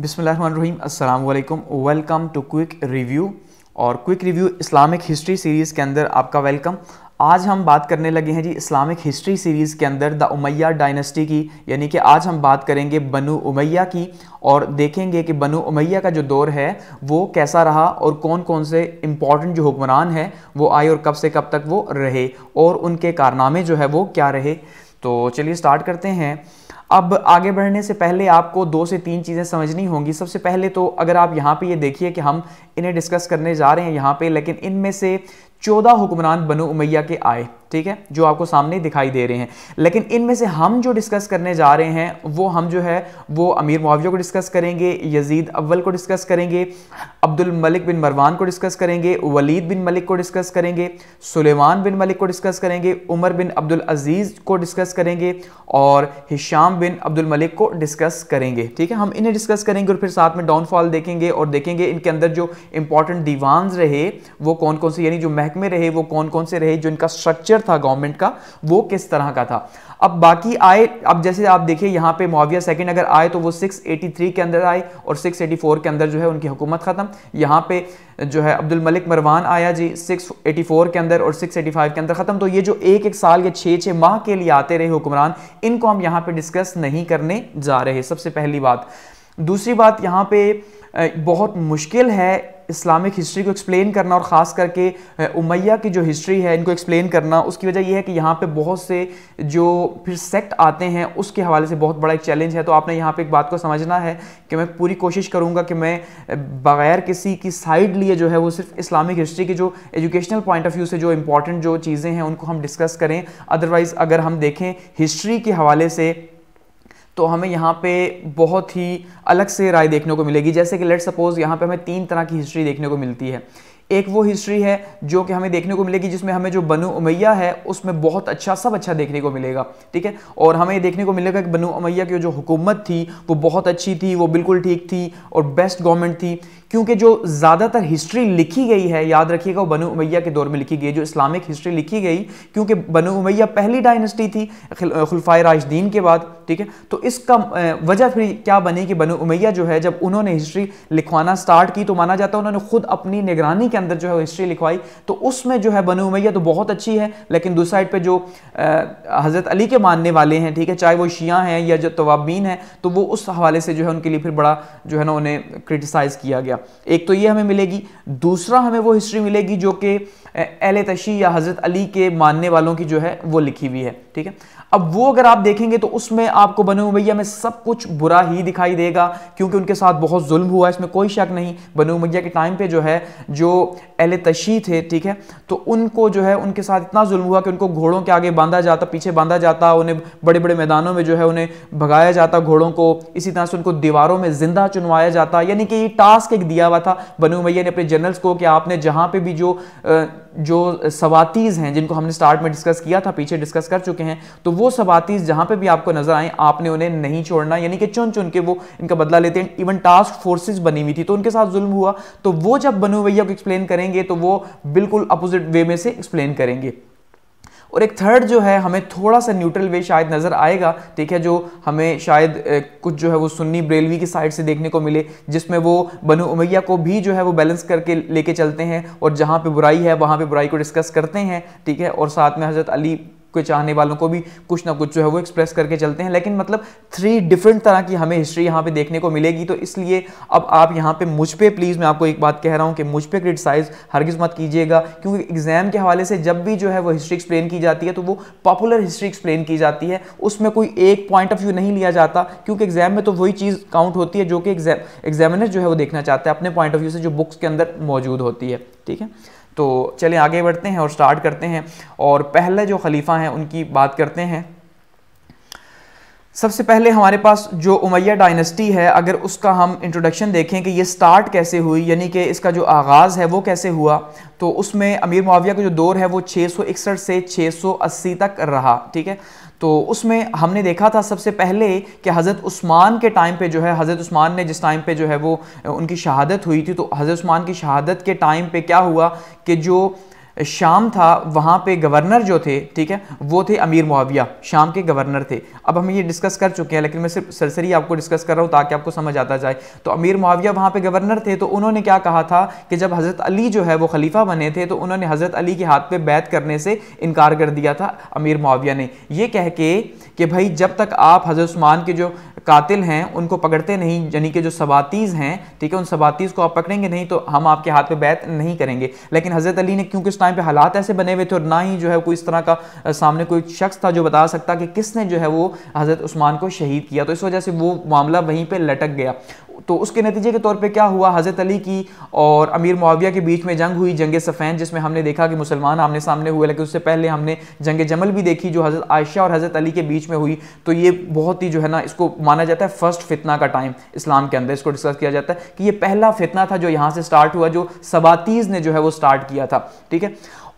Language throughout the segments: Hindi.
बिसमीम अल्लाम वेलकम टू क्विक रिव्यू और quick review Islamic history series के अंदर आपका वेलकम आज हम बात करने लगे हैं जी इस्लामिक हिस्ट्री सीरीज़ के अंदर द उमैया डायनेस्टी की यानी कि आज हम बात करेंगे बनु उमैया की और देखेंगे कि बनु उमैया का जो दौर है वो कैसा रहा और कौन कौन से इम्पॉर्टेंट जो हुक्मरान हैं वो आए और कब से कब तक वो रहे और उनके कारनामे जो है वो क्या रहे तो चलिए स्टार्ट करते हैं अब आगे बढ़ने से पहले आपको दो से तीन चीज़ें समझनी होंगी सबसे पहले तो अगर आप यहाँ पे ये देखिए कि हम इन्हें डिस्कस करने जा रहे हैं यहाँ पे लेकिन इनमें से चौदह हुक्मरान बनो उमैया के आए ठीक है जो आपको सामने दिखाई दे रहे हैं लेकिन इनमें से हम जो डिस्कस करने जा रहे हैं वो हम जो है वो अमीर मुआवजा को डिस्कस करेंगे यजीद अव्वल को डिस्कस करेंगे अब्दुल मलिक बिन मरवान को डिस्कस करेंगे वलीद बिन मलिक को डिस्कस करेंगे सुलेमान बिन मलिक को डिस्कस करेंगे उमर बिन अब्दुल अजीज़ को डिस्कस करेंगे और हिशाम बिन अब्दुल मलिक को डिस्कस करेंगे ठीक है हम इन्हें डिस्कस करेंगे और फिर साथ में डाउनफॉल देखेंगे और देखेंगे इनके अंदर जो इंपॉर्टेंट दीवान रहे वो कौन कौन से यानी जो महकमे रहे वो कौन कौन से रहे जो इनका स्ट्रक्चर स्ट्रक्चर था गवर्नमेंट का वो किस तरह का था अब बाकी आए अब जैसे आप देखिए यहाँ पे मुआविया सेकंड अगर आए तो वो 683 के अंदर आए और 684 के अंदर जो है उनकी हुकूमत ख़त्म यहाँ पे जो है अब्दुल मलिक मरवान आया जी 684 के अंदर और 685 के अंदर ख़त्म तो ये जो एक एक साल या छः छः माह के लिए आते रहे हुक्मरान इनको हम यहाँ पर डिस्कस नहीं करने जा रहे सबसे पहली बात दूसरी बात यहाँ पर बहुत मुश्किल है इस्लामिक हिस्ट्री को एक्सप्लेन करना और ख़ास करके उमैया की जो हिस्ट्री है इनको एक्सप्लेन करना उसकी वजह यह है कि यहाँ पे बहुत से जो फिर सेक्ट आते हैं उसके हवाले से बहुत बड़ा एक चैलेंज है तो आपने यहाँ पे एक बात को समझना है कि मैं पूरी कोशिश करूँगा कि मैं बग़ैर किसी की साइड लिए जो है वो सिर्फ इस्लामिक हिस्ट्री के जो एजुकेशनल पॉइंट ऑफ व्यू से जो इंपॉर्टेंट जो चीज़ें हैं उनको हम डिस्कस करें अदरवाइज़ अगर हम देखें हिस्ट्री के हवाले से तो हमें यहाँ पे बहुत ही अलग से राय देखने को मिलेगी जैसे कि लेट सपोज़ यहाँ पे हमें तीन तरह की हिस्ट्री देखने को मिलती है एक वो हिस्ट्री है जो कि हमें देखने को मिलेगी जिसमें हमें जो बनु उमैया है उसमें बहुत अच्छा सब अच्छा देखने को मिलेगा ठीक है और हमें ये देखने को मिलेगा कि बनु उमैया की जो हुकूमत थी वो बहुत अच्छी थी वो बिल्कुल ठीक थी और बेस्ट गवर्नमेंट थी क्योंकि जो ज़्यादातर हिस्ट्री लिखी गई है याद रखिएगा वो बनु उमैया के दौर में लिखी गई जो इस्लामिक हिस्ट्री लिखी गई क्योंकि बनु उमैया पहली डायनेस्टी थी खुलफाए राशदीन के बाद ठीक है तो इसका वजह फिर क्या बनी कि बनु उमैया जो है जब उन्होंने हिस्ट्री लिखवाना स्टार्ट की तो माना जाता है उन्होंने खुद अपनी निगरानी के अंदर जो है हिस्ट्री लिखवाई तो उसमें जो है बनु उमैया तो बहुत अच्छी है लेकिन दूसरी साइड पर जो हज़रत अली के मानने वाले हैं ठीक है चाहे वो शिया हैं या जो तवाबीन हैं तो वो उस हवाले से जो है उनके लिए फिर बड़ा जो है ना उन्हें क्रिटिसाइज़ किया गया जाएगा एक तो ये हमें मिलेगी दूसरा हमें वो हिस्ट्री मिलेगी जो कि एल तशी या हज़रत अली के मानने वालों की जो है वो लिखी हुई है ठीक है अब वो अगर आप देखेंगे तो उसमें आपको बनो उमैया में सब कुछ बुरा ही दिखाई देगा क्योंकि उनके साथ बहुत जुल्म हुआ इसमें कोई शक नहीं बनो मैया के टाइम पे जो है जो एल तशी थे ठीक है तो उनको जो है उनके साथ इतना जुल्म हुआ कि उनको घोड़ों के आगे बांधा जाता पीछे बांधा जाता उन्हें बड़े बड़े मैदानों में जो है उन्हें भगाया जाता घोड़ों को इसी तरह से उनको दीवारों में जिंदा चुनवाया जाता यानी कि ये टास्क एक दिया हुआ था बनो मैया ने अपने जनरल्स को कि आपने जहाँ पे भी जो जो सवातीज़ हैं जिनको हमने स्टार्ट में डिस्कस किया था पीछे डिस्कस कर चुके हैं तो वो सब सबातीस जहां पे भी आपको नजर आए आपने उन्हें नहीं छोड़ना यानी कि चुन चुन के वो इनका बदला लेते हैं इवन टास्क फोर्सेस बनी हुई थी तो उनके साथ जुल्म हुआ तो वो जब बनु भैया को एक्सप्लेन करेंगे तो वो बिल्कुल अपोजिट वे में से एक्सप्लेन करेंगे और एक थर्ड जो है हमें थोड़ा सा न्यूट्रल वे शायद नज़र आएगा ठीक है जो हमें शायद कुछ जो है वो सुन्नी ब्रेलवी की साइड से देखने को मिले जिसमें वो बनु उमैया को भी जो है वो बैलेंस करके लेके चलते हैं और जहाँ पे बुराई है वहाँ पे बुराई को डिस्कस करते हैं ठीक है और साथ में हज़रत अली के चाहने वालों को भी कुछ ना कुछ जो है वो एक्सप्रेस करके चलते हैं लेकिन मतलब थ्री डिफरेंट तरह की हमें हिस्ट्री यहाँ पे देखने को मिलेगी तो इसलिए अब आप यहाँ पे मुझ पर प्लीज़ मैं आपको एक बात कह रहा हूँ कि मुझ पर क्रिटिसाइज़ हरगिज़ मत कीजिएगा क्योंकि एग्ज़ाम के हवाले से जब भी जो है वो हिस्ट्री एक्सप्लेन की जाती है तो वो पॉपुलर हिस्ट्री एक्सप्लेन की जाती है उसमें कोई एक पॉइंट ऑफ व्यू नहीं लिया जाता क्योंकि एग्जाम में तो वही चीज़ काउंट होती है जो कि एग्जामिनर जो है वो देखना चाहता है अपने पॉइंट ऑफ व्यू से जो बुक्स के अंदर मौजूद होती है ठीक है तो चले आगे बढ़ते हैं और स्टार्ट करते हैं और पहले जो खलीफा हैं उनकी बात करते हैं सबसे पहले हमारे पास जो उमैया डायनेस्टी है अगर उसका हम इंट्रोडक्शन देखें कि ये स्टार्ट कैसे हुई यानी कि इसका जो आगाज़ है वो कैसे हुआ तो उसमें अमीर मुआविया का जो दौर है वो 661 से 680 तक रहा ठीक है तो उसमें हमने देखा था सबसे पहले कि हज़रत उस्मान के टाइम पे जो है हज़रत उस्मान ने जिस टाइम पे जो है वो उनकी शहादत हुई थी तो हज़रत उस्मान की शहादत के टाइम पे क्या हुआ कि जो शाम था वहाँ पे गवर्नर जो थे ठीक है वो थे अमीर मुआविया शाम के गवर्नर थे अब हम ये डिस्कस कर चुके हैं लेकिन मैं सिर्फ सरसरी आपको डिस्कस कर रहा हूँ ताकि आपको समझ आता जाए तो अमीर मुआविया वहाँ पे गवर्नर थे तो उन्होंने क्या कहा था कि जब हज़रत अली जो है वो खलीफा बने थे तो उन्होंने हज़रत अली के हाथ पर बैत करने से इनकार कर दिया था अमीर मुआविया ने ये कह के कि भाई जब तक आप हज़रत उस्मान के जो कातिल हैं उनको पकड़ते नहीं यानी कि जो सवातीज़ हैं ठीक है उन सवातीज़ को आप पकड़ेंगे नहीं तो हम आपके हाथ पे बैत नहीं करेंगे लेकिन हज़रत अली ने क्योंकि उस टाइम पे हालात ऐसे बने हुए थे और ना ही जो है कोई इस तरह का सामने कोई शख्स था जो बता सकता कि किसने जो है वो हज़रत उस्मान को शहीद किया तो इस वजह से वो मामला वहीं पर लटक गया तो उसके नतीजे के तौर पे क्या हुआ हज़रत अली की और अमीर मुआविया के बीच में जंग हुई जंग सफ़ैन जिसमें हमने देखा कि मुसलमान आमने सामने हुए लेकिन उससे पहले हमने जंग जमल भी देखी जो हज़रत आयशा और हज़रत अली के बीच में हुई तो ये बहुत ही जो है ना इसको माना जाता है फर्स्ट फितना का टाइम इस्लाम के अंदर इसको डिस्कस किया जाता है कि ये पहला फितना था जो यहाँ से स्टार्ट हुआ जो सबातीज़ ने जो है वो स्टार्ट किया था ठीक है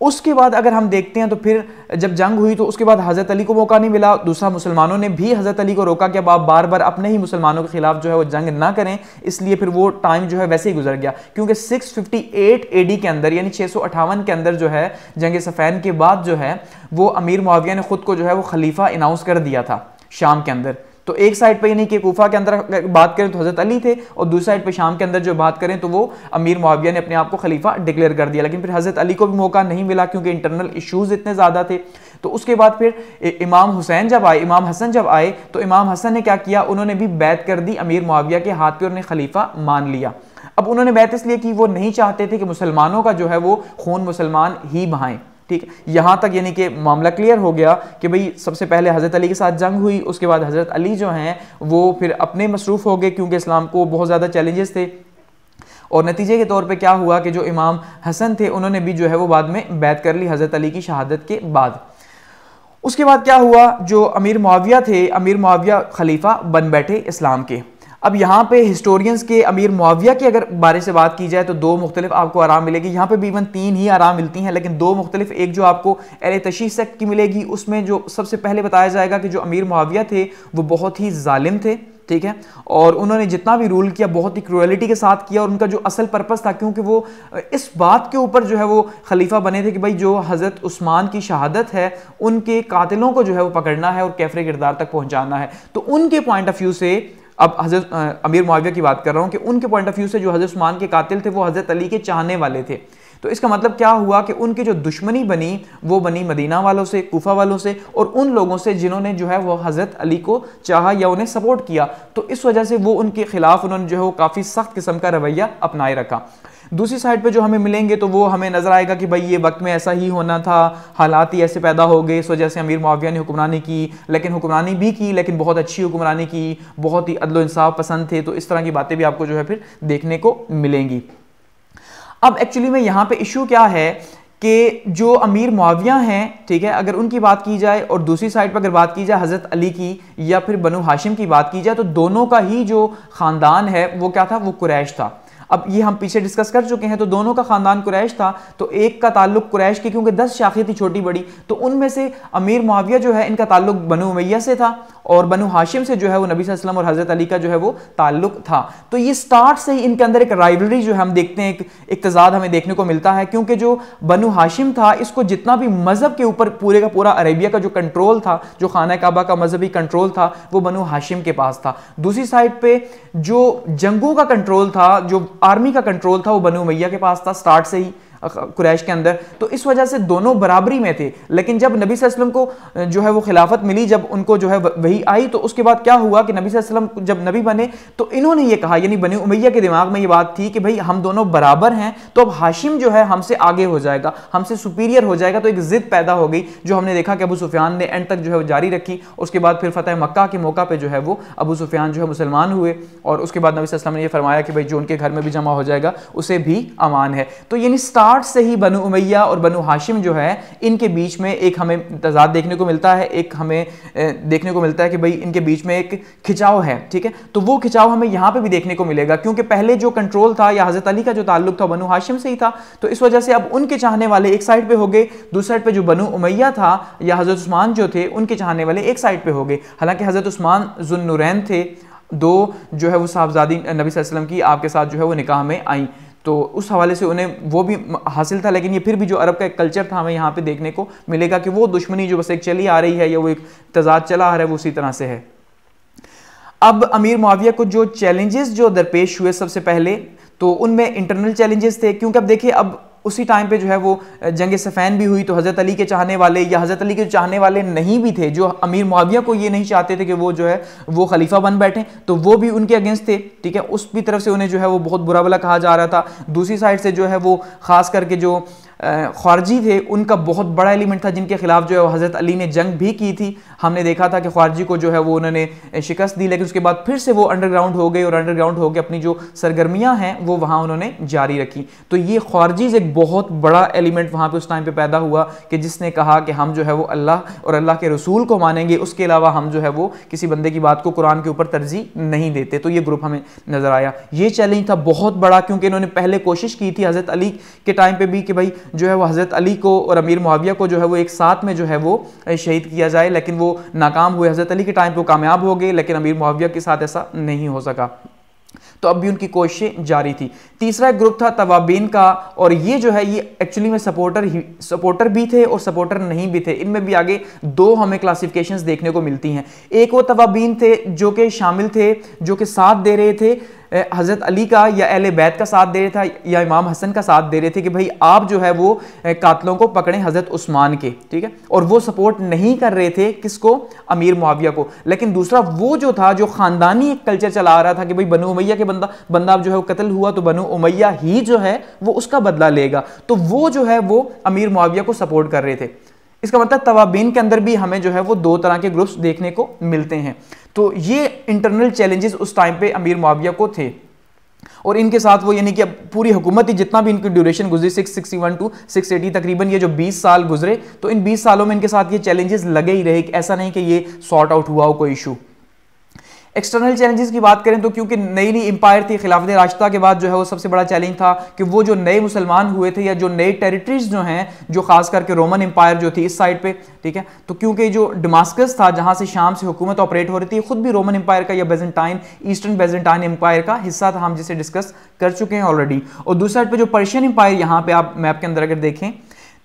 उसके बाद अगर हम देखते हैं तो फिर जब जंग हुई तो उसके बाद हज़रत अली को मौका नहीं मिला दूसरा मुसलमानों ने भी हज़रत अली को रोका कि अब आप बार बार अपने ही मुसलमानों के खिलाफ जो है वो जंग ना करें इसलिए फिर वो टाइम जो है वैसे ही गुजर गया क्योंकि 658 फिफ्टी के अंदर यानी छः के अंदर जो है जंग सफ़ैन के बाद जो है वो अमीर मुआविया ने ख़ुद को जो है वो खलीफा अनाउंस कर दिया था शाम के अंदर तो एक साइड पर यानी कि कोफा के अंदर बात करें तो हजरत अली थे और दूसरी साइड पर शाम के अंदर जो बात करें तो वो अमीर मुआविया ने अपने आप को खलीफा डिक्लेयर कर दिया लेकिन फिर हजरत अली को भी मौका नहीं मिला क्योंकि इंटरनल इशूज़ इतने ज़्यादा थे तो उसके बाद फिर इमाम हुसैन जब आए इमाम हसन जब आए तो इमाम हसन ने क्या किया उन्होंने भी बैत कर दी अमीर मुआविया के हाथ पे उन्होंने खलीफा मान लिया अब उन्होंने बैत इसलिए कि वो नहीं चाहते थे कि मुसलमानों का जो है वो खून मुसलमान ही बहाएं ठीक है यहाँ तक यानी कि मामला क्लियर हो गया कि भाई सबसे पहले हज़रत अली के साथ जंग हुई उसके बाद हज़रत अली जो हैं वो फिर अपने मसरूफ़ हो गए क्योंकि इस्लाम को बहुत ज़्यादा चैलेंजेस थे और नतीजे के तौर पे क्या हुआ कि जो इमाम हसन थे उन्होंने भी जो है वो बाद में बैत कर ली हज़रत अली की शहादत के बाद उसके बाद क्या हुआ जो अमीर मुआविया थे अमीर मुआविया खलीफा बन बैठे इस्लाम के अब यहाँ पे हिस्टोरियंस के अमीर मुआविया की अगर बारे से बात की जाए तो दो मुख्तलिफ आपको आराम मिलेगी यहाँ पे भी इवन तीन ही आराम मिलती हैं लेकिन दो मुख्तलिफ एक जो आपको एल तशी सेक्ट की मिलेगी उसमें जो सबसे पहले बताया जाएगा कि जो अमीर मुआविया थे वो बहुत ही ालिम थे ठीक है और उन्होंने जितना भी रूल किया बहुत ही क्रुएलिटी के साथ किया और उनका जो असल पर्पस था क्योंकि वो इस बात के ऊपर जो है वो खलीफा बने थे कि भाई जो हज़रत उस्मान की शहादत है उनके कातिलों को जो है वो पकड़ना है और कैफरे किरदार तक पहुंचाना है तो उनके पॉइंट ऑफ व्यू से अब हजरत अमीर मुआविया की बात कर रहा हूँ कि उनके पॉइंट ऑफ व्यू से जो हजरत उस्मान के कातिल थे वो हजरत अली के चाहने वाले थे तो इसका मतलब क्या हुआ कि उनकी जो दुश्मनी बनी वो बनी मदीना वालों से कोफा वालों से और उन लोगों से जिन्होंने जो है वो हज़रत अली को चाहा या उन्हें सपोर्ट किया तो इस वजह से वो उनके खिलाफ उन्होंने जो है वो काफ़ी सख्त किस्म का रवैया अपनाए रखा दूसरी साइड पे जो हमें मिलेंगे तो वो हमें नजर आएगा कि भाई ये वक्त में ऐसा ही होना था हालात ही ऐसे पैदा हो गए इस वजह से अमीर मुआविया ने हुक्मरानी की लेकिन हुक्मरानी भी की लेकिन बहुत अच्छी हुक्मरानी की बहुत ही अदलो इंसाफ पसंद थे तो इस तरह की बातें भी आपको जो है फिर देखने को मिलेंगी अब एक्चुअली में यहाँ पे इशू क्या है कि जो अमीर मुआविया हैं ठीक है अगर उनकी बात की जाए और दूसरी साइड पर अगर बात की जाए हज़रत अली की या फिर बनु हाशिम की बात की जाए तो दोनों का ही जो ख़ानदान है वो क्या था वो कुरैश था अब ये हम पीछे डिस्कस कर चुके हैं तो दोनों का खानदान कुरैश था तो एक का ताल्लुक कुरैश के क्योंकि दस शाखें थी छोटी बड़ी तो उनमें से अमीर मुआविया जो है इनका ताल्लुक बनु उमैया से था और बनु हाशिम से जो है वो नबी वसल्लम और हज़रत अली का जो है वो ताल्लुक था तो ये स्टार्ट से ही इनके अंदर एक राइवलरी जो है हम देखते हैं एक इकतजाद हमें देखने को मिलता है क्योंकि जो बनु हाशिम था इसको जितना भी मज़हब के ऊपर पूरे का पूरा अरेबिया का जो कंट्रोल था जो खाना काबा का मजहबी कंट्रोल था वो बनु हाशिम के पास था दूसरी साइड पर जो जंगों का कंट्रोल था जो आर्मी का कंट्रोल था वो बनू मैया के पास था स्टार्ट से ही कुरैश के अंदर तो इस वजह से दोनों बराबरी में थे लेकिन जब नबी वसल्लम को जो है वो खिलाफत मिली जब उनको जो है वही आई तो उसके बाद क्या हुआ कि नबी वसल्लम जब नबी बने तो इन्होंने ये कहा यानी बनी उमैया के दिमाग में ये बात थी कि भाई हम दोनों बराबर हैं तो अब हाशिम जो है हमसे आगे हो जाएगा हमसे सुपीरियर हो जाएगा तो एक ज़िद पैदा हो गई जो हमने देखा कि अबू सुफियान ने एंड तक जो है वो जारी रखी उसके बाद फिर फतेह मक्का के मौका पर जो है वो अबू सुफियान जो है मुसलमान हुए और उसके बाद नबी वसल्लम ने यह फरमाया कि भाई जो उनके घर में भी जमा हो जाएगा उसे भी अमान है तो यानी स्टार स्टार्ट से ही बनु उमैया और बनु हाशिम जो है इनके बीच में एक हमें तजाद देखने को मिलता है एक हमें देखने को मिलता है कि भाई इनके बीच में एक खिंचाव है ठीक है तो वो खिंचाव हमें यहाँ पे भी देखने को मिलेगा क्योंकि पहले जो कंट्रोल था या हज़रत अली का जो ताल्लुक था बनु हाशिम से ही था तो इस वजह से अब उनके चाहने वाले एक साइड पर हो गए दूसरी साइड पर जो बनु उमैया था या हज़रत उस्मान जो थे उनके चाहने वाले एक साइड पर हो गए हालांकि हज़रत उस्मान जुन्नुरैन थे दो जो है वो साहबजादी नबी वसल्लम की आपके साथ जो है वो निकाह में आई तो उस हवाले से उन्हें वो भी हासिल था लेकिन ये फिर भी जो अरब का एक कल्चर था हमें यहाँ पे देखने को मिलेगा कि वो दुश्मनी जो बस एक चली आ रही है या वो एक तजाद चला आ रहा है वो उसी तरह से है अब अमीर मुआविया को जो चैलेंजेस जो दरपेश हुए सबसे पहले तो उनमें इंटरनल चैलेंजेस थे क्योंकि अब देखिए अब उसी टाइम पे जो है वो जंग सफ़ैन भी हुई तो हज़रत अली के चाहने वाले या हज़रत अली के चाहने वाले नहीं भी थे जो अमीर मुआविया को ये नहीं चाहते थे कि वो जो है वो खलीफा बन बैठे तो वो भी उनके अगेंस्ट थे ठीक है उस भी तरफ से उन्हें जो है वो बहुत बुरा भला कहा जा रहा था दूसरी साइड से जो है वो ख़ास करके जो खारजी थे उनका बहुत बड़ा एलिमेंट था जिनके खिलाफ जो है हज़रत अली ने जंग भी की थी हमने देखा था कि खारजी को जो है वो उन्होंने शिकस्त दी लेकिन उसके बाद फिर से वो अंडरग्राउंड हो गए और अंडरग्राउंड होकर अपनी जो सरगर्मियाँ हैं वो वहाँ उन्होंने जारी रखी तो ये खारजीज एक बहुत बड़ा एलिमेंट वहाँ पर उस टाइम पर पैदा हुआ कि जिसने कहा कि हम जो है वो अल्लाह और अल्लाह के रसूल को मानेंगे उसके अलावा हम जो है वो किसी बंदे की बात को कुरान के ऊपर तरजीह नहीं देते तो ये ग्रुप हमें नज़र आया ये चैलेंज था बहुत बड़ा क्योंकि इन्होंने पहले कोशिश की थी हज़रत अली के टाइम पर भी कि भाई जो है वो हज़रत अली को और अमीर मुआविया को जो है वो एक साथ में जो है वो शहीद किया जाए लेकिन वो नाकाम हुए हज़रत अली के टाइम पर कामयाब हो गए लेकिन अमीर मुआविया के साथ ऐसा नहीं हो सका तो अब भी उनकी कोशिशें जारी थी तीसरा ग्रुप था तवाबीन का और ये जो है ये एक्चुअली में सपोर्टर ही सपोर्टर भी थे और सपोर्टर नहीं भी थे इनमें भी आगे दो हमें क्लासिफिकेशंस देखने को मिलती हैं एक वो तवाबीन थे जो कि शामिल थे जो कि साथ दे रहे थे हज़रत अली का या अहल बैत का साथ दे रहे थे या इमाम हसन का साथ दे रहे थे कि भाई आप जो है वो कातलों को पकड़ें हज़रत उस्मान के ठीक है और वो सपोर्ट नहीं कर रहे थे किसको अमीर मुआविया को लेकिन दूसरा वो जो था जो ख़ानदानी एक कल्चर चला आ रहा था कि भाई बनो उमैया के बंदा बंदा जो है वो कत्ल हुआ तो बनो उमैया ही जो है वो उसका बदला लेगा तो वो जो है वो अमीर मुआविया को सपोर्ट कर रहे थे इसका मतलब तवाबीन के अंदर भी हमें जो है वो दो तरह के ग्रुप्स देखने को मिलते हैं तो ये इंटरनल चैलेंजेस उस टाइम पे अमीर मुआविया को थे और इनके साथ वो यानी कि अब पूरी हुकूमत ही जितना भी इनकी ड्यूरेशन गुजरी six sixty one to six eighty तकरीबन ये जो बीस साल गुजरे तो इन बीस सालों में इनके साथ ये चैलेंजेस लगे ही रहे ऐसा नहीं कि ये सॉर्ट आउट हुआ हो कोई इशू एक्सटर्नल चैलेंजेस की बात करें तो क्योंकि नई नई एम्पायर थी खिलाफत रास्ता के बाद जो है वो सबसे बड़ा चैलेंज था कि वो जो नए मुसलमान हुए थे या जो नई टेरिटरीज जो हैं जो खास करके रोमन एम्पायर जो थी इस साइड पे ठीक है तो क्योंकि जो डमास्कस था जहाँ से शाम से हुकूमत ऑपरेट हो रही थी खुद भी रोमन एम्पायर का या बेजेंटाइन ईस्टर्न बेजेंटाइन एम्पायर का हिस्सा था हम जिसे डिस्कस कर चुके हैं ऑलरेडी और दूसरी साइड पर जो पर्शियन एम्पायर यहाँ पे आप मैप के अंदर अगर देखें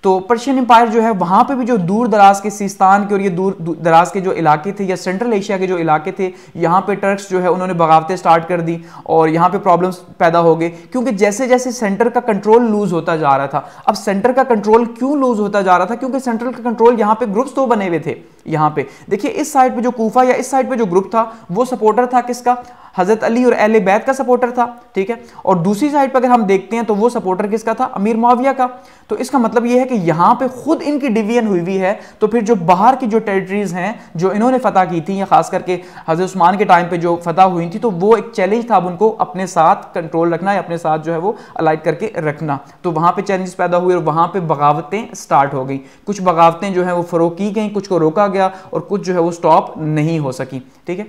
तो पर्शियन एम्पायर जो है वहाँ पे भी जो दूर दराज के सिस्तान के और ये दूर दराज के जो इलाके थे या सेंट्रल एशिया के जो इलाके थे यहाँ पे टर्क्स जो है उन्होंने बगावतें स्टार्ट कर दी और यहाँ पे प्रॉब्लम्स पैदा हो गए क्योंकि जैसे जैसे सेंटर का कंट्रोल लूज होता जा रहा था अब सेंटर का कंट्रोल क्यों लूज होता जा रहा था क्योंकि सेंट्रल का कंट्रोल यहाँ पे ग्रुप्स तो बने हुए थे यहाँ पे देखिए इस साइड पे जो कोफा या इस साइड पे जो ग्रुप था वो सपोर्टर था किसका हजरत अली और अहल बैत का सपोर्टर था ठीक है और दूसरी साइड पर अगर हम देखते हैं तो वो सपोर्टर किसका था अमीर मुआविया का तो इसका मतलब ये है कि यहाँ पे खुद इनकी डिवीजन हुई हुई है तो फिर जो बाहर की जो टेरिटरीज हैं जो इन्होंने फतह की थी या खास करके हजरत उस्मान के टाइम पे जो फतह हुई थी तो वो एक चैलेंज था अब उनको अपने साथ कंट्रोल रखना या अपने साथ जो है वो अलाइट करके रखना तो वहाँ पर चैलेंज पैदा हुए और वहाँ पर बगावतें स्टार्ट हो गई कुछ बगावतें जो है वो फ़रोग की गई कुछ को रोका गया और कुछ जो है वो स्टॉप नहीं हो सकी ठीक है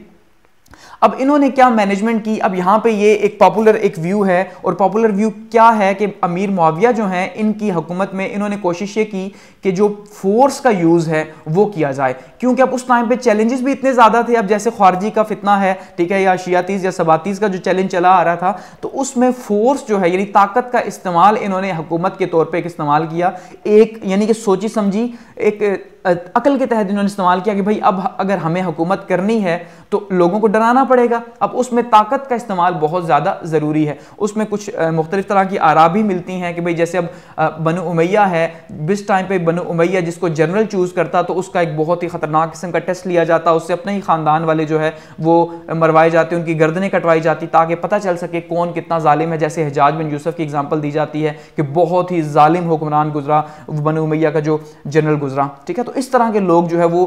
अब इन्होंने क्या मैनेजमेंट की अब यहां पे ये एक पॉपुलर एक व्यू है और पॉपुलर व्यू क्या है कि अमीर मुआविया जो हैं इनकी हुकूमत में इन्होंने कोशिश ये की कि जो फोर्स का यूज़ है वो किया जाए क्योंकि अब उस टाइम पे चैलेंजेस भी इतने ज़्यादा थे अब जैसे खारजी का फितना है ठीक है या शियातीस या सबातीस का जो चैलेंज चला आ रहा था तो उसमें फोर्स जो है यानी ताकत का इस्तेमाल इन्होंने हुकूमत के तौर पर इस्तेमाल किया एक यानी कि सोची समझी एक अकल के तहत इन्होंने इस्तेमाल किया कि भाई अब अगर हमें हुकूमत करनी है तो लोगों को डराना पड़ेगा अब उसमें ताकत का इस्तेमाल बहुत ज़्यादा ज़रूरी है उसमें कुछ मुख्तलिफ तरह की आरा भी मिलती हैं कि भाई जैसे अब बन उमैया है बिस टाइम पर बनु उमैया जिसको जनरल चूज़ करता तो उसका एक बहुत ही ख़तरनाक किस्म का टेस्ट लिया जाता उससे अपने ही ख़ानदान वाले जो है वो मरवाए जाते उनकी गर्दने कटवाई जाती ताकि पता चल सके कौन कितना ालिम है जैसे हजाज बिन यूसफ़ की एग्जाम्पल दी जाती है कि बहुत ही ालिम हुक्मरान गुजरा बनु उमैया का जो जनरल गुजरा ठीक है तो इस तरह के लोग जो है वो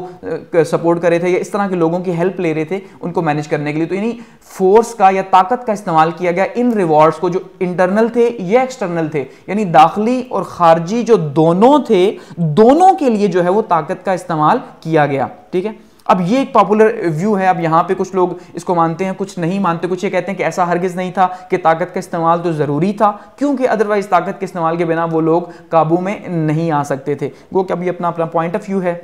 सपोर्ट कर रहे थे या इस तरह के लोगों की हेल्प ले रहे थे उनको मैनेज करने के लिए तो यानी फोर्स का या ताकत का इस्तेमाल किया गया इन रिवॉर्ड्स को जो इंटरनल थे या एक्सटर्नल थे यानी दाखिली और खारजी जो दोनों थे दोनों के लिए जो है वो ताकत का इस्तेमाल किया गया ठीक है अब ये एक पॉपुलर व्यू है अब यहाँ पे कुछ लोग इसको मानते हैं कुछ नहीं मानते कुछ ये कहते हैं कि ऐसा हरगिज़ नहीं था कि ताकत का इस्तेमाल तो ज़रूरी था क्योंकि अदरवाइज़ ताकत के इस्तेमाल के बिना वो लोग काबू में नहीं आ सकते थे वो कि अभी अपना अपना पॉइंट ऑफ व्यू है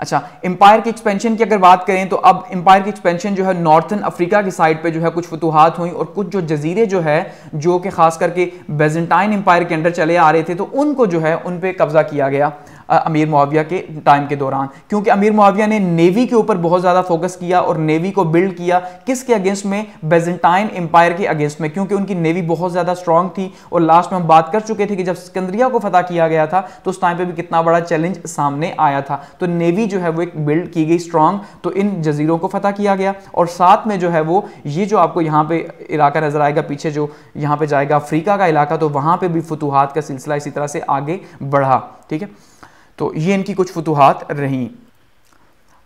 अच्छा एम्पायर की एक्सपेंशन की अगर बात करें तो अब एम्पायर की एक्सपेंशन जो है नॉर्थन अफ्रीका की साइड पे जो है कुछ फतूहत हुई और कुछ जो जजीरे जो है जो कि खास करके बेजेंटाइन एम्पायर के अंडर चले आ रहे थे तो उनको जो है उन पर कब्जा किया गया अमीर मुआविया के टाइम के दौरान क्योंकि अमीर मुआविया ने नेवी के ऊपर बहुत ज़्यादा फोकस किया और नेवी को बिल्ड किया किसके अगेंस्ट में बेजेंटाइन एम्पायर के अगेंस्ट में क्योंकि उनकी नेवी बहुत ज़्यादा स्ट्रांग थी और लास्ट में हम बात कर चुके थे कि जब सिकंदरिया को फतह किया गया था तो उस टाइम पर भी कितना बड़ा चैलेंज सामने आया था तो नेवी जो है वो एक बिल्ड की गई स्ट्रांग तो इन जजीरों को फतह किया गया और साथ में जो है वो ये जो आपको यहाँ पे इलाका नजर आएगा पीछे जो यहाँ पे जाएगा अफ्रीका का इलाका तो वहाँ पे भी फतूहत का सिलसिला इसी तरह से आगे बढ़ा ठीक है तो ये इनकी कुछ फतूहत रहीं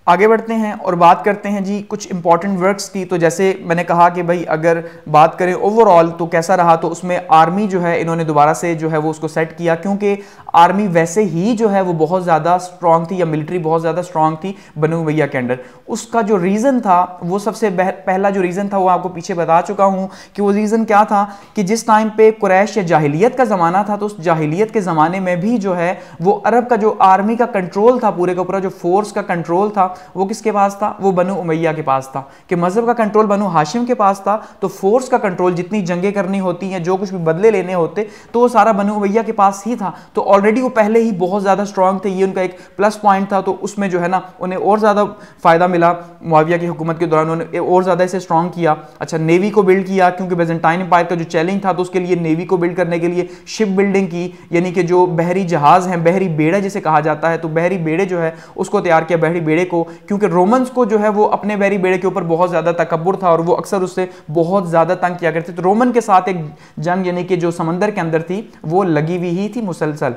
आगे बढ़ते हैं और बात करते हैं जी कुछ इंपॉर्टेंट वर्क्स की तो जैसे मैंने कहा कि भाई अगर बात करें ओवरऑल तो कैसा रहा तो उसमें आर्मी जो है इन्होंने दोबारा से जो है वो उसको सेट किया क्योंकि आर्मी वैसे ही जो है वो बहुत ज़्यादा स्ट्रांग थी या मिलिट्री बहुत ज़्यादा स्ट्रांग थी बनू भैया के अंडर उसका जो रीज़न था वो सबसे पहला जो रीज़न था वो आपको पीछे बता चुका हूँ कि वो रीज़न क्या था कि जिस टाइम पे कुरैश या जाहिलियत का ज़माना था तो उस जाहिलियत के ज़माने में भी जो है वो अरब का जो आर्मी का कंट्रोल था पूरे का पूरा जो फोर्स का कंट्रोल था वो किसके पास था वो बनु उमैया के पास था कि मज़हब का कंट्रोल बनु हाशिम के पास था तो फोर्स का कंट्रोल जितनी जंगें करनी होती हैं जो कुछ भी बदले लेने होते तो वो सारा बनु उमैया के पास ही था तो ऑलरेडी वो पहले ही बहुत ज़्यादा स्ट्रांग थे ये उनका एक प्लस पॉइंट था तो उसमें जो है ना उन्हें और ज़्यादा फ़ायदा मिला मुआविया की हुकूमत के दौरान उन्होंने और ज़्यादा इसे स्ट्रॉन्ग किया अच्छा नेवी को बिल्ड किया क्योंकि बेजेंटाइन एम्पायर का जो चैलेंज था तो उसके लिए नेवी को बिल्ड करने के लिए शिप बिल्डिंग की यानी कि जो बहरी जहाज़ हैं बहरी बेड़ा जिसे कहा जाता है तो बहरी बेड़े जो है उसको तैयार किया बहरी बेड़े को क्योंकि रोमन्स को जो है वो अपने बैरी बेड़े के ऊपर बहुत ज़्यादा तकबर था और वो अक्सर उससे बहुत ज़्यादा तंग किया करते थे तो रोमन के साथ एक जंग यानी कि जो समंदर के अंदर थी वो लगी हुई ही थी मुसलसल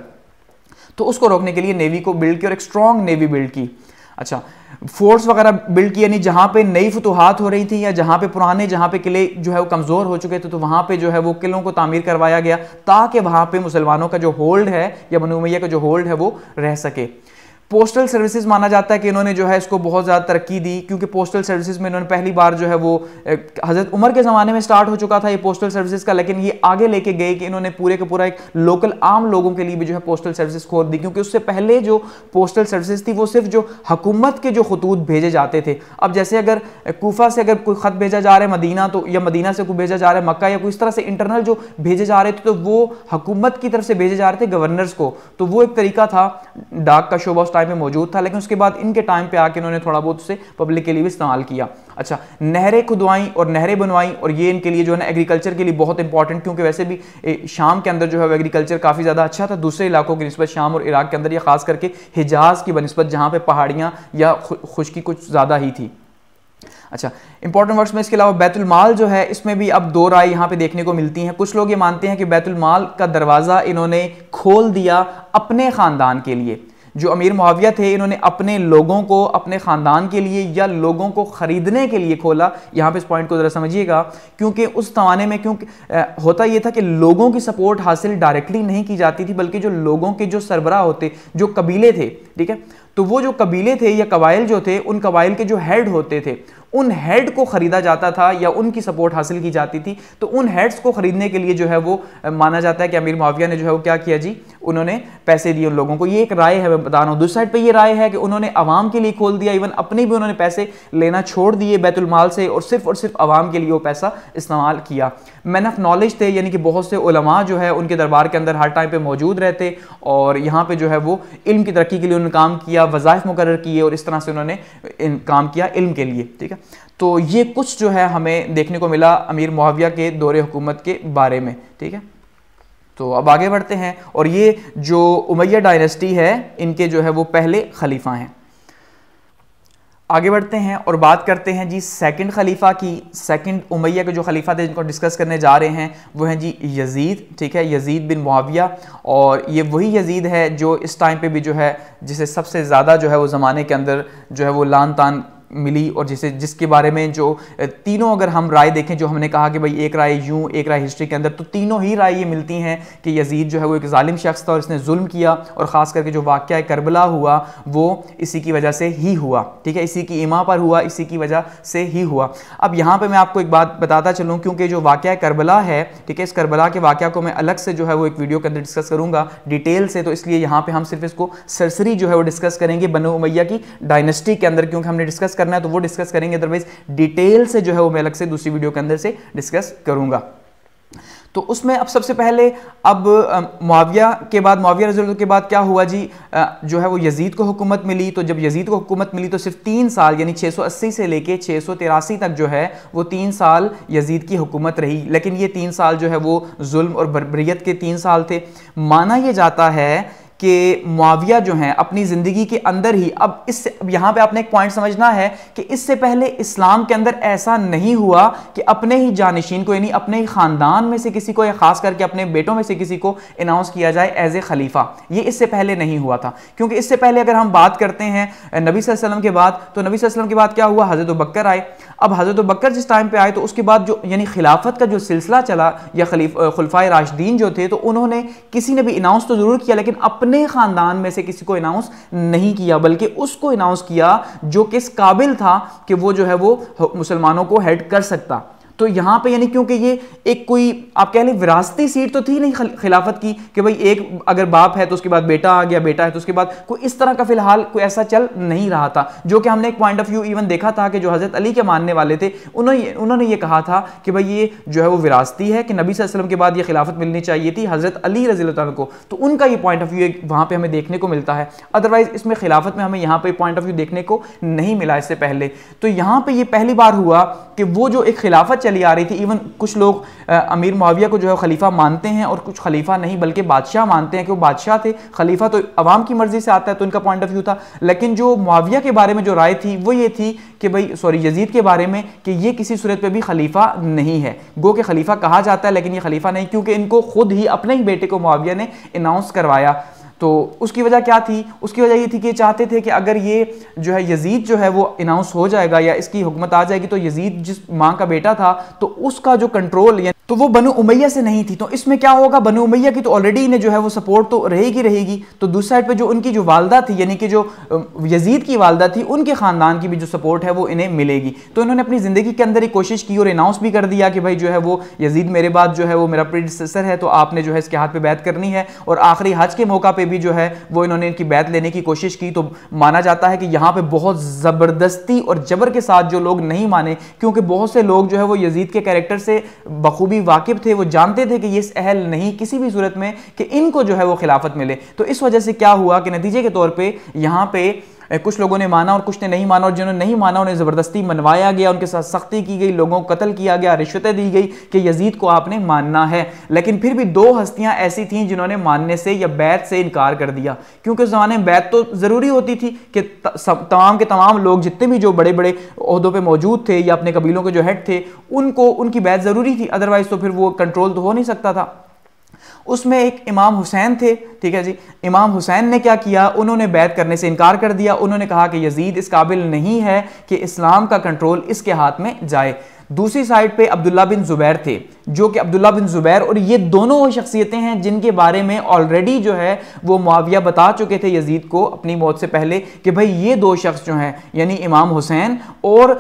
तो उसको रोकने के लिए नेवी को बिल्ड की और एक स्ट्रॉन्ग नेवी बिल्ड की अच्छा फोर्स वगैरह बिल्ड की यानी जहां पे नई फतूहत हो रही थी या जहां पे पुराने जहां पे किले जो है वो कमज़ोर हो चुके थे तो वहां पे जो है वो किलों को तामीर करवाया गया ताकि वहां पे मुसलमानों का जो होल्ड है या बनुमैया का जो होल्ड है वो रह सके पोस्टल सर्विसेज माना जाता है कि इन्होंने जो है इसको बहुत ज़्यादा तरक्की दी क्योंकि पोस्टल सर्विसेज में इन्होंने पहली बार जो है वो हज़रत उमर के ज़माने में स्टार्ट हो चुका था ये पोस्टल सर्विसेज का लेकिन ये आगे लेके गए कि इन्होंने पूरे के पूरा एक लोकल आम लोगों के लिए भी जो है पोस्टल सर्विसेज खोल दी क्योंकि उससे पहले जो पोस्टल सर्विसेज थी वो सिर्फ जो हकूमत के जो खतूत भेजे जाते थे अब जैसे अगर कोफा से अगर कोई ख़त भेजा जा रहा है मदीना तो या मदीना से कोई भेजा जा रहा है मक्का या कोई इस तरह से इंटरनल जो भेजे जा रहे थे तो वो हकूमत की तरफ से भेजे जा रहे थे गवर्नर्स को तो वो एक तरीका था डाक का शोबा टाइम में मौजूद था लेकिन उसके बाद इनके टाइम पे आके इन्होंने थोड़ा बहुत उसे पब्लिक के लिए भी इस्तेमाल किया अच्छा नहरें खुदवाई और नहरें बनवाई और ये इनके लिए जो है ना एग्रीकल्चर के लिए बहुत इंपॉर्टेंट क्योंकि वैसे भी ए, शाम के अंदर जो है एग्रीकल्चर काफ़ी ज़्यादा अच्छा था दूसरे इलाकों की नस्बत शाम और इराक के अंदर या खास करके हिजाज की बनस्बत जहाँ पर पहाड़ियाँ या खुश्की कुछ ज़्यादा ही थी अच्छा इंपॉर्टेंट वर्ड्स में इसके अलावा बैतुल माल जो है इसमें भी अब दो राय यहाँ पे देखने को मिलती हैं कुछ लोग ये मानते हैं कि बैतुल माल का दरवाज़ा इन्होंने खोल दिया अपने ख़ानदान के लिए जो अमीर मुआविया थे इन्होंने अपने लोगों को अपने ख़ानदान के लिए या लोगों को ख़रीदने के लिए खोला यहाँ पे इस पॉइंट को ज़रा समझिएगा क्योंकि उस ज़माने में क्योंकि होता ये था कि लोगों की सपोर्ट हासिल डायरेक्टली नहीं की जाती थी बल्कि जो लोगों के जो सरबरा होते जो कबीले थे ठीक है तो वो जो कबीले थे या कबाइल जो थे उन कबाइल के जो हेड होते थे उन हेड को खरीदा जाता था या उनकी सपोर्ट हासिल की जाती थी तो उन हेड्स को खरीदने के लिए जो है वो माना जाता है कि अमीर माविया ने जो है वो क्या किया जी उन्होंने पैसे दिए उन लोगों को ये एक राय है मैं बता रहा हूँ दूसरी साइड पर यह राय है कि उन्होंने आवाम के लिए खोल दिया इवन अपने भी उन्होंने पैसे लेना छोड़ दिए बैतुलमाल से और सिर्फ और सिर्फ आवाम के लिए वो पैसा इस्तेमाल किया मैन ऑफ नॉलेज थे यानी कि बहुत से उलमा जो है उनके दरबार के अंदर हर टाइम पर मौजूद रहते और यहाँ पर जो है वो इल्म की तरक्की के लिए उन्होंने काम किया वज़ाइफ मुकर किए और इस तरह से उन्होंने काम किया इल्म के लिए ठीक है तो ये कुछ जो है हमें देखने को मिला अमीर मुआविया के दौरे हुकूमत के बारे में ठीक है तो अब आगे बढ़ते हैं और ये जो उमैया डायनेस्टी है इनके जो है वो पहले खलीफा हैं आगे बढ़ते हैं और बात करते हैं जी सेकंड खलीफा की सेकंड उमैया के जो खलीफा थे जिनको डिस्कस करने जा रहे हैं वो हैं जी यजीद ठीक है यजीद बिन मुआविया और ये वही यजीद है जो इस टाइम पे भी जो है जिसे सबसे ज़्यादा जो है वो ज़माने के अंदर जो है वो लान तान मिली और जिसे जिसके बारे में जो तीनों अगर हम राय देखें जो हमने कहा कि भाई एक राय यूं एक राय हिस्ट्री के अंदर तो तीनों ही राय ये मिलती हैं कि यजीद जो है वो एक ालिम शख्स था और इसने जुल्म किया और ख़ास करके जो वाक़ करबला हुआ वो इसी की वजह से ही हुआ ठीक है इसी की इमा पर हुआ इसी की वजह से ही हुआ अब यहाँ पर मैं आपको एक बात बताता चलूँ क्योंकि जो वाक़ करबला है ठीक है इस करबला के वाक़ को मैं अलग से जो है वो एक वीडियो के अंदर डिस्कस करूँगा डिटेल से तो इसलिए यहाँ पर हम सिर्फ इसको सरसरी जो है वो डिस्कस करेंगे बनो मैया की डायनेस्टी के अंदर क्योंकि हमने डिस्कस करना है तो वो डिस्कस करेंगे अदरवाइज डिटेल से जो है वो मैं अलग से दूसरी वीडियो के अंदर से डिस्कस करूंगा तो उसमें अब सबसे पहले अब मुआविया के बाद मुआविया रजल के बाद क्या हुआ जी जो है वो यजीद को हुकूमत मिली तो जब यजीद को हुकूमत मिली तो सिर्फ तीन साल यानी 680 से लेके छः तक जो है वो तीन साल यजीद की हुकूमत रही लेकिन ये तीन साल जो है वो जुल्म और बरबरीत के तीन साल थे माना यह जाता है कि मुआविया जो हैं अपनी ज़िंदगी के अंदर ही अब इससे अब यहाँ पे आपने एक पॉइंट समझना है कि इससे पहले इस्लाम के अंदर ऐसा नहीं हुआ कि अपने ही जानशीन को यानी अपने ही ख़ानदान में से किसी को या ख़ास करके अपने बेटों में से किसी को अनाउंस किया जाए एज ए खलीफा ये इससे पहले नहीं हुआ था क्योंकि इससे पहले अगर हम बात करते हैं नबी के बाद तो नबी वसल्लम के बाद क्या हुआ हज़रत बकर आए अब हज़रत बकर जिस टाइम पे आए तो उसके बाद जो यानी खिलाफत का जो सिलसिला चला या खलीफ खुलफाए राशदीन जो थे तो उन्होंने किसी ने भी अनाउंस तो ज़रूर किया लेकिन अपने ख़ानदान में से किसी को अनाउंस नहीं किया बल्कि उसको अनाउंस किया जो किस काबिल था कि वो जो है वो मुसलमानों को हेड कर सकता तो यहाँ पे यानी क्योंकि ये एक कोई आप कह लें विरासती सीट तो थी नहीं खिलाफत की कि भाई एक अगर बाप है तो उसके बाद बेटा आ गया बेटा है तो उसके बाद कोई इस तरह का फिलहाल कोई ऐसा चल नहीं रहा था जो कि हमने एक पॉइंट ऑफ व्यू इवन देखा था कि जो हज़रत अली के मानने वाले थे उन्होंने उन्होंने ये कहा था कि भाई ये जो है वो विरासती है कि नबी वसलम के बाद ये खिलाफत मिलनी चाहिए थी हज़रत अली रजी को तो उनका ये पॉइंट ऑफ व्यू वहाँ पर हमें देखने को मिलता है अदरवाइज़ इसमें खिलाफत में हमें यहाँ पर पॉइंट ऑफ व्यू देखने को नहीं मिला इससे पहले तो यहाँ पर यह पहली बार हुआ कि वो जो एक खिलाफत चली आ रही थी इवन कुछ लोग अमीर मुआविया को जो है खलीफा मानते हैं और कुछ खलीफा नहीं बल्कि बादशाह मानते हैं कि वो बादशाह थे खलीफा तो अवाम की मर्जी से आता है तो इनका पॉइंट ऑफ व्यू था लेकिन जो मुआविया के बारे में जो राय थी वो ये थी कि भाई सॉरी यजीद के बारे में कि ये किसी सूरत पर भी खलीफा नहीं है गो के खलीफा कहा जाता है लेकिन ये खलीफा नहीं क्योंकि इनको खुद ही अपने ही बेटे को मुआविया ने अनाउंस करवाया तो उसकी वजह क्या थी उसकी वजह ये थी कि चाहते थे कि अगर ये जो है यजीद जो है वो अनाउंस हो जाएगा या इसकी हुकूमत आ जाएगी तो यजीद जिस माँ का बेटा था तो उसका जो कंट्रोल या तो वो बनु उमैया से नहीं थी तो इसमें क्या होगा बनु उमैया की तो ऑलरेडी इन्हें जो है वो सपोर्ट तो रहेगी रहेगी तो दूसरी साइड पे जो उनकी जो वालदा थी यानी कि जो यजीद की वालदा थी उनके ख़ानदान की भी जो सपोर्ट है वो इन्हें मिलेगी तो इन्होंने अपनी ज़िंदगी के अंदर एक कोशिश की और अनाउंस भी कर दिया कि भाई जो है वो यजीद मेरे बाद जो है वो मेरा प्रोडिसर है तो आपने जो है इसके हाथ पर बैत करनी है और आखिरी हज के मौका पर भी जो है वो इन्होंने इनकी बैत लेने की कोशिश की तो माना जाता है कि यहाँ पर बहुत ज़बरदस्ती और जबर के साथ जो लोग नहीं माने क्योंकि बहुत से लोग जो है वो यजीद के कैरेक्टर से बखूबी भी वाकिफ थे वो जानते थे कि ये अहल नहीं किसी भी सूरत में कि इनको जो है वो खिलाफत मिले तो इस वजह से क्या हुआ कि नतीजे के तौर पर यहाँ पर कुछ लोगों ने माना और कुछ ने नहीं माना और जिन्होंने नहीं माना उन्हें ज़बरदस्ती मनवाया गया उनके साथ सख्ती की गई लोगों को कत्ल किया गया रिश्वतें दी गई कि यजीद को आपने मानना है लेकिन फिर भी दो हस्तियाँ ऐसी थीं जिन्होंने मानने से या बैत से इनकार कर दिया क्योंकि उस ज़माने में बैत तो ज़रूरी होती थी कि तमाम के तमाम लोग जितने भी जो बड़े बड़े अहदों पर मौजूद थे या अपने कबीलों के जो हेड थे उनको उनकी बैत ज़रूरी थी अदरवाइज़ तो फिर वो कंट्रोल तो हो नहीं सकता था उसमें एक इमाम हुसैन थे ठीक है जी इमाम हुसैन ने क्या किया उन्होंने बैत करने से इनकार कर दिया उन्होंने कहा कि यजीद इस काबिल नहीं है कि इस्लाम का कंट्रोल इसके हाथ में जाए दूसरी साइड पे अब्दुल्ला बिन जुबैर थे जो कि अब्दुल्ला बिन जुबैर और ये दोनों वो शख्सियतें हैं जिनके बारे में ऑलरेडी जो है वो मुआविया बता चुके थे यजीद को अपनी मौत से पहले कि भाई ये दो शख्स जो हैं यानी इमाम हुसैन और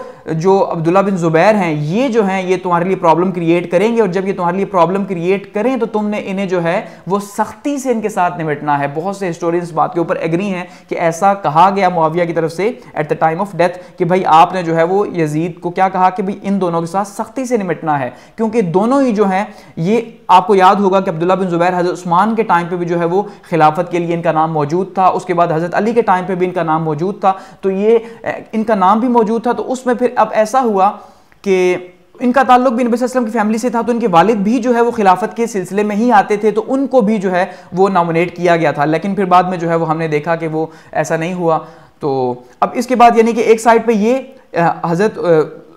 जो अब्दुल्ला बिन जुबैर हैं ये जो हैं ये तुम्हारे लिए प्रॉब्लम क्रिएट करेंगे और जब ये तुम्हारे लिए प्रॉब्लम क्रिएट करें तो तुमने इन्हें जो है वो सख्ती से इनके साथ निमटना है बहुत से हिस्टोरियंस बात के ऊपर एग्री हैं कि ऐसा कहा गया मुआविया की तरफ से at the time of death कि भाई आपने जो है वो यजीद को क्या कहा कि भाई इन दोनों के साथ सख्ती से निमटना है क्योंकि दोनों दोनों ही जो है ये आपको याद होगा कि अब्दुल्ला बिन जुबैर हज़रत उस्मान के टाइम पे भी जो है वो खिलाफत के लिए इनका नाम मौजूद था उसके बाद हज़रत अली के टाइम पे भी इनका नाम मौजूद था तो ये इनका नाम भी मौजूद था तो उसमें फिर अब ऐसा हुआ कि इनका ताल्लुक भी नबी की फैमिली से था तो इनके वालिद भी जो है वो खिलाफत के सिलसिले में ही आते थे तो उनको भी जो है वो नॉमिनेट किया गया था लेकिन फिर बाद में जो है वो हमने देखा कि वो ऐसा नहीं हुआ तो अब इसके बाद यानी कि एक साइड पे ये हज़रत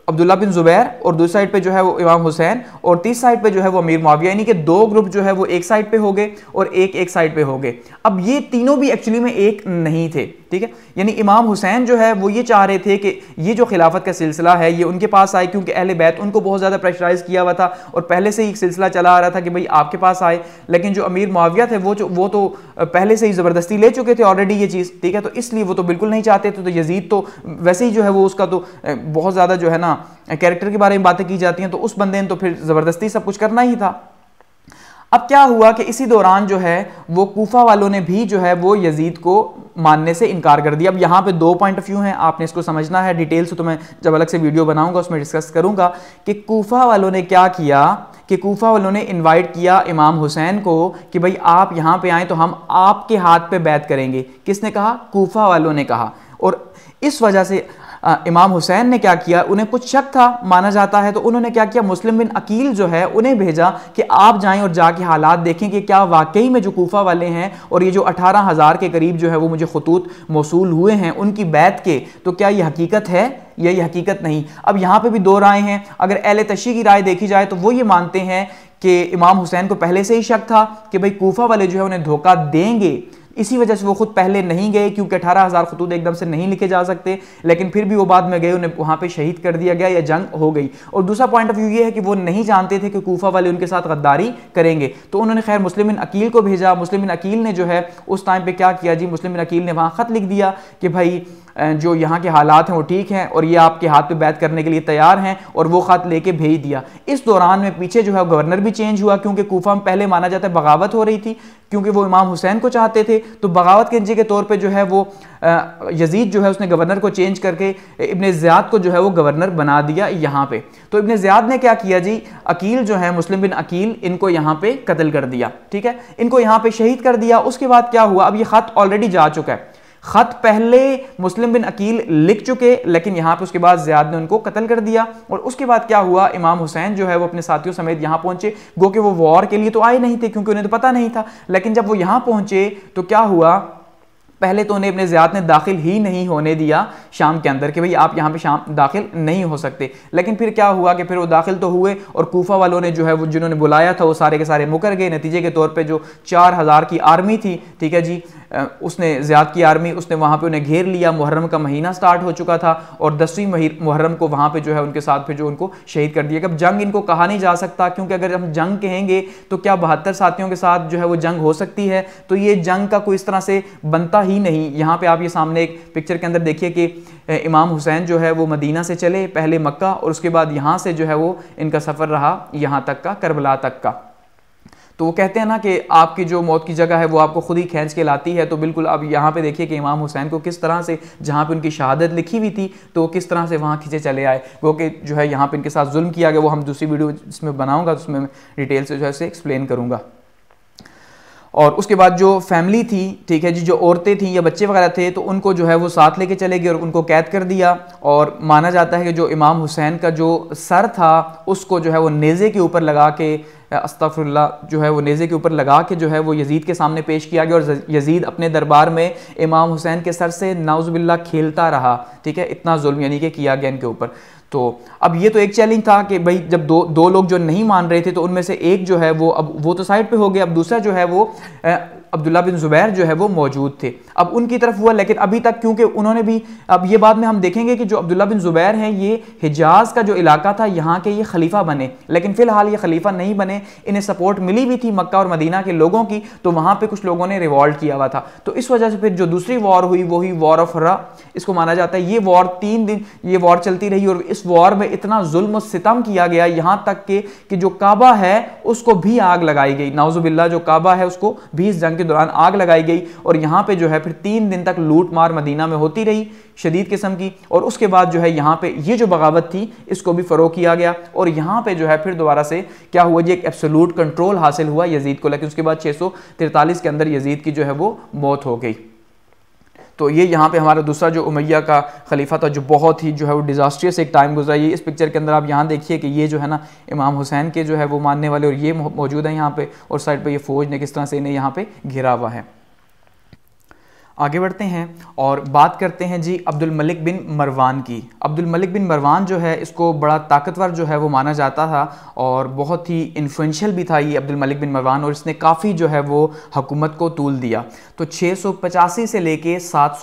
अब्दुल्ला बिन जुबैर और दूसरी साइड पे जो है वो इमाम हुसैन और तीस साइड पे जो है वो अमीर मुआविया यानी कि दो ग्रुप जो है वो एक साइड पे हो गए और एक एक साइड पे हो गए अब ये तीनों भी एक्चुअली में एक नहीं थे ठीक है यानी इमाम हुसैन जो है वो ये चाह रहे थे कि ये जो खिलाफत का सिलसिला है ये उनके पास आए क्योंकि अहले बैत उनको बहुत ज़्यादा प्रेशराइज किया हुआ था और पहले से ही एक सिलसिला चला आ रहा था कि भाई आपके पास आए लेकिन जो अमीर मुआविया थे वो वो तो पहले से ही ज़बरदस्ती ले चुके थे ऑलरेडी ये चीज़ ठीक है तो इसलिए वो तो बिल्कुल नहीं चाहते थे तो यजीद तो वैसे ही जो है वो उसका तो बहुत ज़्यादा जो है ना कैरेक्टर के बारे में बातें की जाती हैं तो उस बंदे ने तो फिर ज़बरदस्ती सब कुछ करना ही था अब क्या हुआ कि इसी दौरान जो है वो कोफा वालों ने भी जो है वो यजीद को मानने से इनकार कर दिया अब यहाँ पे दो पॉइंट ऑफ व्यू हैं आपने इसको समझना है डिटेल से तो मैं जब अलग से वीडियो बनाऊंगा उसमें डिस्कस करूंगा कि कोफा वालों ने क्या किया कि कोफा वालों ने इनवाइट किया इमाम हुसैन को कि भाई आप यहाँ पर आएँ तो हम आपके हाथ पे बैत करेंगे किसने कहा कोफा वालों ने कहा और इस वजह से आ, इमाम हुसैन ने क्या किया उन्हें कुछ शक था माना जाता है तो उन्होंने क्या किया मुस्लिम बिन अकील जो है उन्हें भेजा कि आप जाएं और जाके हालात देखें कि क्या वाकई में जो कोफा वाले हैं और ये जो अठारह हज़ार के करीब जो है वो मुझे खतूत मौसू हुए हैं उनकी बैत के तो क्या ये हकीकत है या ये हकीकत नहीं अब यहाँ पर भी दो राय हैं अगर एल तशी की राय देखी जाए तो वो ये मानते हैं कि इमाम हुसैन को पहले से ही शक था कि भाई कोफा वाले जो है उन्हें धोखा देंगे इसी वजह से वो खुद पहले नहीं गए क्योंकि अठारह हज़ार खतूत एकदम से नहीं लिखे जा सकते लेकिन फिर भी वो बाद में गए उन्हें वहाँ पर शहीद कर दिया गया या जंग हो गई और दूसरा पॉइंट ऑफ व्यू ये है कि वो नहीं जानते थे कि कोफा वाले उनके साथ गद्दारी करेंगे तो उन्होंने खैर मुस्लिम अकील को भेजा मुस्लिम अकील ने जो है उस टाइम पर क्या किया जी मुस्लिम अकील ने वहाँ ख़त लिख दिया कि भाई जो यहाँ के हालात हैं वो ठीक हैं और ये आपके हाथ पे बैत करने के लिए तैयार हैं और वो ख़त लेके भेज दिया इस दौरान में पीछे जो है गवर्नर भी चेंज हुआ क्योंकि कोफा में पहले माना जाता है बगावत हो रही थी क्योंकि वो इमाम हुसैन को चाहते थे तो बगावत के के तौर पर जो है वो यजीद जो है उसने गवर्नर को चेंज करके इबन ज़्याद को जो है वो गवर्नर बना दिया यहाँ पर तो इबन ज़्याद ने क्या किया जी अकील जो है मुस्लिम बिन अकील इनको यहाँ पर कत्ल कर दिया ठीक है इनको यहाँ पर शहीद कर दिया उसके बाद क्या हुआ अब ये ख़त ऑलरेडी जा चुका है ख़त पहले मुस्लिम बिन अकील लिख चुके लेकिन यहाँ पे उसके बाद ज़ियाद ने उनको कत्ल कर दिया और उसके बाद क्या हुआ इमाम हुसैन जो है वो अपने साथियों समेत यहाँ पहुँचे गो कि वो वॉर के लिए तो आए नहीं थे क्योंकि उन्हें तो पता नहीं था लेकिन जब वो यहाँ पहुँचे तो क्या हुआ पहले तो उन्हें अपने ज़्यादा ने दाखिल ही नहीं होने दिया शाम के अंदर कि भाई आप यहाँ पे शाम दाखिल नहीं हो सकते लेकिन फिर क्या हुआ कि फिर वो दाखिल तो हुए और कोफा वालों ने जो है वो जिन्होंने बुलाया था वो सारे के सारे मुकर गए नतीजे के तौर पर जो चार हज़ार की आर्मी थी ठीक है जी उसने ज़्यादा की आर्मी उसने वहाँ पर उन्हें घेर लिया मुहर्रम का महीना स्टार्ट हो चुका था और दसवीं मुहर्रम को वहाँ पर जो है उनके साथ फिर जो उनको शहीद कर दिया अब जंग इनको कहा नहीं जा सकता क्योंकि अगर हम जंग कहेंगे तो क्या बहत्तर साथियों के साथ जो है वो जंग हो सकती है तो ये जंग का कोई इस तरह से बनता ही नहीं यहाँ पे आप ये सामने एक पिक्चर के अंदर देखिए कि इमाम हुसैन जो है वो मदीना से चले पहले मक्का और उसके बाद यहाँ से जो है वो इनका सफ़र रहा यहाँ तक का करबला तक का तो वो कहते हैं ना कि आपकी जो मौत की जगह है वो आपको खुद ही खींच के लाती है तो बिल्कुल अब यहाँ पे देखिए कि इमाम हुसैन को किस तरह से जहाँ पे उनकी शहादत लिखी हुई थी तो वो किस तरह से वहाँ खींचे चले आए वो कि जो है यहाँ पे इनके साथ जुल्म किया गया वो हम दूसरी वीडियो इसमें बनाऊँगा तो उसमें डिटेल से जो है एक्सप्लेन करूँगा और उसके बाद जो फैमिली थी ठीक है जी जो औरतें थीं या बच्चे वगैरह थे तो उनको जो है वो साथ लेके चले गए और उनको कैद कर दिया और माना जाता है कि जो इमाम हुसैन का जो सर था उसको जो है वो नेज़े के ऊपर लगा के अस्तफ़ुल्ला जो है वो नेज़े के ऊपर लगा के जो है वो यजीद के सामने पेश किया गया और यजीद अपने दरबार में इमाम हुसैन के सर से नाउज़बिल्ला खेलता रहा ठीक है इतना जुल्म यानी कि किया गया इनके ऊपर तो अब ये तो एक चैलेंज था कि भाई जब दो दो लोग जो नहीं मान रहे थे तो उनमें से एक जो है वो अब वो तो साइड पे हो गया अब दूसरा जो है वो अब्दुल्ला बिन ज़ुबैर जो है वो मौजूद थे अब उनकी तरफ हुआ लेकिन अभी तक क्योंकि उन्होंने भी अब ये बात में हम देखेंगे कि जो अब्दुल्ला बिन ज़ुबैर हैं ये हिजाज का जो इलाका था यहाँ के ये खलीफा बने लेकिन फ़िलहाल ये खलीफा नहीं बने इन्हें सपोर्ट मिली भी थी मक्का और मदीना के लोगों की तो वहाँ पर कुछ लोगों ने रिवॉल्ट किया हुआ था तो इस वजह से फिर जो दूसरी वॉर हुई वो हुई वॉर ऑफ रा इसको माना जाता है ये वॉर तीन दिन ये वॉर चलती रही और इस वॉर में इतना जुल्म सितम किया गया यहाँ तक के कि जो काबा है उसको भी आग लगाई गई नाउजुबिल्ला जो काबा है उसको भी इस जंग के दौरान आग लगाई गई और यहाँ पे जो है फिर तीन दिन तक लूट मार मदीना में होती रही शदीद किस्म की और उसके बाद जो है यहाँ पे ये जो बगावत थी इसको भी फ़रोग किया गया और यहाँ पे जो है फिर दोबारा से क्या हुआ जी एक एब्सोलूट कंट्रोल हासिल हुआ यजीद को लेकिन उसके बाद छः के अंदर यजीद की जो है वो मौत हो गई तो ये यहाँ पे हमारा दूसरा जो उमैया का खलीफा था जो बहुत ही जो है वो डिज़ास्ट्रियस एक टाइम गुजरा ये इस पिक्चर के अंदर आप यहाँ देखिए कि ये जो है ना इमाम हुसैन के जो है वो मानने वाले और ये मौजूद है यहाँ पे और साइड पर ये फ़ौज ने किस तरह से इन्हें यहाँ पे घिरा हुआ है आगे बढ़ते हैं और बात करते हैं जी अब्दुल मलिक बिन मरवान की अब्दुल मलिक बिन मरवान जो है इसको बड़ा ताकतवर जो है वो माना जाता था और बहुत ही इन्फ्लुएंशियल भी था ये अब्दुल मलिक बिन मरवान और इसने काफ़ी जो है वो हकूमत को तूल दिया तो छः से लेके सात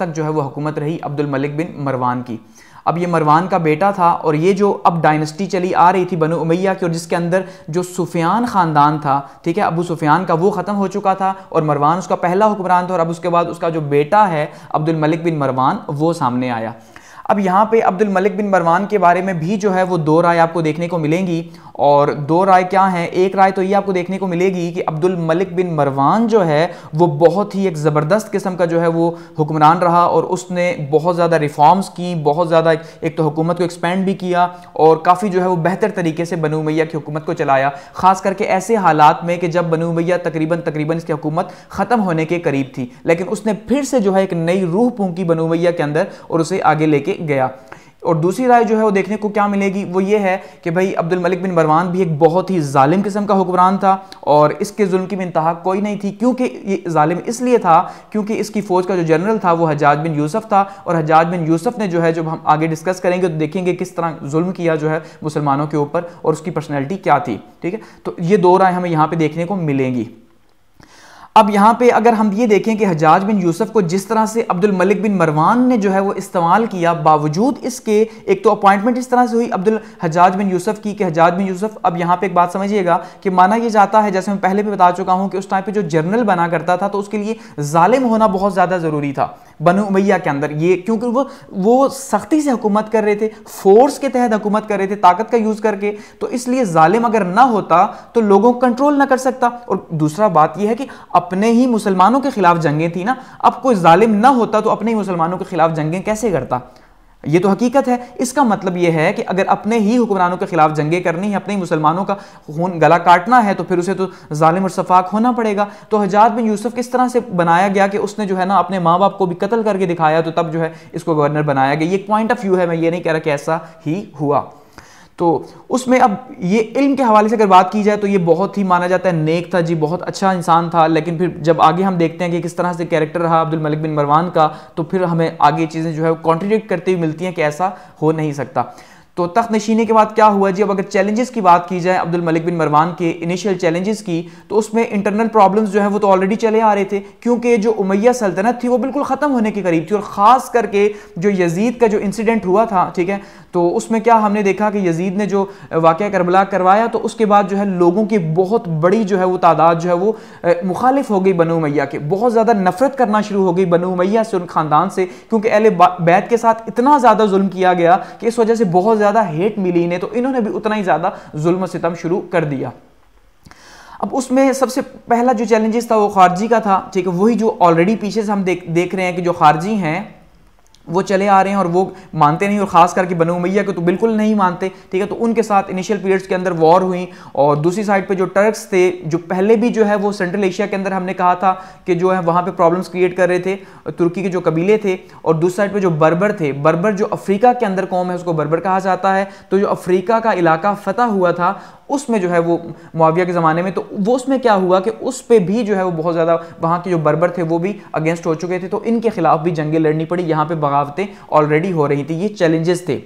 तक जो है वो हुकूमत रही अब्दुल मलिक बिन मरवान की अब ये मरवान का बेटा था और ये जो अब डायनेस्टी चली आ रही थी बनु उमैया की और जिसके अंदर जो सुफियान ख़ानदान था ठीक है अबू सुफियान का वो ख़त्म हो चुका था और मरवान उसका पहला हुक्मरान था और अब उसके बाद उसका जो बेटा है अब्दुल मलिक बिन मरवान वो सामने आया अब यहाँ पे अब्दुल मलिक बिन मरवान के बारे में भी जो है वो दो राय आपको देखने को मिलेंगी और दो राय क्या हैं एक राय तो ये आपको देखने को मिलेगी कि अब्दुल मलिक बिन मरवान जो है वो बहुत ही एक ज़बरदस्त किस्म का जो है वो हुक्मरान रहा और उसने बहुत ज़्यादा रिफॉर्म्स की बहुत ज़्यादा एक तो हुकूमत को एक्सपेंड भी किया और काफ़ी जो है वो बेहतर तरीके से बनू मैया की हुकूमत को चलाया ख़ास करके ऐसे हालात में कि जब बनू मैया तकरीबन तकरीबन इसकी हुकूमत ख़त्म होने के करीब थी लेकिन उसने फिर से जो है एक नई रूह पूकी बनू मैया के अंदर और उसे आगे लेके गया और दूसरी राय जो है वो देखने को क्या मिलेगी वो ये है कि भाई अब्दुल मलिक बिन मरवान भी एक बहुत ही ालिम किस्म का हुक्मरान था और इसके जुल्म की भी इंतहा कोई नहीं थी क्योंकि ये ालिम इसलिए था क्योंकि इसकी फ़ौज का जो जनरल था वो हजाज बिन यूसुफ था और हजाज बिन यूसुफ ने जो है जब हम आगे डिस्कस करेंगे तो देखेंगे किस तरह जुल्म किया जो है मुसलमानों के ऊपर और उसकी पर्सनैलिटी क्या थी ठीक है तो ये दो राय हमें यहाँ पर देखने को मिलेंगी अब यहाँ पे अगर हम ये देखें कि हजाज बिन यूसुफ को जिस तरह से अब्दुल मलिक बिन मरवान ने जो है वो इस्तेमाल किया बावजूद इसके एक तो अपॉइंटमेंट इस तरह से हुई अब्दुल हजाज बिन यूसुफ की कि हजाज बिन यूसुफ अब यहाँ पे एक बात समझिएगा कि माना यह जाता है जैसे मैं पहले भी बता चुका हूँ कि उस टाइम पर जो जर्नल बना करता था तो उसके लिए ालिम होना बहुत ज़्यादा ज़रूरी था बनो उमैया के अंदर ये क्योंकि वो वो सख्ती से हुकूमत कर रहे थे फोर्स के तहत हुकूमत कर रहे थे ताकत का यूज़ करके तो इसलिए ालिम अगर ना होता तो लोगों को कंट्रोल ना कर सकता और दूसरा बात यह है कि अपने ही मुसलमानों के खिलाफ जंगें थी ना अब कोई ालिम ना होता तो अपने ही मुसलमानों के खिलाफ जंगें कैसे करता ये तो हकीकत है इसका मतलब ये है कि अगर अपने ही हुक्मरानों के खिलाफ जंगे करनी है अपने ही मुसलमानों का खून गला काटना है तो फिर उसे तो ालिम और शफाक होना पड़ेगा तो हजात बिन यूसुफ किस तरह से बनाया गया कि उसने जो है ना अपने माँ बाप को भी कत्ल करके दिखाया तो तब जो है इसको गवर्नर बनाया गया ये पॉइंट ऑफ व्यू है मैं ये नहीं कह रहा कि ऐसा ही हुआ तो उसमें अब ये इल्म के हवाले से अगर बात की जाए तो ये बहुत ही माना जाता है नेक था जी बहुत अच्छा इंसान था लेकिन फिर जब आगे हम देखते हैं कि किस तरह से कैरेक्टर रहा अब्दुल मलिक बिन मरवान का तो फिर हमें आगे चीज़ें जो है कॉन्ट्रीब्यूट करती हुई मिलती हैं कि ऐसा हो नहीं सकता तो तख्त नशीने के बाद क्या हुआ जी अब अगर चैलेंजेस की बात की जाए अब्दुल मलिक बिन मरवान के इनिशियल चैलेंजेस की तो उसमें इंटरनल प्रॉब्लम्स जो है वो तो ऑलरेडी चले आ रहे थे क्योंकि जो उमैया सल्तनत थी वो बिल्कुल ख़त्म होने के करीब थी और ख़ास करके जो यजीद का जो इंसिडेंट हुआ था ठीक है तो उसमें क्या हमने देखा कि यजीद ने जो वाक़ करबला करवाया तो उसके बाद जो है लोगों की बहुत बड़ी जो है वो तादाद जो है वो मुखालिफ हो गई बनु मैया के बहुत ज़्यादा नफरत करना शुरू हो गई बनु मैया से उन ख़ानदान से क्योंकि अहले बैत के साथ इतना ज़्यादा जुल्म किया गया कि इस वजह से बहुत ज़्यादा हेट मिली इन्हें तो इन्होंने भी उतना ही ज़्यादा जुल्म सितम शुरू कर दिया अब उसमें सबसे पहला जो चैलेंजेस था वो खारजी का था ठीक है वही जो ऑलरेडी पीछे से हम देख देख रहे हैं कि जो खारजी हैं वो चले आ रहे हैं और वो मानते नहीं और ख़ास करके बनो मैया को तो बिल्कुल नहीं मानते ठीक है तो उनके साथ इनिशियल पीरियड्स के अंदर वॉर हुई और दूसरी साइड पे जो टर्क्स थे जो पहले भी जो है वो सेंट्रल एशिया के अंदर हमने कहा था कि जो है वहाँ पर प्रॉब्लम्स क्रिएट कर रहे थे तुर्की के जो कबीले थे और दूसरी साइड पर जो बर्बर थे बर्बर जो अफ्रीका के अंदर कौम है उसको बर्बर कहा जाता है तो जो अफ्रीका का इलाका फतेह हुआ था उसमें जो है वो मुआविया के ज़माने में तो वो उसमें क्या हुआ कि उस पर भी जो है वो बहुत ज़्यादा वहाँ के जो बर्बर थे वो भी अगेंस्ट हो चुके थे तो इनके ख़िलाफ़ भी जंगें लड़नी पड़ी यहाँ पर बगावतें ऑलरेडी हो रही थी ये चैलेंजेस थे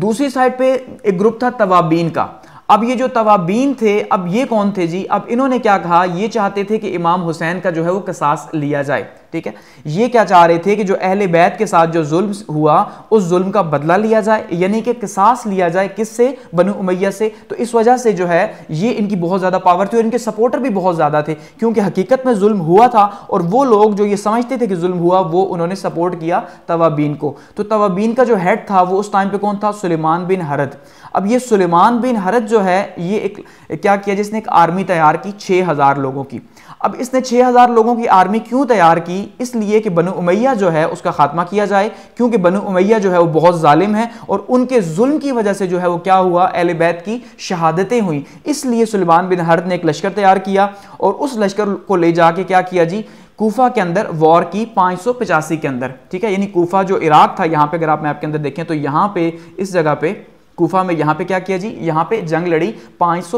दूसरी साइड पे एक ग्रुप था तवाबीन का अब ये जो तवाबीन थे अब ये कौन थे जी अब इन्होंने क्या कहा ये चाहते थे कि इमाम हुसैन का जो है वो कसास लिया जाए ठीक है ये क्या चाह रहे थे कि जो अहले बैत के साथ जो जुल्म हुआ उस जुल्म का बदला लिया जाए यानी कि कसास लिया जाए किससे बनु उमैया से तो इस वजह से जो है ये इनकी बहुत ज़्यादा पावर थी और इनके सपोर्टर भी बहुत ज़्यादा थे क्योंकि हकीकत में जुल्म हुआ था और वो लोग जो ये समझते थे कि जुल्म हुआ वो उन्होंने सपोर्ट किया तवाबीन को तो तवाबीन का जो हेड था वो उस टाइम पर कौन था सलेमान बिन हरत अब ये सुलेमान बिन हरत जो है ये एक क्या किया जिसने एक आर्मी तैयार की 6000 लोगों की अब इसने 6000 लोगों की आर्मी क्यों तैयार की इसलिए कि बनु उमैया जो है उसका खात्मा किया जाए क्योंकि बनु उमैया जो है वो बहुत ालिम है और उनके जुल्म की वजह से जो है वो क्या हुआ अहल बैत की शहादतें हुई इसलिए सुलेमान बिन हरत ने एक लश्कर तैयार किया और उस लश्कर को ले जाके क्या किया जी कोफा के अंदर वॉर की पाँच सौ पचासी के अंदर ठीक है यानी कोफा जो इराक था यहाँ पे अगर आप मैप के अंदर देखें तो यहाँ पे इस जगह पे कुफा में यहां पे क्या किया जी यहां पे जंग लड़ी पांच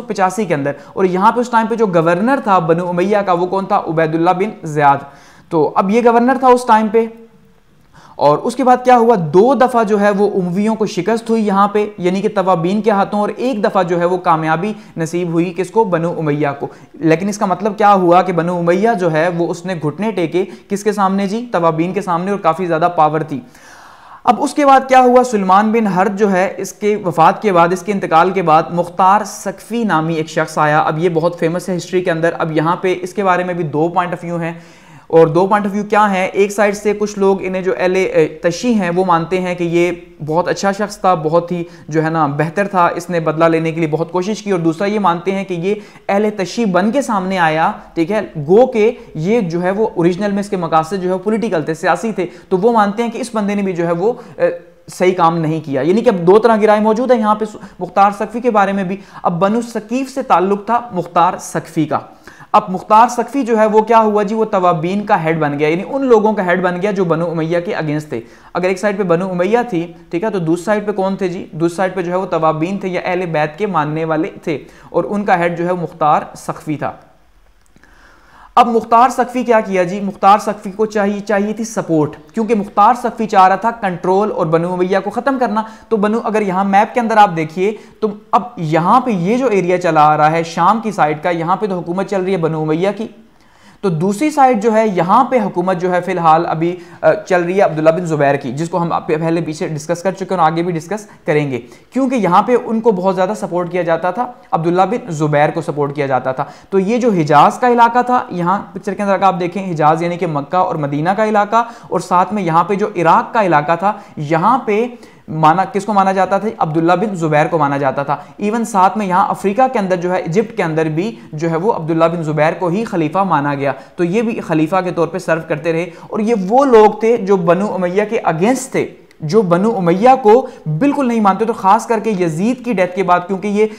के अंदर और यहां पे उस टाइम पे जो गवर्नर था बनु उमैया का वो कौन था उबैदुल्ला बिन जयाद तो अब ये गवर्नर था उस टाइम पे और उसके बाद क्या हुआ दो दफ़ा जो है वो उमवियों को शिकस्त हुई यहां पे यानी कि तवाबीन के हाथों और एक दफ़ा जो है वो कामयाबी नसीब हुई किसको बनु उमैया को लेकिन इसका मतलब क्या हुआ कि बनु उमैया जो है वो उसने घुटने टेके किसके सामने जी तवाबीन के सामने और काफ़ी ज़्यादा पावर थी अब उसके बाद क्या हुआ सलमान बिन हर्ज जो है इसके वफात के बाद इसके इंतकाल के बाद मुख्तार सकफ़ी नामी एक शख्स आया अब ये बहुत फेमस है हिस्ट्री के अंदर अब यहाँ पे इसके बारे में भी दो पॉइंट ऑफ व्यू हैं और दो पॉइंट ऑफ व्यू क्या है एक साइड से कुछ लोग इन्हें जो एल ए तशी हैं वो मानते हैं कि ये बहुत अच्छा शख्स था बहुत ही जो है ना बेहतर था इसने बदला लेने के लिए बहुत कोशिश की और दूसरा ये मानते हैं कि ये अहल तशी बन के सामने आया ठीक है गो के ये जो है वो ओरिजिनल में इसके मकासद जो है पोलिटिकल थे सियासी थे तो वो मानते हैं कि इस बंदे ने भी जो है वो सही काम नहीं किया यानी कि अब दो तरह की राय मौजूद है यहाँ पे मुख्तार सकफ़ी के बारे में भी अब बनु सकीफ से ताल्लुक था मुख्तार सकफ़ी का अब मुख्तार सकफी जो है वो क्या हुआ जी वो तवाबीन का हेड बन गया यानी उन लोगों का हेड बन गया जो बनु उमैया के अगेंस्ट थे अगर एक साइड पे बनु उमैया थी ठीक है तो दूसरी साइड पे कौन थे जी दूसरी साइड पे जो है वो तवाबीन थे या अहले बैत के मानने वाले थे और उनका हेड जो है मुख्तार सकफी था अब मुख्तार सकफ़ी क्या किया जी मुख्तार सकफ़ी को चाहिए चाहिए थी सपोर्ट क्योंकि मुख्तार सकफ़ी चाह रहा था कंट्रोल और बनु मैया को ख़त्म करना तो बनु अगर यहाँ मैप के अंदर आप देखिए तो अब यहाँ पे ये जो एरिया चला आ रहा है शाम की साइड का यहाँ पे तो हुकूमत चल रही है बनु मैया की तो दूसरी साइड जो है यहाँ पे हुकूमत जो है फिलहाल अभी चल रही है अब्दुल्ला बिन जुबैर की जिसको हम पहले पीछे डिस्कस कर चुके हैं और आगे भी डिस्कस करेंगे क्योंकि यहाँ पे उनको बहुत ज़्यादा सपोर्ट किया जाता था अब्दुल्ला बिन जुबैर को सपोर्ट किया जाता था तो ये जो हिजाज का इलाका था यहाँ पिक्चर के अंदर आप देखें हिजाज यानी कि मक्का और मदीना का इलाका और साथ में यहाँ पर जो इराक का इलाका था यहाँ पर माना किसको माना जाता था अब्दुल्ला बिन जुबैर को माना जाता था इवन साथ में यहाँ अफ्रीका के अंदर जो है इजिप्ट के अंदर भी जो है वो अब्दुल्ला बिन जुबैर को ही खलीफा माना गया तो ये भी खलीफा के तौर पर सर्व करते रहे और ये वो लोग थे जो बनु उमैया के अगेंस्ट थे जो बनु उमैया को बिल्कुल नहीं मानते तो खास करके यजीद की डेथ के बाद क्योंकि ये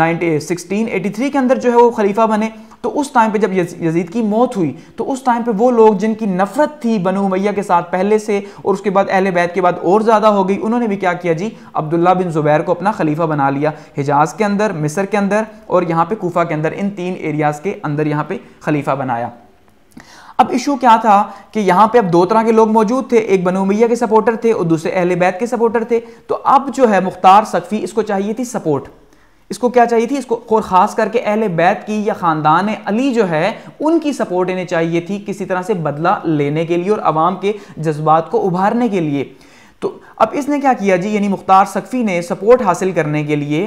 नाइनटी के अंदर जो है वो खलीफा बने तो उस टाइम पे जब यजीद की मौत हुई तो उस टाइम पे वो लोग जिनकी नफरत थी बनु मैया के साथ पहले से और उसके बाद अहल बैत के बाद और ज़्यादा हो गई उन्होंने भी क्या किया जी अब्दुल्ला बिन ज़ुबैर को अपना खलीफा बना लिया हिजाज के अंदर मिस्र के अंदर और यहाँ पर कोफा के अंदर इन तीन एरियाज़ के अंदर यहाँ पर खलीफा बनाया अब इशू क्या था कि यहाँ पे अब दो तरह के लोग मौजूद थे एक बनु के सपोर्टर थे और दूसरे अहल बैत के सपोर्टर थे तो अब जो है मुख्तार सकफ़ी इसको चाहिए थी सपोर्ट इसको क्या चाहिए थी इसको और ख़ास करके अहल बैत की या ख़ानदान अली जो है उनकी सपोर्ट इन्हें चाहिए थी किसी तरह से बदला लेने के लिए और आवाम के जज्बात को उभारने के लिए तो अब इसने क्या किया जी यानी मुख्तार सकफ़ी ने सपोर्ट हासिल करने के लिए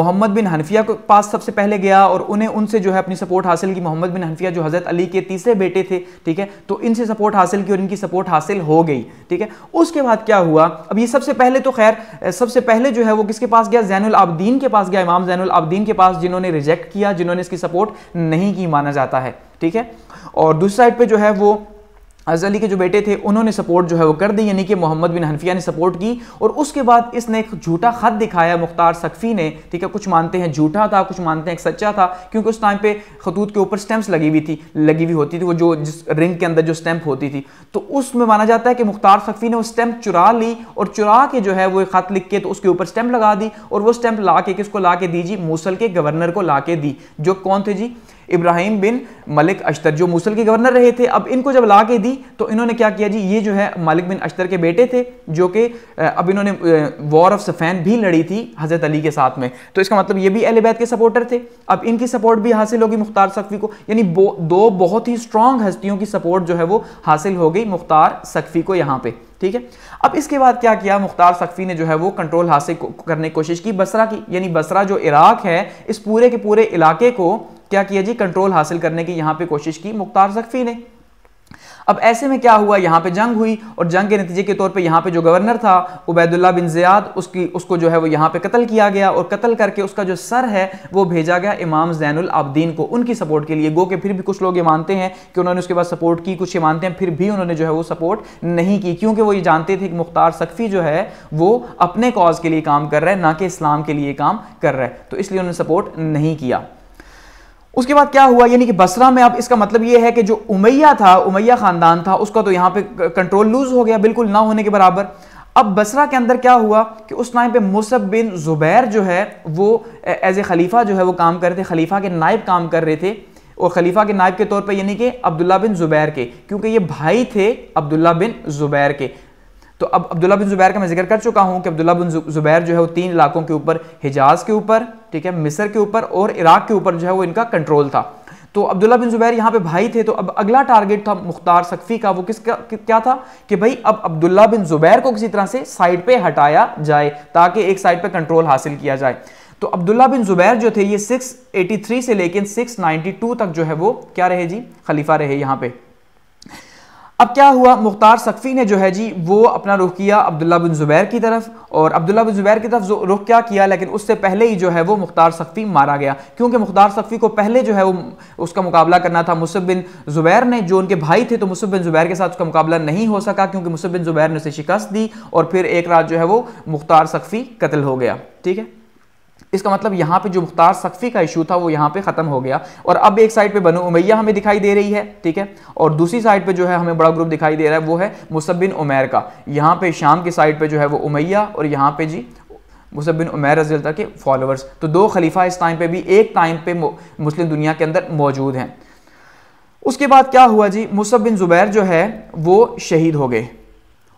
मोहम्मद बिन हनफिया के पास सबसे पहले गया और उन्हें उनसे जो है अपनी सपोर्ट हासिल की मोहम्मद बिन हनफिया जो हज़रत अली के तीसरे बेटे थे ठीक है तो इनसे सपोर्ट हासिल की और इनकी सपोर्ट हासिल हो गई ठीक है उसके बाद क्या हुआ अब ये सबसे पहले तो खैर सबसे पहले जो है वो किसके पास गया जैन आबदीन के पास गया इमाम जैन आबदीन के पास जिन्होंने रिजेक्ट किया जिन्होंने इसकी सपोर्ट नहीं की माना जाता है ठीक है और दूसरी साइड पर जो है वो अज़ अली के जो बेटे थे उन्होंने सपोर्ट जो है वो कर दी यानी कि मोहम्मद बिन हनफिया ने सपोर्ट की और उसके बाद इसने एक झूठा खत दिखाया मुख्तार सकफ़ी ने ठीक है कुछ मानते हैं झूठा था कुछ मानते हैं एक सच्चा था क्योंकि उस टाइम पे खतूत के ऊपर स्टैंप्स लगी हुई थी लगी हुई होती थी वो जो जिस रिंग के अंदर जो स्टैंप होती थी तो उसमें माना जाता है कि मुख्तार सकफ़ी ने वो स्टैंप चुरा ली और चुरा के जो है वो खत लिख के तो उसके ऊपर स्टैंप लगा दी और वो स्टैंप ला के किसको ला के दी जी मूसल के गवर्नर को ला के दी जो कौन थे जी इब्राहिम बिन मलिक अश्तर जो मूसल के गवर्नर रहे थे अब इनको जब ला के दी तो इन्होंने क्या किया जी ये जो है मलिक बिन अश्तर के बेटे थे जो कि अब इन्होंने वॉर ऑफ सफ़ैन भी लड़ी थी हज़रत अली के साथ में तो इसका मतलब ये भी बैत के सपोर्टर थे अब इनकी सपोर्ट भी हासिल होगी मुख्तार सकफ़ी को यानी दो बहुत ही स्ट्रॉग हस्तियों की सपोर्ट जो है वो हासिल हो गई मुख्तार सकफ़ी को यहाँ पे ठीक है अब इसके बाद क्या किया मुख्तार सकफ़ी ने जो है वो कंट्रोल हासिल करने की कोशिश की बसरा की यानी बसरा जो इराक है इस पूरे के पूरे इलाके को क्या किया जी कंट्रोल हासिल करने की यहाँ पे कोशिश की मुख्तार सख्फी ने अब ऐसे में क्या हुआ यहाँ पे जंग हुई और जंग के नतीजे के तौर पे यहाँ पे जो गवर्नर था उबैदुल्ला बिन ज़ियाद उसकी उसको जो है वो यहाँ पे कत्ल किया गया और कत्ल करके उसका जो सर है वो भेजा गया इमाम जैनुल आब्दीन को उनकी सपोर्ट के लिए गो के फिर भी कुछ लोग ये मानते हैं कि उन्होंने उसके बाद सपोर्ट की कुछ ये मानते हैं फिर भी उन्होंने जो है वो सपोर्ट नहीं की क्योंकि वो ये जानते थे कि मुख्तार सख्फी जो है वो अपने कॉज के लिए काम कर रहा है ना कि इस्लाम के लिए काम कर रहा है तो इसलिए उन्होंने सपोर्ट नहीं किया उसके बाद क्या हुआ यानी कि बसरा में अब इसका मतलब यह है कि जो उमैया था उमैया खानदान था उसका तो यहां पे कंट्रोल लूज हो गया बिल्कुल ना होने के बराबर अब बसरा के अंदर क्या हुआ कि उस टाइम पे मुसब बिन ज़ुबैर जो है वो एज ए खलीफा जो है वो काम कर रहे थे खलीफा के नायब काम कर रहे थे और खलीफा के नायब के तौर पर यानी कि अब्दुल्ला बिन ज़ुबैर के क्योंकि ये भाई थे अब्दुल्ला बिन ज़ुबैर के तो अब अब्दुल्ला बिन जुबैर का मैं जिक्र कर चुका हूं कि अब्दुल्ला बिन जुबैर जो है वो तीन इलाकों के ऊपर हिजाज के ऊपर ठीक है मिस्र के ऊपर और इराक के ऊपर जो है वो इनका कंट्रोल था तो अब्दुल्ला बिन जुबैर यहां पे भाई थे तो अब अगला टारगेट था मुख्तार सकफी का वो किसका क्या था कि भाई अब अब्दुल्ला बिन जुबैर को किसी तरह से साइड पे हटाया जाए ताकि एक साइड पे कंट्रोल हासिल किया जाए तो अब्दुल्ला बिन जुबैर जो थे ये 683 से लेकर 692 तक जो है वो क्या रहे जी खलीफा रहे यहाँ पे अब क्या हुआ मुख्तार सकफ़ी ने जो है जी वो अपना रुख किया अब्दुल्ला बिन ज़ुबैर की तरफ और अब्दुल्ला बिन ज़ुबैर की तरफ रुख क्या किया लेकिन उससे पहले ही जो है वो मुख्तार सकफ़ी मारा गया क्योंकि मुख्तार सकफ़ी को पहले जो है वो उसका मुकाबला करना था मुसफ़ बिन ज़ुबैर ने जो उनके भाई थे तो मुसफ़ बिन ज़ुबैर के साथ उसका मुकाबला नहीं हो सका क्योंकि मुसफ़ बिन ज़ुबैर ने उसे शिकस्त दी और फिर एक रात जो है वो मुख्तार सकफ़ी कत्ल हो गया ठीक है इसका मतलब यहाँ पे जो मुख्तार सख्फ़ी का इशू था वो यहाँ पे ख़त्म हो गया और अब एक साइड पे बनो उमैया हमें दिखाई दे रही है ठीक है और दूसरी साइड पे जो है हमें बड़ा ग्रुप दिखाई दे रहा है वो है मुसबिन उमैर का यहाँ पे शाम की साइड पे जो है वो उमैया और यहाँ पे जी मुसबिन उमैर रजील्ता के फॉलोअर्स तो दो खलीफा इस टाइम पर भी एक टाइम पर मुस्लिम दुनिया के अंदर मौजूद हैं उसके बाद क्या हुआ जी मुसबिन ज़ुबैर जो है वो शहीद हो गए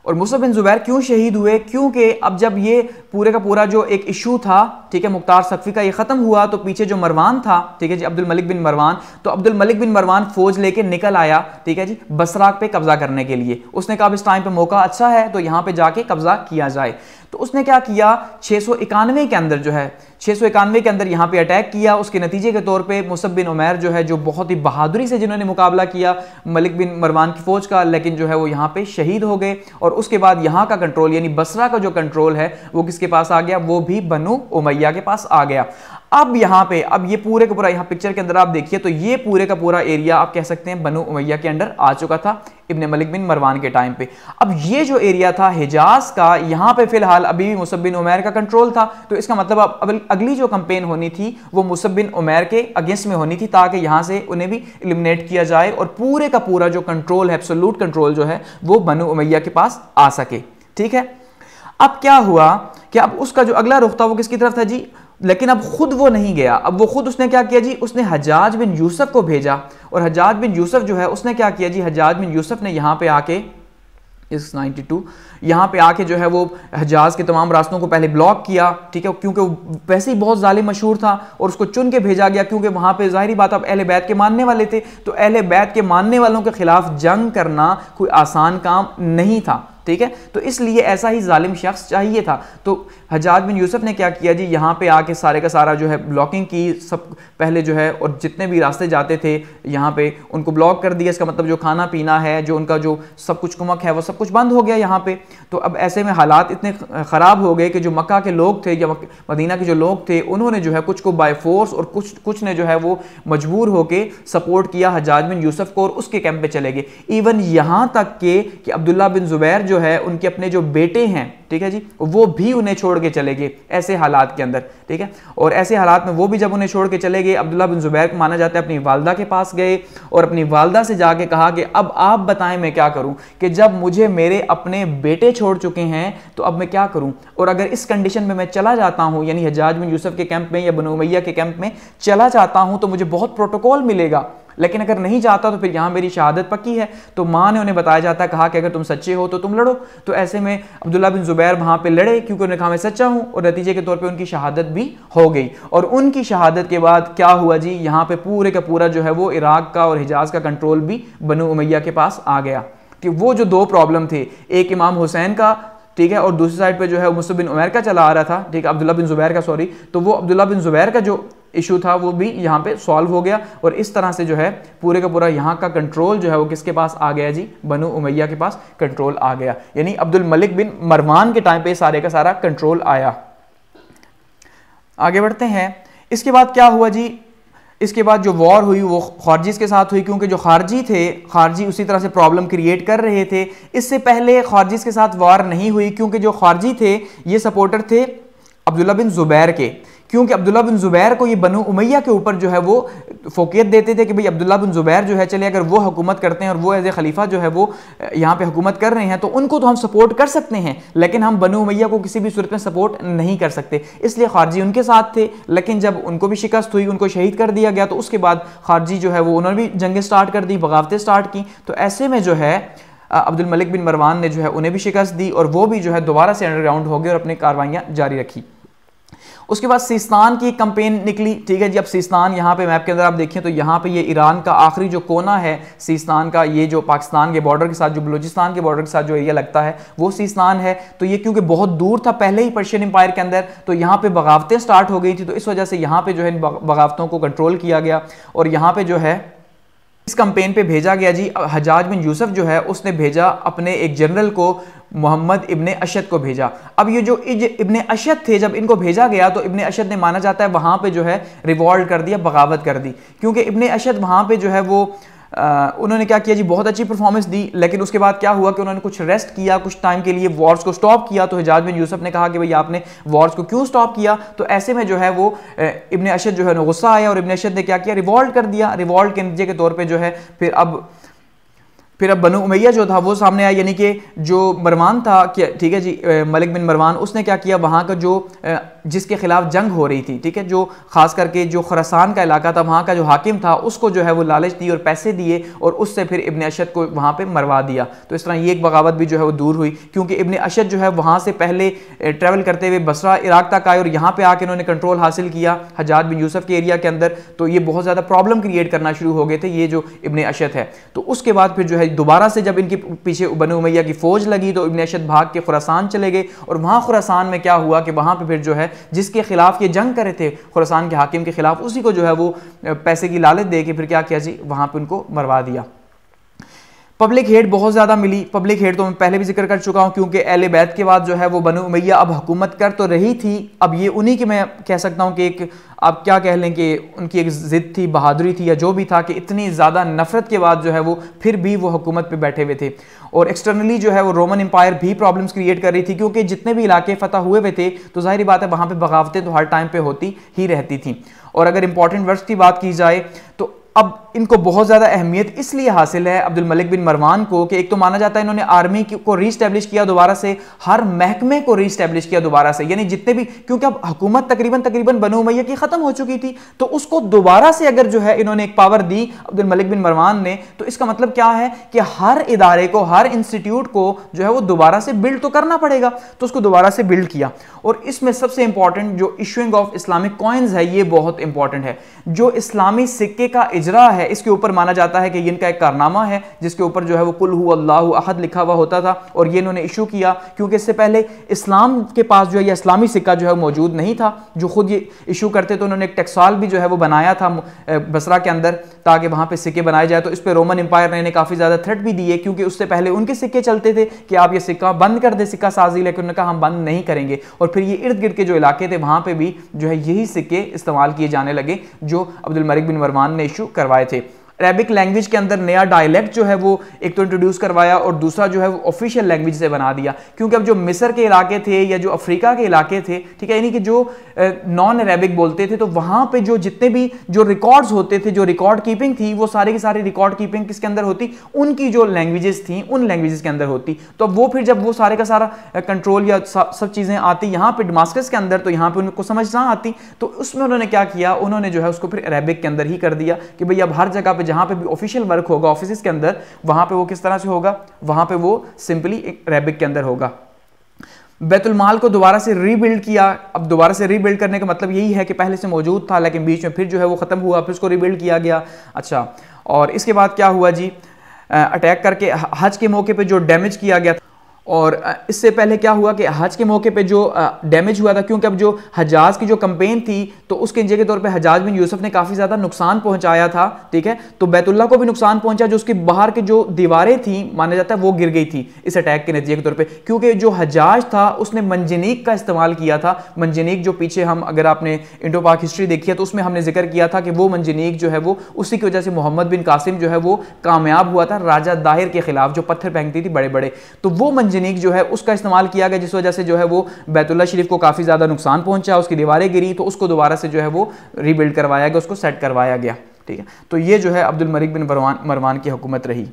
और मुसफ़ बिन ज़ुबैर क्यों शहीद हुए क्योंकि अब जब ये पूरे का पूरा जो एक इशू था ठीक है मुख्तार सकफ़ी का ये ख़त्म हुआ तो पीछे जो मरवान था ठीक है जी अब्दुल मलिक बिन मरवान तो अब्दुल मलिक बिन मरवान फ़ौज लेके निकल आया ठीक है जी बसराक पे कब्ज़ा करने के लिए उसने कहा इस टाइम पे मौका अच्छा है तो यहाँ पर जाके कब्ज़ा किया जाए तो उसने क्या किया छः के अंदर जो है छः के अंदर यहाँ पे अटैक किया उसके नतीजे के तौर पे मुसब बिन उमैर जो है जो बहुत ही बहादुरी से जिन्होंने मुकाबला किया मलिक बिन मरवान की फ़ौज का लेकिन जो है वो यहाँ पे शहीद हो गए और उसके बाद यहाँ का कंट्रोल यानी बसरा का जो कंट्रोल है वो किसके पास आ गया वो भी बनु उमैया के पास आ गया अब यहाँ पे अब ये पूरे का पूरा यहाँ पिक्चर के अंदर आप देखिए तो ये पूरे का पूरा एरिया आप कह सकते हैं बनु उमैया के अंडर आ चुका था इब्ने मलिक बिन मरवान के टाइम पे अब ये जो एरिया था हिजाज का यहां पे फिलहाल अभी भी मुसब बिन उमैर का कंट्रोल था तो इसका मतलब अब अगली जो कंपेन होनी थी वो मुसब बिन उमैर के अगेंस्ट में होनी थी ताकि यहां से उन्हें भी इलिमिनेट किया जाए और पूरे का पूरा जो कंट्रोल है एब्सोलूट कंट्रोल जो है वो बनु उमैया के पास आ सके ठीक है अब क्या हुआ कि अब उसका जो अगला रुख था वो किसकी तरफ था जी लेकिन अब खुद वो नहीं गया अब वो खुद उसने क्या किया जी उसने हजाज बिन यूसुफ को भेजा और हजाज बिन यूसुफ जो है उसने क्या किया जी हजाज बिन यूसुफ ने यहाँ पे आके इस 92 टू यहाँ पर आके जो है वो हजाज के तमाम रास्तों को पहले ब्लॉक किया ठीक है क्योंकि वैसे ही बहुत ज्यादा मशहूर था और उसको चुन के भेजा गया क्योंकि वहाँ पे जाहिर बात आप अहल बैत के मानने वाले थे तो अहल बैत के मानने वालों के ख़िलाफ़ जंग करना कोई आसान काम नहीं था ठीक है तो इसलिए ऐसा ही जालिम शख्स चाहिए था तो हजाज बिन यूसुफ ने क्या किया जी यहाँ पे आके सारे का सारा जो है ब्लॉकिंग की सब पहले जो है और जितने भी रास्ते जाते थे यहाँ पे उनको ब्लॉक कर दिया इसका मतलब जो खाना पीना है जो उनका जो सब कुछ कुमक है वो सब कुछ बंद हो गया यहाँ पे तो अब ऐसे में हालात इतने ख़राब हो गए कि जो मक्का के लोग थे या मदीना के जो लोग थे उन्होंने जो है कुछ को बाई फोर्स और कुछ कुछ ने जो है वो मजबूर होकर सपोर्ट किया हजाज बिन यूसुफ को और उसके कैंप पर चले गए इवन यहाँ तक के कि अब्दुल्ला बिन जुबैर जो है उनके अपने जो बेटे हैं ठीक है जी वो भी उन्हें छोड़ के चले गए ऐसे हालात के अंदर ठीक है और ऐसे हालात में वो भी जब उन्हें छोड़ के चले गए अब्दुल्ला बिन जुबैर को माना जाता है अपनी वालदा के पास गए और अपनी वालदा से जाके कहा कि अब आप बताएं मैं क्या करूं कि जब मुझे मेरे अपने बेटे छोड़ चुके हैं तो अब मैं क्या करूं और अगर इस कंडीशन में मैं चला जाता हूं यानी हजाज बिन यूसुफ के कैंप में या बनुमैया के कैंप में चला जाता हूं तो मुझे बहुत प्रोटोकॉल मिलेगा लेकिन अगर नहीं जाता तो फिर यहाँ मेरी शहादत पक्की है तो माँ ने उन्हें बताया जाता कहा कि अगर तुम सच्चे हो तो तुम लड़ो तो ऐसे में अब्दुल्ला बिन जुबैर वहाँ पर लड़े क्योंकि उन्होंने कहा मैं सच्चा हूँ और नतीजे के तौर पर उनकी शहादत भी हो गई और उनकी शहादत के बाद क्या हुआ जी यहाँ पर पूरे का पूरा जो है वो इराक का और हिजाज का कंट्रोल भी बनु उमैया के पास आ गया कि वो जो दो प्रॉब्लम थे एक इमाम हुसैन का ठीक है और दूसरी साइड पे जो है मुस्ब बिन उमैर का चला आ रहा था ठीक है अब्दुल्ला बिन जुबैर का सॉरी तो वो अब्दुल्ला बिन जुबैर का जो इशू था वो भी यहाँ पे सॉल्व हो गया और इस तरह से जो है पूरे का पूरा यहाँ का कंट्रोल जो है वो किसके पास आ गया जी बनु उमैया के पास कंट्रोल आ गया यानी अब्दुल मलिक बिन मरवान के टाइम पे सारे का सारा कंट्रोल आया आगे बढ़ते हैं इसके बाद क्या हुआ जी इसके बाद जो वॉर हुई वो खारजीज के साथ हुई क्योंकि जो खारजी थे खारजी उसी तरह से प्रॉब्लम क्रिएट कर रहे थे इससे पहले खारजीज के साथ वॉर नहीं हुई क्योंकि जो खारजी थे ये सपोर्टर थे अब्दुल्ला बिन जुबैर के क्योंकि अब्दुल्ला बिन ज़ुबैर को ये बनु उमैया के ऊपर जो है वो फोकियत देते थे कि भाई अब्दुल्ला बिन ज़ुबैर जो है चले अगर वो हुकूमत करते हैं और वो एज ए खलीफा जो है वो यहाँ पे हुकूमत कर रहे हैं तो उनको तो हम सपोर्ट कर सकते हैं लेकिन हम बनु उमैया को किसी भी सूरत में सपोर्ट नहीं कर सकते इसलिए खारजी उनके साथ थे लेकिन जब उनको भी शिकस्त हुई उनको शहीद कर दिया गया तो उसके बाद खारजी जो है वो उन्होंने भी जंगें स्टार्ट कर दी बगावतें स्टार्ट की तो ऐसे में जो है अब्दुल मलिक बिन मरवान ने जो है उन्हें भी शिकस्त दी और वो भी जो है दोबारा से अंडरग्राउंड हो गए और अपनी कार्रवाइयाँ जारी रखी उसके बाद सिस्तान की कंपेन निकली ठीक है जी अब सिस्तान यहाँ पे मैप के अंदर आप देखें तो यहाँ पे ये ईरान का आखिरी जो कोना है सिस्तान का ये जो पाकिस्तान के बॉर्डर के साथ जो बलूचिस्तान के बॉर्डर के साथ जो एरिया लगता है वो सिस्तान है तो ये क्योंकि बहुत दूर था पहले ही पर्शियन एम्पायर के अंदर तो यहाँ पर बगावतें स्टार्ट हो गई थी तो इस वजह से यहाँ पर जो है बगावतों को कंट्रोल किया गया और यहाँ पर जो है इस कंपेन पे भेजा गया जी हजाज बिन यूसुफ जो है उसने भेजा अपने एक जनरल को मोहम्मद इब्ने अशद को भेजा अब ये जो इब्ने अशद थे जब इनको भेजा गया तो इब्ने अशद ने माना जाता है वहाँ पे जो है रिवॉल्ट कर दिया बगावत कर दी क्योंकि इब्ने अशद वहाँ पे जो है वो उन्होंने क्या किया जी बहुत अच्छी परफॉर्मेंस दी लेकिन उसके बाद क्या हुआ कि उन्होंने कुछ रेस्ट किया कुछ टाइम के लिए वॉर्स को स्टॉप किया तो हिजाज बिन यूसफ ने कहा कि भाई आपने वॉर्स को क्यों स्टॉप किया तो ऐसे में जो है वो इबन अशद जो है गुस्सा आया और इबन अशद ने क्या किया रिवॉल्ट कर दिया रिवॉल्ट के नतीजे के तौर पर जो है फिर अब फिर अब बनु उमैया जो था वो सामने आया यानी कि जो मरवान था ठीक है जी मलिक बिन मरवान उसने क्या किया वहाँ का जो जिसके खिलाफ जंग हो रही थी ठीक है जो खास करके जो खरसान का इलाका था वहाँ का जो हाकिम था उसको जो है वो लालच दी और पैसे दिए और उससे फिर इबन अशद को वहाँ पर मरवा दिया तो इस तरह ये एक बगावत भी जो है वो दूर हुई क्योंकि इबन अशद जो है वहाँ से पहले ट्रैवल करते हुए बसरा इराक तक आए और यहाँ पर आकर इन्होंने कंट्रोल हासिल किया हजात बिन यूसफ के एरिया के अंदर तो ये बहुत ज़्यादा प्रॉब्लम क्रिएट करना शुरू हो गए थे ये जो इबन अशद है तो उसके बाद फिर जो है है दोबारा से जब इनके पीछे बनु उमैया की फ़ौज लगी तो इबन अशद भाग के खुरासान चले गए और वहाँ खुरासान में क्या हुआ कि वहाँ पर फिर जो है जिसके ख़िलाफ़ ये जंग करे थे खुरासान के हाकिम के ख़िलाफ़ उसी को जो है वो पैसे की लालच दे के फिर क्या किया जी वहाँ पर उनको मरवा दिया पब्लिक हेड बहुत ज़्यादा मिली पब्लिक हेड तो मैं पहले भी जिक्र कर चुका हूँ क्योंकि एल बैत के बाद जो है वो बनू उमैया अब हुकूमत कर तो रही थी अब ये उन्हीं की मैं कह सकता हूँ कि एक आप क्या कह लें कि उनकी एक ज़िद थी बहादुरी थी या जो भी था कि इतनी ज़्यादा नफरत के बाद जो है वो फिर भी वो हुकूमत पर बैठे हुए थे और एक्सटर्नली जो है वो रोमन एम्पायर भी प्रॉब्लम्स क्रिएट कर रही थी क्योंकि जितने भी इलाके फतह हुए हुए थे तो जाहिर बात है वहाँ पर बगावतें तो हर टाइम पर होती ही रहती थी और अगर इंपॉर्टेंट वर्ष की बात की जाए तो अब इनको बहुत ज़्यादा अहमियत इसलिए हासिल है अब्दुल मलिक बिन मरवान को कि एक तो माना जाता है इन्होंने आर्मी को रीस्टैब्लिश किया दोबारा से हर महकमे को रीस्टैब्लिश किया दोबारा से यानी जितने भी क्योंकि अब हुकूमत तकरीबन तकरीबन बनो मैया की ख़त्म हो चुकी थी तो उसको दोबारा से अगर जो है इन्होंने एक पावर दी अब्दुल मलिक बिन मरवान ने तो इसका मतलब क्या है कि हर इदारे को हर इंस्टीट्यूट को जो है वो दोबारा से बिल्ड तो करना पड़ेगा तो उसको दोबारा से बिल्ड किया और इसमें सबसे इंपॉर्टेंट जो इशूइंग ऑफ इस्लामिक कॉइन्स है ये बहुत इंपॉर्टेंट है जो इस्लामी सिक्के का इजरा है इसके ऊपर माना जाता है कि इनका एक कारनामा है जिसके ऊपर जो है वो कुल अल्लाह अहद लिखा हुआ होता था और ये इन्होंने इशू किया क्योंकि इससे पहले इस्लाम के पास जो है यह इस्लामी सिक्का जो है मौजूद नहीं था जो खुद ये इशू करते तो उन्होंने एक टैक्साल भी जो है वो बनाया था बसरा के अंदर ताकि वहाँ पर सिक्के बनाए जाए तो इस पर रोमन एम्पायर ने इन्हें काफ़ी ज़्यादा थ्रेट भी दिए क्योंकि उससे पहले उनके सिक्के चलते थे कि आप ये सिक्का बंद कर दें सिक्का साजी लेकिन उन्होंने कहा हम बंद नहीं करेंगे और फिर ये इर्द गिर्द के जो इलाके थे वहाँ पर भी जो है यही सिक्के इस्तेमाल किए जाने लगे जो अब्दुल मरिक बिन वरमान ने इशू करवाए थे अरेबिक लैंग्वेज के अंदर नया डायलैक्ट जो है वो एक तो इंट्रोड्यूस करवाया और दूसरा जो है वो ऑफिशियल लैंग्वेज से बना दिया क्योंकि अब जो मिस्र के इलाके थे या जो अफ्रीका के इलाके थे ठीक है यानी कि जो नॉन अरेबिक बोलते थे तो वहाँ पर जो जितने भी जो रिकॉर्ड्स होते थे जो रिकॉर्ड कीपिंग थी वो सारे की सारी रिकॉर्ड कीपिंग किसके अंदर होती उनकी जो लैंग्वेजेस थी उन लैंग्वेजेस के अंदर होती तो वो फिर जब वो सारे का सारा कंट्रोल या सब चीज़ें आती यहाँ पर डमास्कस के अंदर तो यहाँ पर उनको समझ ना आती तो उसमें उन्होंने क्या किया उन्होंने जो है उसको फिर अरेबिक के अंदर ही कर दिया कि भाई अब हर जगह पे जहां पे भी ऑफिशियल वर्क होगा ऑफिस के अंदर वहां पे वो किस तरह से होगा वहां पे वो सिंपली रेबिक के अंदर होगा बैतुलमाल को दोबारा से रीबिल्ड किया अब दोबारा से रीबिल्ड करने का मतलब यही है कि पहले से मौजूद था लेकिन बीच में फिर जो है वो ख़त्म हुआ फिर उसको रीबिल्ड किया गया अच्छा और इसके बाद क्या हुआ जी अटैक करके हज के मौके पर जो डैमेज किया गया था और इससे पहले क्या हुआ कि हज के मौके पे जो डैमेज हुआ था क्योंकि अब जो हजाज की जो कंपेन थी तो उसके नतीजे के तौर पे हजाज बिन यूसुफ ने काफ़ी ज़्यादा नुकसान पहुंचाया था ठीक है तो बैतुल्ला को भी नुकसान पहुंचा जो उसके बाहर की जो दीवारें थी माना जाता है वो गिर गई थी इस अटैक के नतीजे के तौर पर क्योंकि जो हजाज था उसने मंजनीक का इस्तेमाल किया था मंजनीक जो पीछे हम अगर आपने इंडो पाक हिस्ट्री देखी है तो उसमें हमने जिक्र किया था कि वो मंजनीक जो है वो उसी की वजह से मोहम्मद बिन कासिम जो है वो कामयाब हुआ था राजा दाहिर के खिलाफ जो पत्थर फेंकती थी बड़े बड़े तो वो मंजनीक जनीक जो है उसका इस्तेमाल किया गया जिस वजह से जो है वो बैतुल्ला शरीफ को काफ़ी ज़्यादा नुकसान पहुंचा उसकी दीवारें गिरी तो उसको दोबारा से जो है वो रीबिल्ड करवाया गया उसको सेट करवाया गया ठीक है तो ये जो है अब्दुल मरिक बिन मरवान मरवान की हुकूमत रही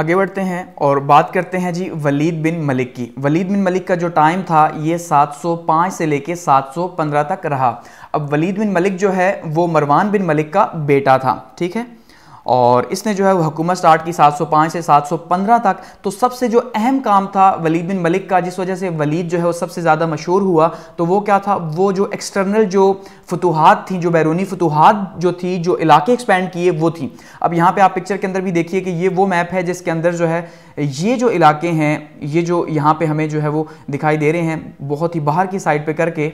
आगे बढ़ते हैं और बात करते हैं जी वलीद बिन मलिक की वलीद बिन मलिक का जो टाइम था ये 705 से लेके 715 तक रहा अब वलीद बिन मलिक जो है वो मरवान बिन मलिक का बेटा था ठीक है और इसने जो है वो हुकूमत स्टार्ट की 705 से 715 तक तो सबसे जो अहम काम था वलीद बिन मलिक का जिस वजह से वलीद जो है वो सबसे ज़्यादा मशहूर हुआ तो वो क्या था वो जो एक्सटर्नल जो फतूहत थी जो बैरूनी फतूहत जो थी जो इलाके एक्सपेंड किए वो थी अब यहाँ पर आप पिक्चर के अंदर भी देखिए कि ये वो मैप है जिसके अंदर जो है ये जो इलाके हैं ये जो यहाँ पर हमें जो है वो दिखाई दे रहे हैं बहुत ही बाहर की साइड पर करके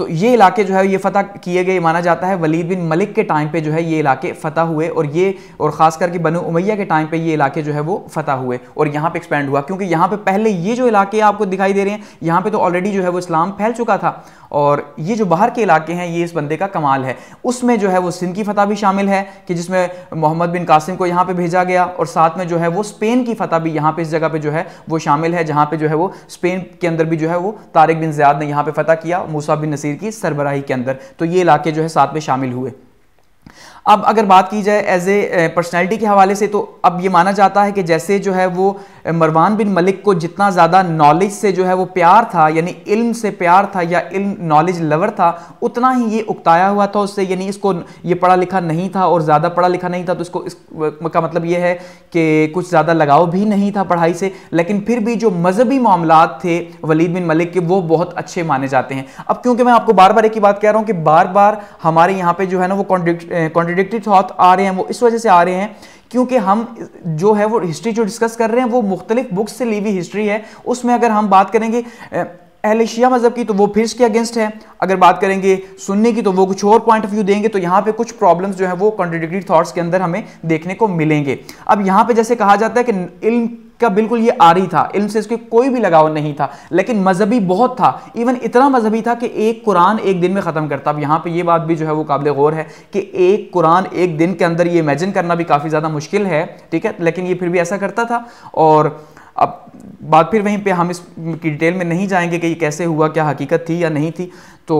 तो ये इलाके जो है ये फतह किए गए माना जाता है वलीद बिन मलिक के टाइम पे जो है ये इलाके फतह हुए और ये और ख़ास करके बनु उमैया के टाइम पे ये इलाके जो है वो फतह हुए और यहाँ पे एक्सपेंड हुआ क्योंकि यहाँ पे पहले ये जो इलाके आपको दिखाई दे रहे हैं यहाँ पे तो ऑलरेडी जो है वो इस्लाम फैल चुका था और ये जो बाहर के इलाके हैं ये इस बंदे का कमाल है उसमें जो है वो सिंध की फतह भी शामिल है कि जिसमें मोहम्मद बिन कासिम को यहाँ पे भेजा गया और साथ में जो है वो स्पेन की फतह भी यहाँ पे इस जगह पे जो है वो शामिल है जहाँ पे जो है वो स्पेन के अंदर भी जो है वो तारिक बिन ज़ियाद ने यहाँ पर फतह किया मूसा बिन नसीर की सरबराही के अंदर तो ये इलाके जो है साथ में शामिल हुए अब अगर बात की जाए एज ए पर्सनैलिटी के हवाले से तो अब ये माना जाता है कि जैसे जो है वो मरवान बिन मलिक को जितना ज़्यादा नॉलेज से जो है वो प्यार था यानी इल्म से प्यार था या इल्म नॉलेज लवर था उतना ही ये उकताया हुआ था उससे यानी इसको ये पढ़ा लिखा नहीं था और ज़्यादा पढ़ा लिखा नहीं था तो इसको इस का मतलब ये है कि कुछ ज़्यादा लगाव भी नहीं था पढ़ाई से लेकिन फिर भी जो मजहबी मामला थे वलीद बिन मलिक के वो बहुत अच्छे माने जाते हैं अब क्योंकि मैं आपको बार बार एक ही बात कह रहा हूँ कि बार बार हमारे यहाँ पे जो है ना वो कॉन्ट्रडिक्टेड थाट आ रहे हैं वो इस वजह से आ रहे हैं क्योंकि हम जो है वो हिस्ट्री जो डिस्कस कर रहे हैं वो मुख्तलिफ बुक्स से ली हुई हिस्ट्री है उसमें अगर हम बात करेंगे अहले शिया मज़हब की तो वो फिर इसके अगेंस्ट है अगर बात करेंगे सुनने की तो वो कुछ और पॉइंट ऑफ व्यू देंगे तो यहाँ पे कुछ प्रॉब्लम्स जो है वो कॉन्ट्रडिक्टी थॉट्स के अंदर हमें देखने को मिलेंगे अब यहाँ पे जैसे कहा जाता है कि इल्म का बिल्कुल ये आ रही था इल्म से इसके कोई भी लगाव नहीं था लेकिन मजहबी बहुत था इवन इतना मजहबी था कि एक कुरान एक दिन में ख़त्म करता अब यहाँ पे ये बात भी जो है वो काबिल गौर है कि एक कुरान एक दिन के अंदर ये इमेजिन करना भी काफ़ी ज़्यादा मुश्किल है ठीक है लेकिन ये फिर भी ऐसा करता था और अब बात फिर वहीं पे हम इसकी डिटेल में नहीं जाएंगे कि ये कैसे हुआ क्या हकीकत थी या नहीं थी तो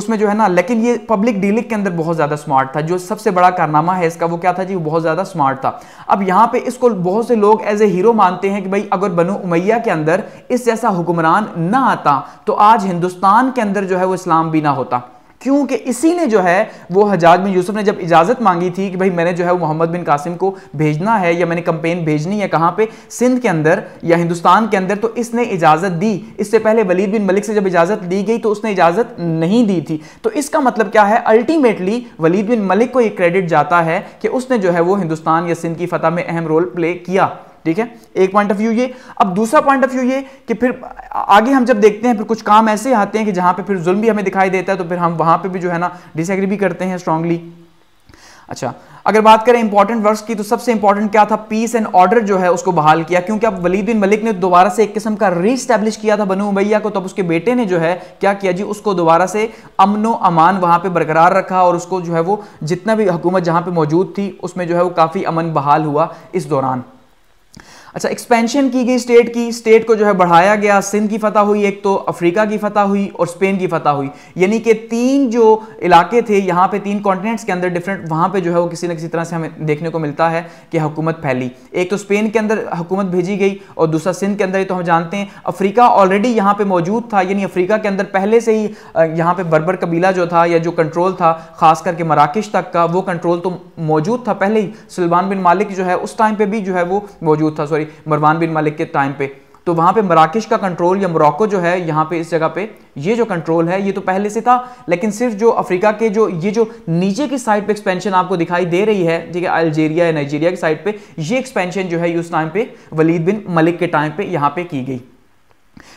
उसमें जो है ना लेकिन ये पब्लिक डीलिंग के अंदर बहुत ज़्यादा स्मार्ट था जो सबसे बड़ा कारनामा है इसका वो क्या था जी वो बहुत ज़्यादा स्मार्ट था अब यहाँ पे इसको बहुत से लोग एज ए हीरो मानते हैं कि भाई अगर बनो उमैया के अंदर इस जैसा हुक्मरान ना आता तो आज हिंदुस्तान के अंदर जो है वो इस्लाम भी ना होता क्योंकि इसी ने जो है वो हजाज बिन यूसुफ ने जब इजाज़त मांगी थी कि भाई मैंने जो है वो मोहम्मद बिन कासिम को भेजना है या मैंने कंपेन भेजनी है कहाँ पे सिंध के अंदर या हिंदुस्तान के अंदर तो इसने इजाज़त दी इससे पहले वलीद बिन मलिक से जब इजाज़त दी गई तो उसने इजाज़त नहीं दी थी तो इसका मतलब क्या है अल्टीमेटली वलीद बिन मलिक को एक क्रेडिट जाता है कि उसने जो है वो हिंदुस्तान या सिंध की फतह में अहम रोल प्ले किया ठीक है एक पॉइंट ऑफ व्यू ये अब दूसरा पॉइंट ऑफ व्यू ये कि फिर आगे हम जब देखते हैं फिर कुछ काम ऐसे आते हैं कि जहां पे फिर जुल्म भी हमें दिखाई देता है तो फिर हम वहां पे भी जो है ना डिसएग्री भी करते हैं स्ट्रांगली अच्छा अगर बात करें इंपॉर्टेंट वर्ड्स की तो सबसे इंपॉर्टेंट क्या था पीस एंड ऑर्डर जो है उसको बहाल किया क्योंकि अब वलीद बिन मलिक ने दोबारा से एक किस्म का रीस्टैब्लिश किया था बनू उमैया को तब तो उसके बेटे ने जो है क्या किया जी उसको दोबारा से अमनो अमान वहां पे बरकरार रखा और उसको जो है वो जितना भी हुकूमत जहां पर मौजूद थी उसमें जो है वो काफ़ी अमन बहाल हुआ इस दौरान अच्छा एक्सपेंशन की गई स्टेट की स्टेट को जो है बढ़ाया गया सिंध की फतह हुई एक तो अफ्रीका की फतह हुई और स्पेन की फतह हुई यानी कि तीन जो इलाके थे यहाँ पे तीन कॉन्टिनेंट्स के अंदर डिफरेंट वहाँ पे जो है वो किसी न किसी तरह से हमें देखने को मिलता है कि हुकूमत फैली एक तो स्पेन के अंदर हुकूमत भेजी गई और दूसरा सिंध के अंदर ये तो हम जानते हैं अफ्रीका ऑलरेडी यहाँ पर मौजूद था यानी अफ्रीका के अंदर पहले से ही यहाँ पर बर्बर कबीला जो था या जो कंट्रोल था खास करके मराकश तक का वो कंट्रोल तो मौजूद था पहले ही सलमान बिन मालिक जो है उस टाइम पर भी जो है वो मौजूद था सॉरी सॉरी मरवान बिन मालिक के टाइम पे तो वहां पे मराकश का कंट्रोल या मोरक्को जो है यहाँ पे इस जगह पे ये जो कंट्रोल है ये तो पहले से था लेकिन सिर्फ जो अफ्रीका के जो ये जो नीचे की साइड पे एक्सपेंशन आपको दिखाई दे रही है ठीक है अल्जीरिया या नाइजीरिया की साइड पे ये एक्सपेंशन जो है उस टाइम पे वलीद बिन मलिक के टाइम पे यहाँ पे की गई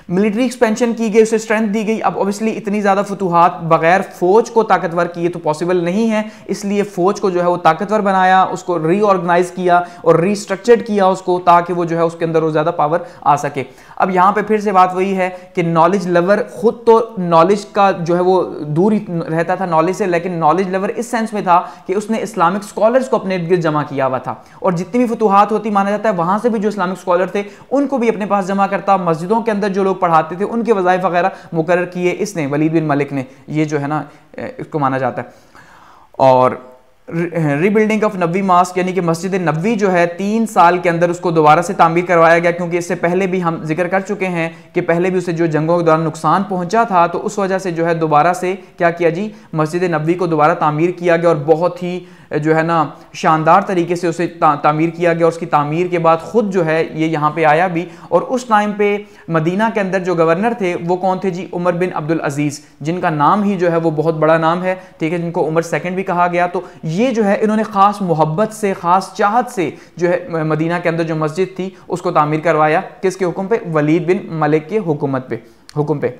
मिलिट्री एक्सपेंशन की गई उसे स्ट्रेंथ दी गई अब ऑब्वियसली इतनी ज़्यादा फतूहत बगैर फौज को ताकतवर किए तो पॉसिबल नहीं है इसलिए फौज को जो है वो ताकतवर बनाया उसको रीऑर्गेनाइज किया और रीस्ट्रक्चर्ड किया उसको ताकि वो जो है उसके अंदर वो ज़्यादा पावर आ सके अब यहाँ पे फिर से बात वही है कि नॉलेज लवर खुद तो नॉलेज का जो है वो दूर रहता था नॉलेज से लेकिन नॉलेज लवर इस सेंस में था कि उसने इस्लामिक स्कॉलर्स को अपने गिर जमा किया हुआ था और जितनी भी फतूहत होती माना जाता है वहाँ से भी जो इस्लामिक स्कॉलर थे उनको भी अपने पास जमा करता मस्जिदों के अंदर जो लोग लोग पढ़ाते थे उनके वज़ाइफ वगैरह मुकर किए इसने वलीद बिन मलिक ने ये जो है ना इसको माना जाता है और रीबिल्डिंग ऑफ नबी मास्क यानी कि मस्जिद नबी जो है तीन साल के अंदर उसको दोबारा से तामीर करवाया गया क्योंकि इससे पहले भी हम जिक्र कर चुके हैं कि पहले भी उसे जो जंगों के दौरान नुकसान पहुंचा था तो उस वजह से जो है दोबारा से क्या किया जी मस्जिद नबी को दोबारा तामीर किया गया और बहुत ही जो है ना शानदार तरीके से उसे ता, तामीर किया गया उसकी तामीर के बाद ख़ुद जो है ये यहाँ पे आया भी और उस टाइम पे मदीना के अंदर जो गवर्नर थे वो कौन थे जी उमर बिन अब्दुल अज़ीज़ जिनका नाम ही जो है वो बहुत बड़ा नाम है ठीक है जिनको उमर सेकेंड भी कहा गया तो ये जो है इन्होंने ख़ास मोहब्बत से ख़ास चाहत से जो है मदीना के अंदर जो मस्जिद थी उसको तामीर करवाया किसके हुक्म पे वलीद बिन मलिक के हुकूमत पे हुक्म पे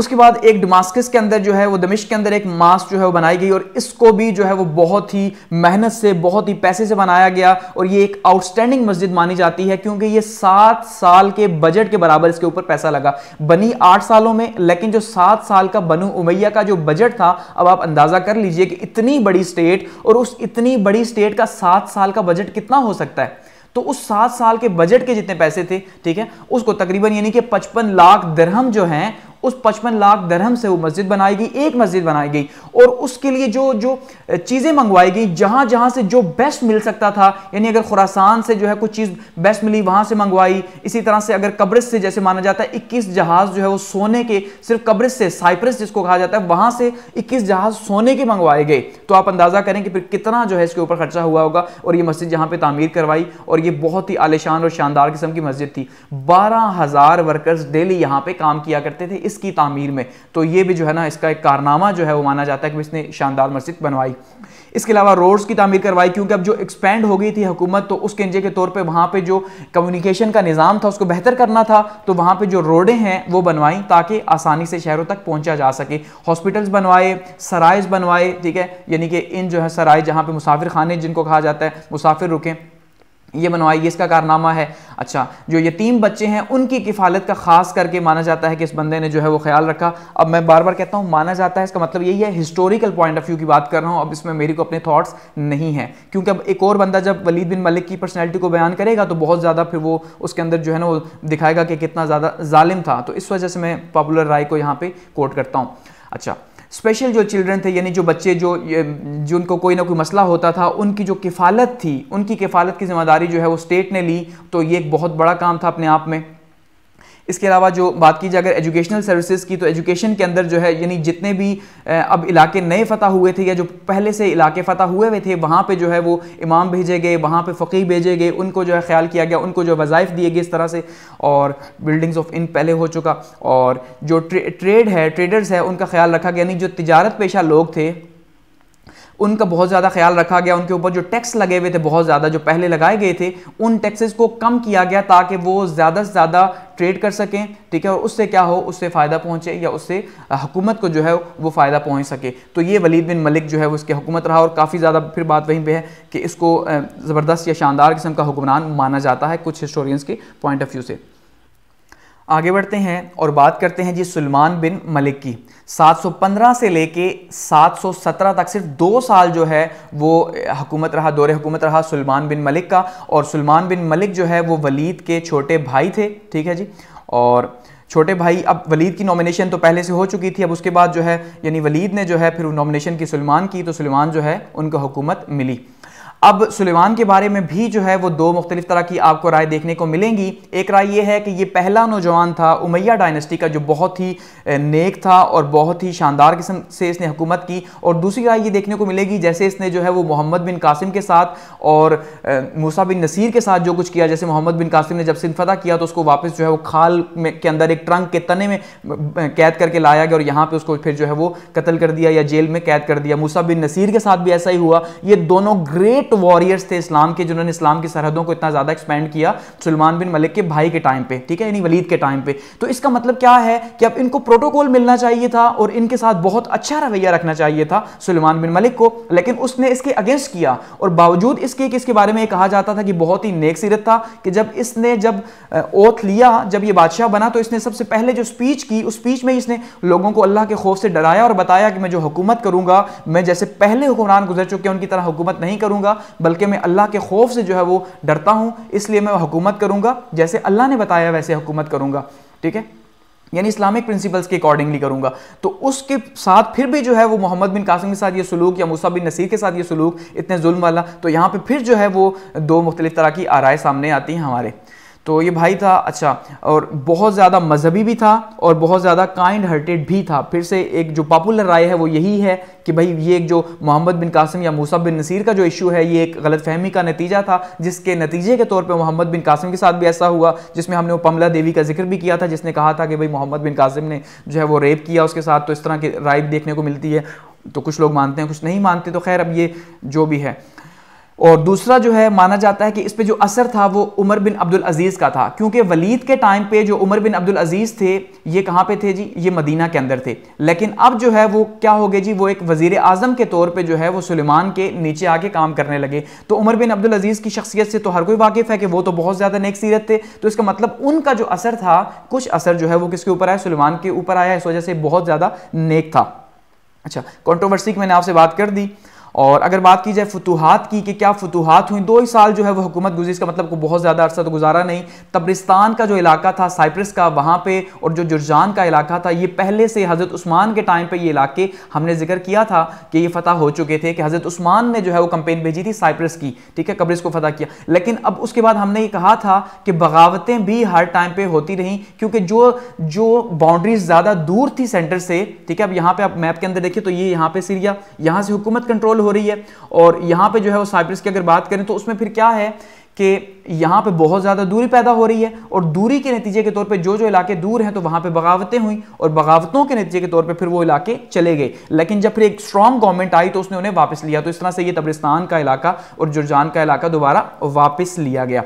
उसके बाद एक डिमास्किस के अंदर जो है वो दमिश के अंदर एक मास्क जो है वो बनाई गई और इसको भी जो है वो बहुत ही मेहनत से बहुत ही पैसे से बनाया गया और ये एक आउटस्टैंडिंग मस्जिद मानी जाती है क्योंकि ये सात साल के बजट के बराबर इसके ऊपर पैसा लगा बनी आठ सालों में लेकिन जो सात साल का बनु उमैया का जो बजट था अब आप अंदाज़ा कर लीजिए कि इतनी बड़ी स्टेट और उस इतनी बड़ी स्टेट का सात साल का बजट कितना हो सकता है तो उस सात साल के बजट के जितने पैसे थे ठीक है उसको तकरीबन यानी कि पचपन लाख दरहम जो हैं उस पचपन लाख दरहम से वो मस्जिद बनाई गई एक मस्जिद बनाई गई और उसके लिए जो जो चीज़ें मंगवाई गई जहाँ जहाँ से जो बेस्ट मिल सकता था यानी अगर खुरासान से जो है कुछ चीज़ बेस्ट मिली वहाँ से मंगवाई इसी तरह से अगर कब्रिस से जैसे माना जाता है इक्कीस जहाज़ जो है वो सोने के सिर्फ कब्रिस से साइप्रस जिसको कहा जाता है वहाँ से इक्कीस जहाज़ सोने के मंगवाए गए तो आप अंदाज़ा करें कि फिर कितना जो है इसके ऊपर खर्चा हुआ होगा और ये मस्जिद यहां पर तामीर करवाई और ये बहुत ही आलिशान और शानदार किस्म की मस्जिद थी बारह वर्कर्स डेली यहाँ पर काम किया करते थे इसकी तामीर में तो ये भी जो है ना इसका एक कारनामा जो है वो माना जाता है कि इसने शानदार मस्जिद बनवाई इसके अलावा रोड्स की तमीर करवाई क्योंकि अब जो एक्सपेंड हो गई थी हुकूमत तो उस केंजे के तौर पर वहाँ पर जो कम्युनिकेशन का निज़ाम था उसको बेहतर करना था तो वहाँ पर जो रोडें हैं वो बनवाई ताकि आसानी से शहरों तक पहुँचा जा सके हॉस्पिटल्स बनवाए सराइज बनवाए ठीक है यानी कि इन जो है सराय जहाँ पर मुसाफिर खाने जिनको कहा जाता है मुसाफिर रुकें ये बनवाएगी इसका कारनामा है अच्छा जो यतीम बच्चे हैं उनकी किफ़ालत का खास करके माना जाता है कि इस बंदे ने जो है वो ख्याल रखा अब मैं बार बार कहता हूँ माना जाता है इसका मतलब यही है हिस्टोरिकल पॉइंट ऑफ व्यू की बात कर रहा हूँ अब इसमें मेरी को अपने थॉट्स नहीं है क्योंकि अब एक और बंदा जब वलीद बिन मलिक की पर्सनैलिटी को बयान करेगा तो बहुत ज़्यादा फिर वो उसके अंदर जो है ना वो दिखाएगा कि कितना ज़्यादा ालिम था तो इस वजह से मैं पॉपुलर राय को यहाँ पर कोट करता हूँ अच्छा स्पेशल जो चिल्ड्रन थे यानी जो बच्चे जो जो उनको कोई ना कोई मसला होता था उनकी जो किफ़ालत थी उनकी किफ़ालत की जिम्मेदारी जो है वो स्टेट ने ली तो ये एक बहुत बड़ा काम था अपने आप में इसके अलावा जो बात की जाए अगर एजुकेशनल सर्विसेज की तो एजुकेशन के अंदर जो है यानी जितने भी अब इलाके नए फतह हुए थे या जो पहले से इलाके फतह हुए हुए थे वहाँ पे जो है वो इमाम भेजे गए वहाँ पे फ़कीह भेजे गए उनको जो है ख्याल किया गया उनको जो वज़ाइफ दिए गए इस तरह से और बिल्डिंग्स ऑफ इन पहले हो चुका और जो ट्रे, ट्रेड है ट्रेडर्स है उनका ख्याल रखा गया यानी जो तजारत पेशा लोग थे उनका बहुत ज़्यादा ख्याल रखा गया उनके ऊपर जो टैक्स लगे हुए थे बहुत ज़्यादा जो पहले लगाए गए थे उन टैक्सेस को कम किया गया ताकि वो ज़्यादा से ज़्यादा ट्रेड कर सकें ठीक है और उससे क्या हो उससे फ़ायदा पहुंचे या उससे हुकूमत को जो है वो फ़ायदा पहुंच सके तो ये वलीद बिन मलिक जो है वो इसकी हुकूमत रहा और काफ़ी ज़्यादा फिर बात वहीं पे है कि इसको ज़बरदस्त या शानदार किस्म का हुक्मरान माना जाता है कुछ हिस्टोरियंस के पॉइंट ऑफ व्यू से आगे बढ़ते हैं और बात करते हैं जी सलमान बिन मलिक की 715 से लेके 717 तक सिर्फ दो साल जो है वो हुकूमत रहा दौरे हुकूमत रहा सलमान बिन मलिक का और सलमान बिन मलिक जो है वो वलीद के छोटे भाई थे ठीक है जी और छोटे भाई अब वलीद की नॉमिनेशन तो पहले से हो चुकी थी अब उसके बाद जो है यानी वलीद ने जो है फिर नॉमिनेशन की सलमान की तो सलमान जो है उनको हुकूमत मिली अब सुलेमान के बारे में भी जो है वो दो मुख्तलिफ तरह की आपको राय देखने को मिलेंगी एक राय ये है कि ये पहला नौजवान था उमैया डायनेस्टी का जो बहुत ही नेक था और बहुत ही शानदार किस्म से इसने हुकूमत की और दूसरी राय ये देखने को मिलेगी जैसे इसने जो है वो मोहम्मद बिन कासिम के साथ और मूसा बिन नसीर के साथ जो कुछ किया जैसे मोहम्मद बिन कासिम ने जब सिंध किया तो उसको वापस जो है वो खाल में के अंदर एक ट्रंक के तने में कैद करके लाया गया और यहाँ पर उसको फिर जो है वो कत्ल कर दिया या जेल में कैद कर दिया मूसा बिन नसीर के साथ भी ऐसा ही हुआ ये दोनों ग्रेट एक्ट वॉरियर्स थे इस्लाम के जिन्होंने इस्लाम की सरहदों को इतना ज़्यादा एक्सपेंड किया सलमान बिन मलिक के भाई के टाइम पे ठीक है यानी वलीद के टाइम पे तो इसका मतलब क्या है कि अब इनको प्रोटोकॉल मिलना चाहिए था और इनके साथ बहुत अच्छा रवैया रखना चाहिए था सलमान बिन मलिक को लेकिन उसने इसके अगेंस्ट किया और बावजूद इसके कि इसके बारे में कहा जाता था कि बहुत ही नेक सीरत था कि जब इसने जब ओथ लिया जब ये बादशाह बना तो इसने सबसे पहले जो स्पीच की उस स्पीच में इसने लोगों को अल्लाह के खौफ से डराया और बताया कि मैं जो हुकूमत करूंगा मैं जैसे पहले हुक्मरान गुजर चुके हैं उनकी तरह हुकूमत नहीं करूंगा बल्कि मैं अल्लाह के खौफ से जो है वो डरता हूँ इसलिए मैं हुकूमत करूँगा जैसे अल्लाह ने बताया वैसे हुकूमत करूँगा ठीक है यानी इस्लामिक प्रिंसिपल्स के अकॉर्डिंगली करूंगा तो उसके साथ फिर भी जो है वो मोहम्मद बिन कासिम के साथ ये सलूक या मूसा बिन नसीर के साथ ये सलूक इतने जुल्म वाला तो यहाँ पे फिर जो है वो दो मुख्तलिफ तरह की आराय सामने आती हैं हमारे तो ये भाई था अच्छा और बहुत ज़्यादा मजहबी भी था और बहुत ज़्यादा काइंड हर्टेड भी था फिर से एक जो पॉपुलर राय है वो यही है कि भाई ये एक जो मोहम्मद बिन कासिम या मूसा बिन नसीर का जो इशू है ये एक गलत फहमी का नतीजा था जिसके नतीजे के तौर पर मोहम्मद बिन कासिम के साथ भी ऐसा हुआ जिसमें हमने वो पमला देवी का जिक्र भी किया था जिसने कहा था कि भाई मोहम्मद बिन कासिम ने जो है वो रेप किया उसके साथ तो इस तरह की राय देखने को मिलती है तो कुछ लोग मानते हैं कुछ नहीं मानते तो खैर अब ये जो भी है और दूसरा जो है माना जाता है कि इस पर जो असर था वो उमर बिन अब्दुल अजीज़ का था क्योंकि वलीद के टाइम पे जो उमर बिन अब्दुल अजीज़ थे ये कहाँ पे थे जी ये मदीना के अंदर थे लेकिन अब जो है वो क्या हो गए जी वो एक वजीर आजम के तौर पर जो है वो सुलेमान के नीचे आके काम करने लगे तो उमर बिन अब्दुल अजीज़ की शख्सियत से तो हर कोई वाकिफ़ है कि वो तो बहुत ज़्यादा नेक सीरत थे तो इसका मतलब उनका जो असर था कुछ असर जो है वो किसके ऊपर आया सुलेमान के ऊपर आया इस वजह से बहुत ज़्यादा नेक था अच्छा कॉन्ट्रोवर्सी की मैंने आपसे बात कर दी और अगर बात की जाए फतूहत की कि क्या फतूहत हुई दो ही साल जो है वो हुकूमत गुजरी इसका मतलब को बहुत ज़्यादा अरसा तो गुजारा नहीं तब्रिस्तान का जो इलाका था साइप्रस का वहाँ पे और जो जुर्जान का इलाका था ये पहले से हज़रत उस्मान के टाइम पे ये इलाके हमने जिक्र किया था कि ये फ़तह हो चुके थे कि हज़रत उस्मान ने जो है वो कंपेन भेजी थी साइप्रस की ठीक है कब्रिस को फ़तह किया लेकिन अब उसके बाद हमने ये कहा था कि बगावतें भी हर टाइम पर होती रहीं क्योंकि जो जो बाउंड्रीज ज़्यादा दूर थी सेंटर से ठीक है अब यहाँ पर आप मैप के अंदर देखिए तो ये यहाँ पर सीरिया यहाँ से हुकूमत कंट्रोल हो रही है और यहाँ पे जो है वो साइप्रस की अगर बात करें तो उसमें फिर क्या है कि यहाँ पे बहुत ज़्यादा दूरी पैदा हो रही है और दूरी के नतीजे के तौर पे जो जो इलाके दूर हैं तो वहाँ पे बगावतें हुई और बगावतों के नतीजे के तौर पे फिर वो इलाके चले गए लेकिन जब फिर एक स्ट्रॉन्ग गवर्नमेंट आई तो उसने उन्हें वापस लिया तो इस तरह से ये तब्रिस्तान का इलाका और जुर्जान का इलाका दोबारा वापस लिया गया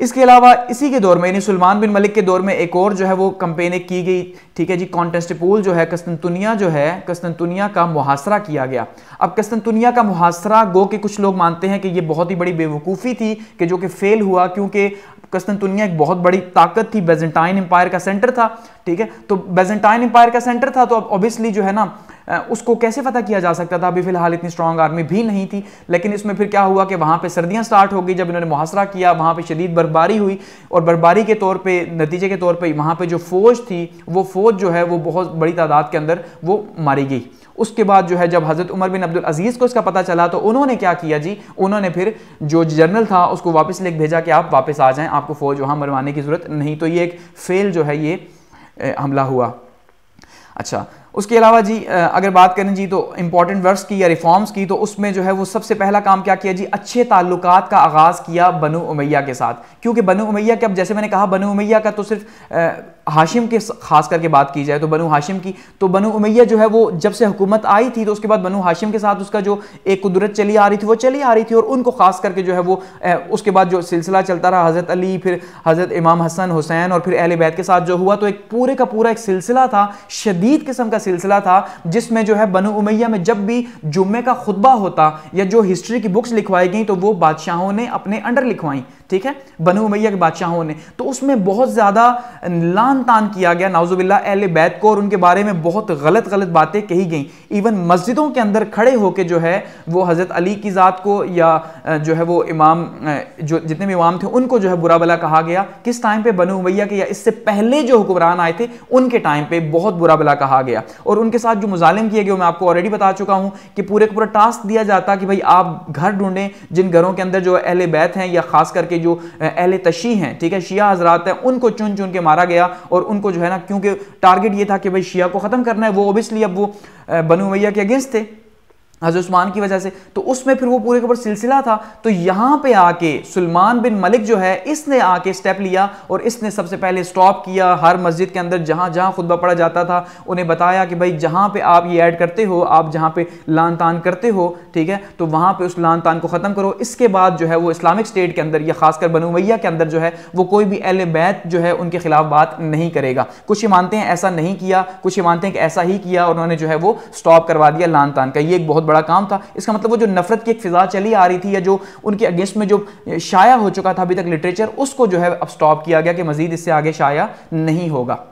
इसके अलावा इसी के दौर में यानी सलमान बिन मलिक के दौर में एक और जो है वो कंपेनें की गई ठीक है जी कॉन्टेस्टपोल जो है कस्तनतुनिया जो है कस्तनतुनिया का मुहासरा किया गया अब कस्तनतुनिया का मुहासरा गो के कुछ लोग मानते हैं कि ये बहुत ही बड़ी बेवकूफ़ी थी कि जो कि फेल हुआ क्योंकि कस्तनतुनिया एक बहुत बड़ी ताकत थी बेजेंटाइन एम्पायर का सेंटर था ठीक है तो बेजेंटाइन एम्पायर का सेंटर था तो अब ऑब्वियसली जो है ना उसको कैसे पता किया जा सकता था अभी फिलहाल इतनी स्ट्रांग आर्मी भी नहीं थी लेकिन इसमें फिर क्या हुआ कि वहाँ पर सर्दियाँ स्टार्ट हो गई जब इन्होंने मुहासरा किया वहाँ पर शदीद बर्फबारी हुई और बर्फबारी के तौर पर नतीजे के तौर पर वहाँ पर जो फ़ौज थी वो फ़ौज जो है वो बहुत बड़ी तादाद के अंदर वो मारी गई उसके बाद जो है जब हज़रत उमर बिन अब्दुल अज़ीज़ को इसका पता चला तो उन्होंने क्या किया जी उन्होंने फिर जो जनरल था उसको वापस लेकर भेजा कि आप वापस आ जाएं आपको फ़ौज वहां मरवाने की ज़रूरत नहीं तो ये एक फेल जो है ये हमला हुआ अच्छा उसके अलावा जी अगर बात करें जी तो इंपॉर्टेंट वर्क्स की या रिफॉर्म्स की तो उसमें जो है वो सबसे पहला काम क्या किया जी अच्छे ताल्लुक का आगाज़ किया बनु उमैया के साथ क्योंकि बनु उमैया के अब जैसे मैंने कहा बनु उमैया का तो सिर्फ हाशिम के खास करके बात की जाए तो बनु हाशिम की तो बनु उमैया जो है वो जब से हुकूमत आई थी तो उसके बाद बनु हाशिम के साथ उसका जो एक कुदरत चली आ रही थी वो चली आ रही थी और उनको खास करके जो है वो उसके बाद जो सिलसिला चलता रहा हज़रत अली फिर हज़रत इमाम हसन हुसैन और फिर अहल बैत के साथ जो हुआ तो एक पूरे का पूरा एक सिलसिला था शदीद किस्म का सिलसिला था जिसमें जो है बनु उमैया में जब भी जुम्मे का खुतबा होता या जो हिस्ट्री की बुक्स लिखवाई गई तो वो बादशाहों ने अपने अंडर लिखवाई ठीक है बनु उमैया के बादशाहों ने तो उसमें बहुत ज़्यादा लान तान किया गया नाउजुबिल्ला अहल बैत को और उनके बारे में बहुत गलत गलत बातें कही गई इवन मस्जिदों के अंदर खड़े होकर जो है वो हज़रत अली की ज़ात को या जो है वो इमाम जो जितने भी इमाम थे उनको जो है बुरा भला कहा गया किस टाइम पर बनु उमैया के या इससे पहले जो हुक्मरान आए थे उनके टाइम पर बहुत बुरा भला कहा गया और उनके साथ जो मुजालिम किए गए मैं आपको ऑलरेडी बता चुका हूँ कि पूरे का पूरा टास्क दिया जाता कि भाई आप घर ढूंढें जिन घरों के अंदर जो अहल बैत हैं या खास करके के जो अहल तशी हैं ठीक है शिया हजरात हैं उनको चुन चुन के मारा गया और उनको जो है ना क्योंकि टारगेट ये था कि भाई शिया को ख़त्म करना है वो ओबियसली अब वो बनु के अगेंस्ट थे हज़रत उस्मान की वजह से तो उसमें फिर वो पूरे के ऊपर सिलसिला था तो यहाँ पे आके सलमान बिन मलिक जो है इसने आके स्टेप लिया और इसने सबसे पहले स्टॉप किया हर मस्जिद के अंदर जहाँ जहाँ खुतबा पढ़ा जाता था उन्हें बताया कि भाई जहाँ पे आप ये ऐड करते हो आप जहाँ पे लान तान करते हो ठीक है तो वहाँ पर उस लान तान को ख़त्म करो इसके बाद जो है वो इस्लामिक स्टेट के अंदर या खासकर बनु के अंदर जो है वो कोई भी अहल बैत जो है उनके खिलाफ बात नहीं करेगा कुछ ही मानते हैं ऐसा नहीं किया कुछ ही मानते हैं कि ऐसा ही किया उन्होंने जो है वो स्टॉप करवा दिया लान तान का ये एक बहुत बड़ा काम था इसका मतलब वो जो नफरत की एक फिजा चली आ रही थी या जो उनके अगेंस्ट में जो शाया हो चुका था अभी तक लिटरेचर उसको जो है अब स्टॉप किया गया कि मजीद इससे आगे शाया नहीं होगा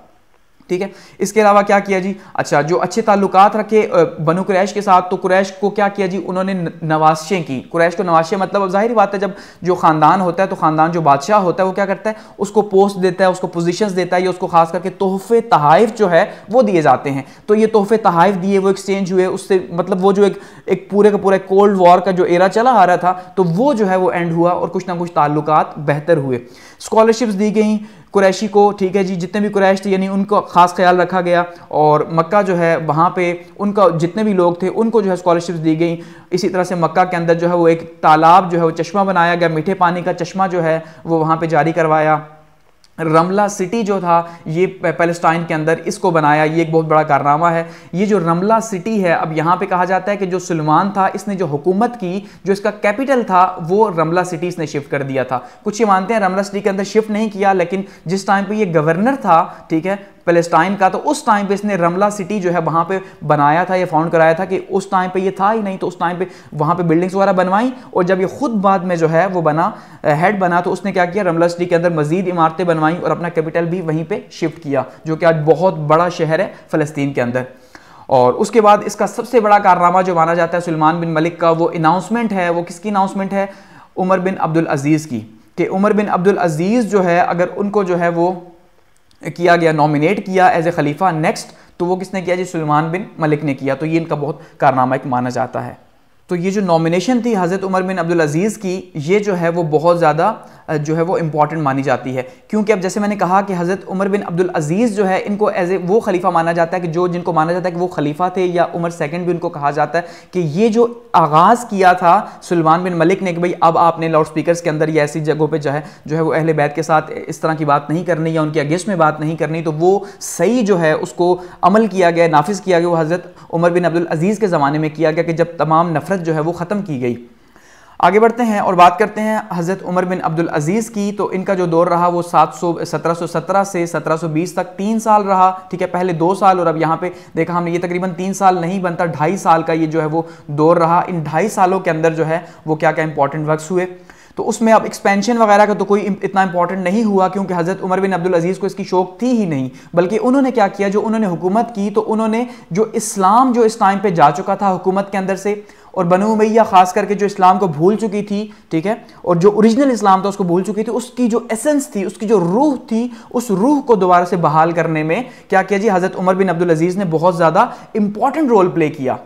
ठीक है इसके अलावा क्या किया जी अच्छा जो अच्छे ताल्लुकात रखे बनु कुरैश के साथ तो कुरैश को क्या किया जी उन्होंने नवाशें की कुरैश को नवाशें मतलब अब जाहिर बात है जब जो ख़ानदान होता है तो ख़ानदान जो बादशाह होता है वो क्या करता है उसको पोस्ट देता है उसको पोजिशन देता है या उसको खास करके तोहफे तहाइफ जो है वो दिए जाते हैं तो ये तोहफे तहाइफ दिए वो एक्सचेंज हुए उससे मतलब वो जो एक एक पूरे का पूरा कोल्ड वॉर का जो एरा चला आ रहा था तो वो जो है वो एंड हुआ और कुछ ना कुछ ताल्लुक बेहतर हुए स्कॉलरशिप्स दी गई कुरैशी को ठीक है जी जितने भी कुरैश थे यानी उनका खास ख्याल रखा गया और मक्का जो है वहाँ पे उनका जितने भी लोग थे उनको जो है स्कॉलरशिप्स दी गई इसी तरह से मक्का के अंदर जो है वो एक तालाब जो है वो चश्मा बनाया गया मीठे पानी का चश्मा जो है वो वहाँ पर जारी करवाया रमला सिटी जो था ये पैलेस्टाइन के अंदर इसको बनाया ये एक बहुत बड़ा कारनामा है ये जो रमला सिटी है अब यहाँ पे कहा जाता है कि जो सलमान था इसने जो हुकूमत की जो इसका कैपिटल था वो रमला सिटी इसने शिफ्ट कर दिया था कुछ ये मानते हैं रमला सिटी के अंदर शिफ्ट नहीं किया लेकिन जिस टाइम पे ये गवर्नर था ठीक है पेलेस्टाइन का तो उस टाइम पे इसने रमला सिटी जो है वहाँ पे बनाया था या फाउंड कराया था कि उस टाइम पे ये था ही नहीं तो उस टाइम पे वहाँ पे बिल्डिंग्स वगैरह बनवाई और जब ये खुद बाद में जो है वो बना हेड बना तो उसने क्या किया रमला सिटी के अंदर मजीद इमारतें बनवाई और अपना कैपिटल भी वहीं पर शिफ्ट किया जो कि आज बहुत बड़ा शहर है फ़लस्तीन के अंदर और उसके बाद इसका सबसे बड़ा कारनामा जो माना जाता है सलमान बिन मलिक का वो अनाउंसमेंट है वो किसकी अनाउंसमेंट है उमर बिन अब्दुल अज़ीज़ की कि उमर बिन अब्दुल अज़ीज़ जो है अगर उनको जो है वो किया गया नॉमिनेट किया एज ए खलीफा नेक्स्ट तो वो किसने किया जी सलमान बिन मलिक ने किया तो ये इनका बहुत कारनामा एक माना जाता है तो ये जो नॉमिनेशन थी हज़रत उमर बिन अब्दुल अजीज़ की ये जो है वो बहुत ज़्यादा जो है वो इम्पॉर्टेंट मानी जाती है क्योंकि अब जैसे मैंने कहा कि हज़रत उमर बिन अब्दुल अजीज़ जो है इनको एज ए वो खलीफा माना जाता है कि जो जिनको माना जाता है कि वो खलीफा थे या उमर सेकंड भी उनको कहा जाता है कि ये जो आगाज़ किया था सलमान बिन मलिक ने कि भाई अब आपने लाउड स्पीकर के अंदर या ऐसी जगहों पर जो है जो है वो अहल बैत के साथ इस तरह की बात नहीं करनी या उनके अगेंस्ट में बात नहीं करनी तो वो सही जो है उसको अमल किया गया नाफिज किया गया वो हज़रत उमर बिन अब्दुल अजीज़ के ज़माने में किया गया कि जब तमाम नफरत जो है वो ख़त्म की गई आगे बढ़ते हैं और बात करते हैं हज़रत उमर बिन अब्दुल अजीज़ की तो इनका जो दौर रहा वो सौ सत्रह से 1720 तक तीन साल रहा ठीक है पहले दो साल और अब यहाँ पे देखा हमने ये तकरीबन तीन साल नहीं बनता ढाई साल का ये जो है वो दौर रहा इन ढाई सालों के अंदर जो है वो क्या क्या इंपॉर्टेंट वर्क हुए तो उसमें अब एक्सपेंशन वगैरह का तो कोई इतना इंपॉर्टेंट नहीं हुआ क्योंकि हज़रत उमर बिन अब्दुल अजीज़ को इसकी शौक थी ही नहीं बल्कि उन्होंने क्या किया जो उन्होंने हुकूमत की तो उन्होंने जो इस्लाम जो इस टाइम पे जा चुका था हुकूमत के अंदर से और बनु मैया खास करके जो इस्लाम को भूल चुकी थी ठीक है और जो ओरिजिनल इस्लाम था उसको भूल चुकी थी उसकी जो एसेंस थी उसकी जो रूह थी उस रूह को दोबारा से बहाल करने में क्या किया जी हज़रत उमर बिन अब्दुल अजीज़ ने बहुत ज़्यादा इंपॉर्टेंट रोल प्ले किया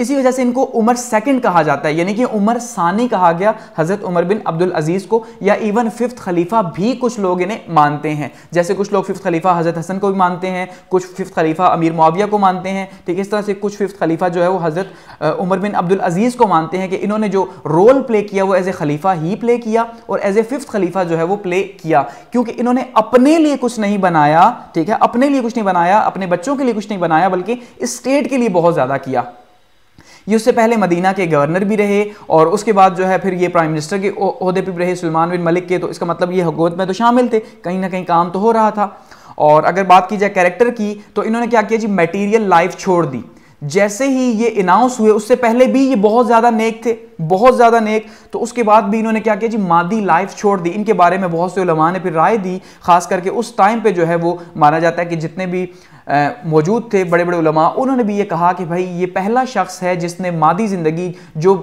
इसी वजह से इनको उमर सेकंड कहा जाता है यानी कि उमर सानी कहा गया हज़रत उमर बिन अब्दुल अजीज़ को या इवन फिफ्थ खलीफा भी कुछ लोग इन्हें मानते हैं जैसे कुछ लोग फिफ्थ खलीफा हज़रत हसन को भी मानते हैं कुछ फिफ्थ खलीफा अमीर मुआविया को मानते हैं ठीक है इस तरह से कुछ फिफ्थ खलीफा जो है वो हज़रत उमर बिन अब्दुल अजीज़ को मानते हैं कि इन्होंने जो रोल प्ले किया वो as a Khalifa he play किया और एज ए फिफ्थ खलीफा जो है वो प्ले किया क्योंकि इन्होंने अपने लिए कुछ नहीं बनाया ठीक है अपने लिए कुछ नहीं बनाया अपने बच्चों के लिए कुछ नहीं बनाया बल्कि स्टेट के लिए बहुत ज़्यादा किया ये उससे पहले मदीना के गवर्नर भी रहे और उसके बाद जो है फिर ये प्राइम मिनिस्टर के अहदे पर भी रहे सलमान बिन मलिक के तो इसका मतलब ये हुकूमत में तो शामिल थे कहीं ना कहीं काम तो हो रहा था और अगर बात की जाए कैरेक्टर की तो इन्होंने क्या किया जी मटेरियल लाइफ छोड़ दी जैसे ही ये अनाउंस हुए उससे पहले भी ये बहुत ज़्यादा नेक थे बहुत ज़्यादा नेक तो उसके बाद भी इन्होंने क्या किया जी मादी लाइफ छोड़ दी इनके बारे में बहुत से उलमा ने फिर राय दी खास करके उस टाइम पे जो है वो माना जाता है कि जितने भी मौजूद थे बड़े बड़े उलमा उन्होंने भी ये कहा कि भाई ये पहला शख्स है जिसने मादी ज़िंदगी जो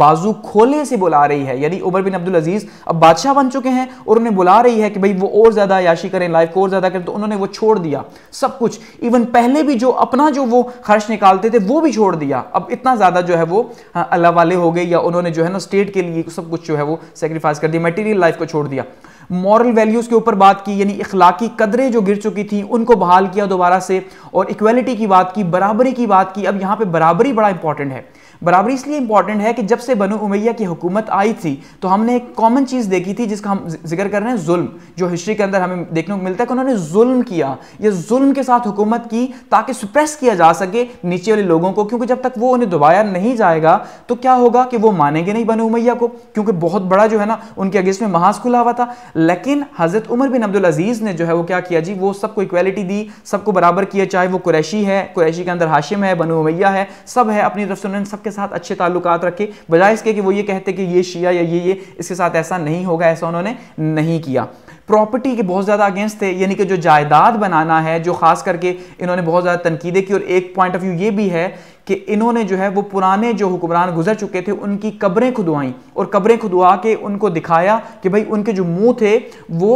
बाजू खोले से बुला रही है यानी उमर बिन अब्दुल अजीज़ अब बादशाह बन चुके हैं और उन्हें बुला रही है कि भाई वो और ज़्यादा याशी करें लाइफ को और ज़्यादा करें तो उन्होंने वो छोड़ दिया सब कुछ इवन पहले भी जो अपना जो वो खर्च निकालते थे वो भी छोड़ दिया अब इतना ज़्यादा जो है वो हाँ, अल्लाह वाले हो गए या उन्होंने जो है ना स्टेट के लिए सब कुछ जो है वो सेक्रीफाइस कर दिया मटेरियल लाइफ को छोड़ दिया मॉरल वैल्यूज़ के ऊपर बात की यानी इखलाकी कदरें जो गिर चुकी थी उनको बहाल किया दोबारा से और इक्वलिटी की बात की बराबरी की बात की अब यहाँ पर बराबरी बड़ा इंपॉर्टेंट है बराबरी इसलिए इंपॉर्टेंट है कि जब से बनो उमैया की हुकूमत आई थी तो हमने एक कॉमन चीज़ देखी थी जिसका हम जिक्र कर रहे हैं जुल्म जो हिस्ट्री के अंदर हमें देखने को मिलता है कि उन्होंने जुल्म किया ये जुल्म के साथ हुकूमत की ताकि सुप्रेस किया जा सके नीचे वाले लोगों को क्योंकि जब तक वो उन्हें दबाया नहीं जाएगा तो क्या होगा कि वो मानेंगे नहीं बनो उमैया को क्योंकि बहुत बड़ा जो है ना उनके अगेंस्ट में महाज खुला हुआ था लेकिन हज़रत उमर बिन अब्दुल अजीज़ ने जो है वो क्या किया जी वो सबको इक्वालिटी दी सबको बराबर किया चाहे वो कुरैशी है कुरैशी के अंदर हाशिम है बनो उमैया है सब है अपनी तरफ से उन्होंने सबके साथ अच्छे ताल्लुक रखे बजाय इसके कि वो ये कहते कि ये शिया या ये ये इसके साथ ऐसा नहीं होगा ऐसा उन्होंने नहीं किया प्रॉपर्टी के बहुत ज़्यादा अगेंस्ट थे यानी कि जो जायदाद बनाना है जो खास करके इन्होंने बहुत ज़्यादा तनकीदें की और एक पॉइंट ऑफ व्यू ये भी है कि इन्होंने जो है वो पुराने जो हुक्मरान गुजर चुके थे उनकी कब्रें खुदवाईं और कब्रें खुदवा के उनको दिखाया कि भाई उनके जो मुंह थे वो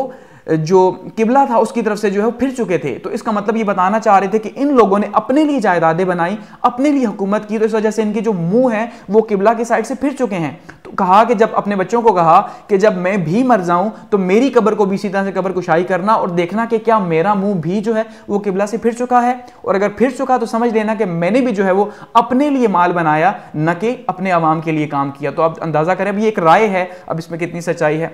जो किबला था उसकी तरफ से जो है फिर चुके थे तो इसका मतलब ये बताना चाह रहे थे कि इन लोगों ने अपने लिए जायदादें बनाई अपने लिए हुकूमत की तो इस वजह से इनके जो मुंह है वो किबला की साइड से फिर चुके हैं तो कहा कि जब अपने बच्चों को कहा कि जब मैं भी मर जाऊं तो मेरी कबर को भी इसी तरह से कबर कुशाई करना और देखना कि क्या मेरा मुंह भी जो है वो किबला से फिर चुका है और अगर फिर चुका तो समझ लेना कि मैंने भी जो है वो अपने लिए माल बनाया न कि अपने आवाम के लिए काम किया तो आप अंदाजा करें अब ये एक राय है अब इसमें कितनी सच्चाई है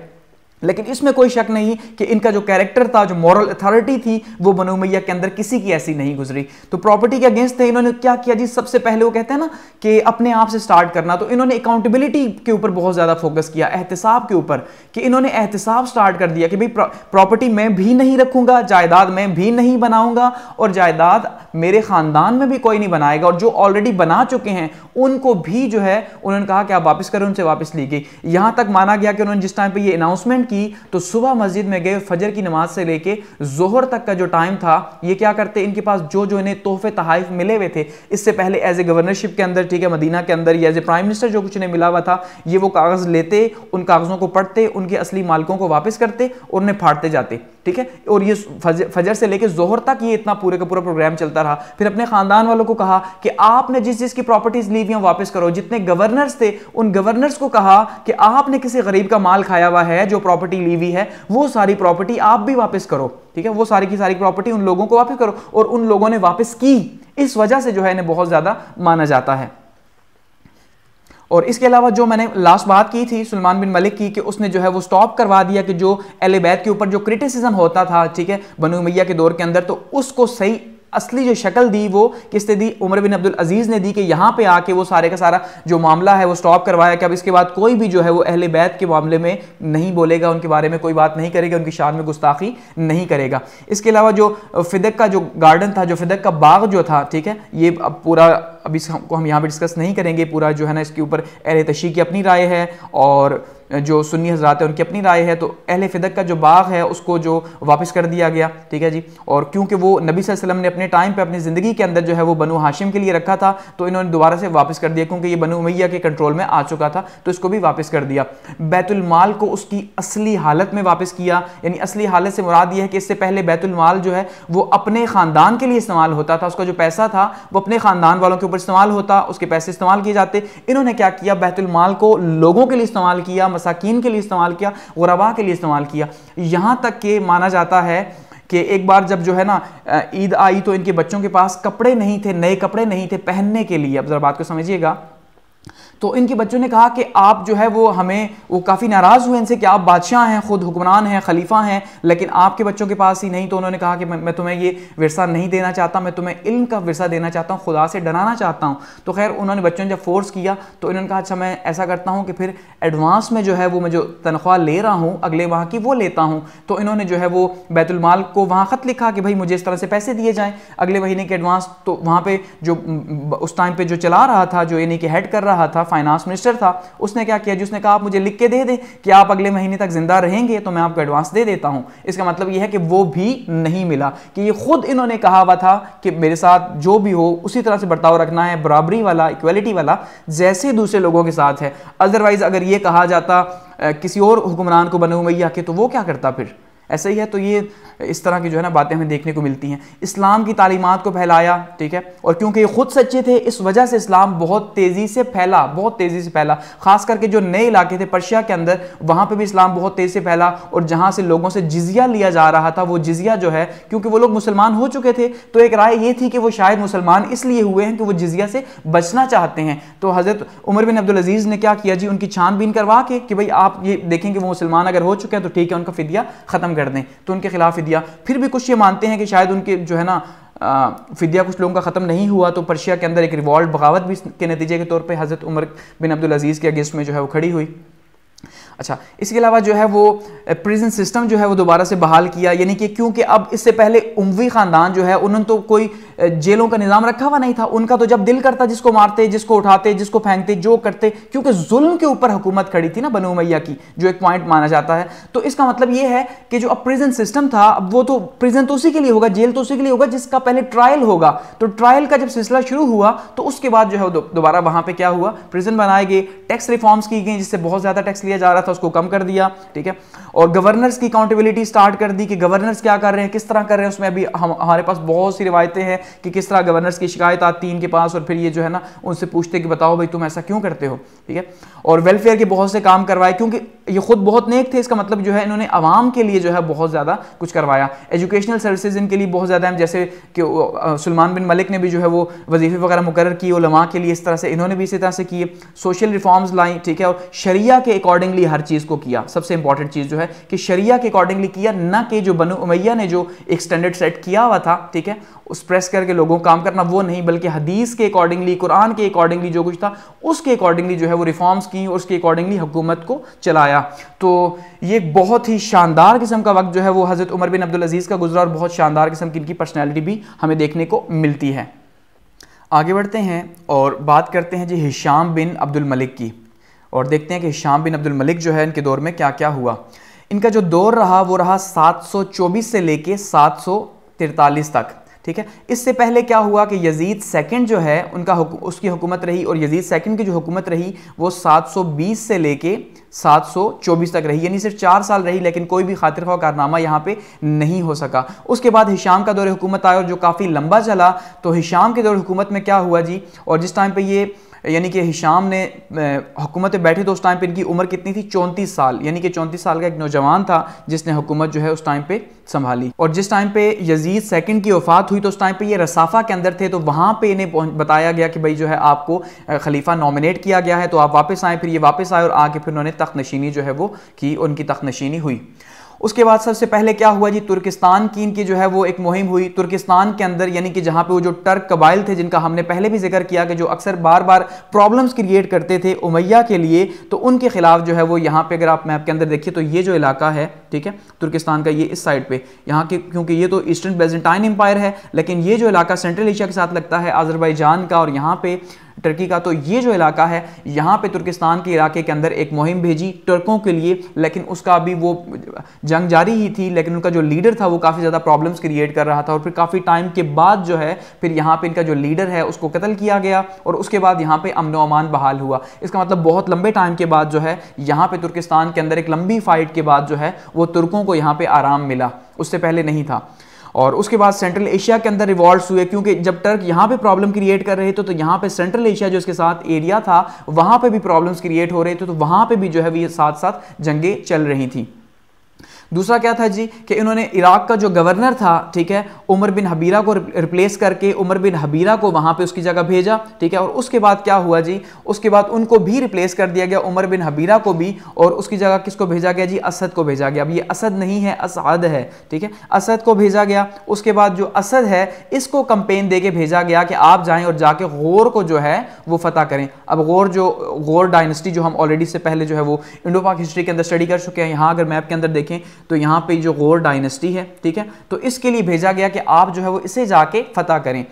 लेकिन इसमें कोई शक नहीं कि इनका जो कैरेक्टर था जो मॉरल अथॉरिटी थी वो बनो मैया के अंदर किसी की ऐसी नहीं गुजरी तो प्रॉपर्टी के अगेंस्ट थे इन्होंने क्या किया जी सबसे पहले वो कहते हैं ना कि अपने आप से स्टार्ट करना तो इन्होंने अकाउंटेबिलिटी के ऊपर बहुत ज़्यादा फोकस किया एहतसाब के ऊपर कि इन्होंने एहतसाब स्टार्ट कर दिया कि भाई प्रॉपर्टी मैं भी नहीं रखूंगा जायदाद मैं भी नहीं बनाऊंगा और जायदाद मेरे खानदान में भी कोई नहीं बनाएगा और जो ऑलरेडी बना चुके हैं उनको भी जो है उन्होंने कहा कि आप वापस करें उनसे वापस ली गई यहां तक माना गया कि उन्होंने जिस टाइम पर यह अनाउंसमेंट की तो सुबह मस्जिद में गए फजर की नमाज से लेके जोहर तक का जो टाइम था ये क्या करते इनके पास जो जो इन्हें तोहफे तहाइफ मिले हुए थे इससे पहले एज ए गवर्नरशिप के अंदर ठीक है मदीना के अंदर या एज ए प्राइम मिनिस्टर जो कुछ इन्हें मिला हुआ था ये वो कागज़ लेते उन कागज़ों को पढ़ते उनके असली मालिकों को वापस करते और उन्हें फाड़ते जाते ठीक है और ये फजर से लेके जोहर तक ये इतना पूरे का पूरा प्रोग्राम चलता रहा फिर अपने खानदान वालों को कहा कि आपने जिस जिस की प्रॉपर्टीज ली हुई वापस करो जितने गवर्नर्स थे उन गवर्नर्स को कहा कि आपने किसी गरीब का माल खाया हुआ है जो प्रॉपर्टी ली हुई है वो सारी प्रॉपर्टी आप भी वापस करो ठीक है वो सारी की सारी प्रॉपर्टी उन लोगों को वापस करो और उन लोगों ने वापस की इस वजह से जो है इन्हें बहुत ज़्यादा माना जाता है और इसके अलावा जो मैंने लास्ट बात की थी सलमान बिन मलिक की कि उसने जो है वो स्टॉप करवा दिया कि जो एल बैत के ऊपर जो क्रिटिसिज्म होता था ठीक है बनू मैया के दौर के अंदर तो उसको सही असली जो शक्ल दी वो किसने दी उमर बिन अब्दुल अजीज़ ने दी कि यहाँ पे आके वो सारे का सारा जो मामला है वो स्टॉप करवाया कि अब इसके बाद कोई भी जो है वो अहले बैत के मामले में नहीं बोलेगा उनके बारे में कोई बात नहीं करेगा उनकी शान में गुस्ताखी नहीं करेगा इसके अलावा जो फिदक का जो गार्डन था जो फिदक का बाग जो था ठीक है ये अब पूरा अब इसको हम यहाँ पर डिस्कस नहीं करेंगे पूरा जो है ना इसके ऊपर एरे तशी की अपनी राय है और जो सुन्नी हजरात हैं उनकी अपनी राय है तो अहल फ़िदक का जो बाग है उसको जो वापस कर दिया गया ठीक है जी और क्योंकि वो नबी वसल्लम ने अपने टाइम पर अपनी ज़िंदगी के अंदर जो है वो बनू हाशिम के लिए रखा था तो इन्होंने दोबारा से वापस कर दिया क्योंकि ये बनू मैया के कंट्रोल में आ चुका था तो इसको भी वापस कर दिया बैतुलमाल को उसकी असली हालत में वापस किया यानी असली हालत से मुराद यह है कि इससे पहले बैतुलमाल जो है वो अपने ख़ानदान के लिए इस्तेमाल होता था उसका जो पैसा था वो अपने ख़ानदान वालों के ऊपर इस्तेमाल होता उसके पैसे इस्तेमाल किए जाते इन्होंने क्या किया बैतुलमाल को लोगों के लिए इस्तेमाल किया मसाकिन के लिए इस्तेमाल किया गुरबा के लिए इस्तेमाल किया यहाँ तक के माना जाता है कि एक बार जब जो है ना ईद आई तो इनके बच्चों के पास कपड़े नहीं थे नए कपड़े नहीं थे पहनने के लिए अब ज़रा बात को समझिएगा तो इनके बच्चों ने कहा कि आप जो है वो हमें वो काफ़ी नाराज़ हुए इनसे कि आप बादशाह हैं खुद हुक्मरान हैं खलीफा हैं लेकिन आपके बच्चों के पास ही नहीं तो उन्होंने कहा कि मैं, मैं तुम्हें ये विरसा नहीं देना चाहता मैं तुम्हें इल्म का विरसा देना चाहता हूँ खुदा से डराना चाहता हूँ तो खैर उन्होंने बच्चों ने जब फोर्स किया तो इन्होंने कहा अच्छा मैं ऐसा करता हूँ कि फिर एडवांस में जो है वो मैं जो तनख्वाह ले रहा हूँ अगले वहाँ की वो लेता हूँ तो इन्होंने जो है वो बैतुलमाल को वहाँ ख़त लिखा कि भाई मुझे इस तरह से पैसे दिए जाएँ अगले महीने के एडवांस तो वहाँ पर जो उस टाइम पर जो चला रहा था जो यानी कि हेड कर रहा था फाइनेंस मिनिस्टर था उसने क्या किया जी उसने कहा आप मुझे लिख के दे दें कि आप अगले महीने तक जिंदा रहेंगे तो मैं आपको एडवांस दे देता हूं इसका मतलब यह है कि वो भी नहीं मिला कि ये खुद इन्होंने कहा हुआ था कि मेरे साथ जो भी हो उसी तरह से बर्ताव रखना है बराबरी वाला इक्वलिटी वाला जैसे दूसरे लोगों के साथ है अदरवाइज अगर ये कहा जाता किसी और हुक्मरान को बने हुए या कि तो वो क्या करता फिर ऐसा ही है तो ये इस तरह की जो है ना बातें हमें देखने को मिलती हैं इस्लाम की तालीमत को फैलाया ठीक है और क्योंकि ये खुद सच्चे थे इस वजह से इस्लाम बहुत तेज़ी से फैला बहुत तेज़ी से फैला खास करके जो नए इलाके थे पर्शिया के अंदर वहाँ पर भी इस्लाम बहुत तेज़ी से फैला और जहाँ से लोगों से जिजिया लिया जा रहा था वो जिजिया जो है क्योंकि वो लोग मुसलमान हो चुके थे तो एक राय ये थी कि वो शायद मुसलमान इसलिए हुए हैं कि वो जिजिया से बचना चाहते हैं तो हज़रत उमर बिन अब्दुल अजीज़ ने क्या किया जी उनकी छानबीन करवा के कि भाई आप ये देखेंगे वो मुसलमान अगर हो चुके हैं तो ठीक है उनका फिदिया ख़त्म कर कर दें तो उनके खिलाफ फिदिया फिर भी कुछ ये मानते हैं कि शायद उनके जो है ना फिदिया कुछ लोगों का ख़त्म नहीं हुआ तो पर्शिया के अंदर एक रिवॉल्ट बगावत भी के नतीजे के तौर पर हज़रत उमर बिन अब्दुल अजीज़ के अगेंस्ट में जो है वो खड़ी हुई अच्छा इसके अलावा जो है वो प्रिजन सिस्टम जो है वो दोबारा से बहाल किया यानी कि क्योंकि अब इससे पहले उमवी ख़ानदान जो है उन्होंने तो कोई जेलों का निज़ाम रखा हुआ नहीं था उनका तो जब दिल करता जिसको मारते जिसको उठाते जिसको फेंकते जो करते क्योंकि जुल्म के ऊपर हुकूमत खड़ी थी ना बनो मैया की जो एक पॉइंट माना जाता है तो इसका मतलब यह है कि जो अब प्रिजन सिस्टम था अब वो तो प्रिजन तो उसी के लिए होगा जेल तो उसी के लिए होगा जिसका पहले ट्रायल होगा तो ट्रायल का जब सिलसिला शुरू हुआ तो उसके बाद जो है दोबारा वहाँ पर क्या हुआ प्रिजन बनाए गए टैक्स रिफॉर्म्स की गई जिससे बहुत ज़्यादा टैक्स लिया जा रहा था उसको कम कर दिया ठीक है और गवर्नर्स की अकाउंटेबिलिटी स्टार्ट कर दी कि गवर्नर्स क्या कर रहे हैं किस तरह कर रहे हैं उसमें अभी हम हमारे पास बहुत सी रिवायतें हैं कि किस तरह गवर्नर्स की शिकायत आती इनके पास और फिर ये जो है ना उनसे पूछते कि बताओ भाई तुम ऐसा क्यों करते हो ठीक है और वेलफेयर के बहुत से काम करवाए क्योंकि ये खुद बहुत नेक थे इसका मतलब जो है इन्होंने आवाम के लिए जो है बहुत ज़्यादा कुछ करवाया एजुकेशनल सर्विसेज इनके लिए बहुत ज़्यादा हैं जैसे कि सलमान बिन मलिक ने भी जो है वो वजीफे वगैरह मुकर किए उलमा के लिए इस तरह से इन्होंने भी इसी तरह से किए सोशल रिफॉर्म्स लाई ठीक है और शरिया के अकॉर्डिंगली हर चीज़ को किया सबसे इंपॉर्टेंट चीज़ जो है कि शरिया के अकॉर्डिंगली किया ना कि जो बनो उमैया ने जो एक स्टैंडर्ड सेट किया हुआ था ठीक है उस प्रेस करके लोगों को काम करना वो नहीं बल्कि हदीस के अकॉर्डिंगली कुरान के अकॉर्डिंगली जो कुछ था उसके अकॉर्डिंगली जो है वो रिफॉर्म्स की और उसके अकॉर्डिंगली हुकूमत को चलाया तो ये बहुत ही शानदार किस्म का वक्त जो है वो हज़रत उमर बिन अब्दुल अजीज़ का गुजरा और बहुत शानदार किस्म की इनकी पर्सनैलिटी भी हमें देखने को मिलती है आगे बढ़ते हैं और बात करते हैं जी हिशाम बिन अब्दुल मलिक की और देखते हैं कि हिशाम बिन अब्दुल मलिक जो है इनके दौर में क्या क्या हुआ इनका जो दौर रहा वो रहा 724 से लेके 743 तक ठीक है इससे पहले क्या हुआ कि यजीद सेकंड जो है उनका हुक, उसकी हुकूमत रही और यजीद सेकंड की जो हुकूमत रही वो 720 से लेके 724 तक रही यानी सिर्फ चार साल रही लेकिन कोई भी खातिर खा कारनामा यहाँ पे नहीं हो सका उसके बाद हिशाम का दौर हुकूमत आया और जो काफ़ी लंबा चला तो हिशाम के दौर हुकूमत में क्या हुआ जी और जिस टाइम पर ये यानी कि हिशाम ने हुकूमत बैठे तो उस टाइम पर इनकी उम्र कितनी थी चौंतीस साल यानी कि चौंतीस साल का एक नौजवान था जिसने हुकूमत जो है उस टाइम पर संभाली और जिस टाइम पर यजीद सेकंड की वफात हुई तो उस टाइम पर यह रसाफा के अंदर थे तो वहाँ पर इन्हें बताया गया कि भाई जो है आपको खलीफा नॉमिनेट किया गया है तो आप वापस आए फिर ये वापस आए और आके फिर उन्होंने तख्त नशीनी जो है वो की उनकी तख्त नशीनी हुई उसके बाद सबसे पहले क्या हुआ जी तुर्किस्तान की इनकी जो है वो एक मुहिम हुई तुर्किस्तान के अंदर यानी कि जहाँ पे वो जो टर्क कबाइल थे जिनका हमने पहले भी जिक्र किया कि जो अक्सर बार बार प्रॉब्लम्स क्रिएट करते थे उमैया के लिए तो उनके खिलाफ जो है वो यहाँ पे अगर आप मैप के अंदर देखिए तो ये जो इलाका है ठीक है तुर्किस्तान का ये इस साइड पर यहाँ के क्योंकि ये तो ईस्टर्न बेजेंटाइन एम्पायर है लेकिन ये जो इलाका सेंट्रल एशिया के साथ लगता है आजरबाई का और यहाँ पे टर्की का तो ये जो इलाका है यहाँ पे तुर्किस्तान के इलाके के अंदर एक मुहिम भेजी टर्कों के लिए लेकिन उसका अभी वो जंग जारी ही थी लेकिन उनका जो लीडर था वो काफ़ी ज़्यादा प्रॉब्लम्स क्रिएट कर रहा था और फिर काफ़ी टाइम के बाद जो है फिर यहाँ पे इनका जो लीडर है उसको कत्ल किया गया और उसके बाद यहाँ पर अमन अमान बहाल हुआ इसका मतलब बहुत लंबे टाइम के बाद जो है यहाँ पर तुर्किस्तान के अंदर एक लंबी फाइट के बाद जो है वो तुर्कों को यहाँ पर आराम मिला उससे पहले नहीं था और उसके बाद सेंट्रल एशिया के अंदर रिवॉल्व हुए क्योंकि जब टर्क यहां पे प्रॉब्लम क्रिएट कर रहे थे तो यहां पे सेंट्रल एशिया जो इसके साथ एरिया था वहां पे भी प्रॉब्लम्स क्रिएट हो रहे थे तो वहां पे भी जो है ये साथ साथ जंगे चल रही थी दूसरा क्या था जी कि इन्होंने इराक का जो गवर्नर था ठीक है उमर बिन हबीरा को रिप्लेस करके उमर बिन हबीरा को वहाँ पे उसकी जगह भेजा ठीक है और उसके बाद क्या हुआ जी उसके बाद उनको भी रिप्लेस कर दिया गया उमर बिन हबीरा को भी और उसकी जगह किसको भेजा गया जी असद को भेजा गया अब ये असद नहीं है असद है ठीक है असद को भेजा गया उसके बाद जो असद है इसको कंपेन दे के भेजा गया कि आप जाएँ और जाके गौर को जो है वो फतह करें अब गौर जो गौर डायनेस्टी जो हम ऑलरेडी से पहले जो है वो इंडो पाक हिस्ट्री के अंदर स्टडी कर चुके हैं यहाँ अगर मैप के अंदर देखें तो यहाँ पे जो गोर डायनेस्टी है ठीक है तो इसके लिए भेजा गया कि आप जो है वो इसे जाके फतेह करें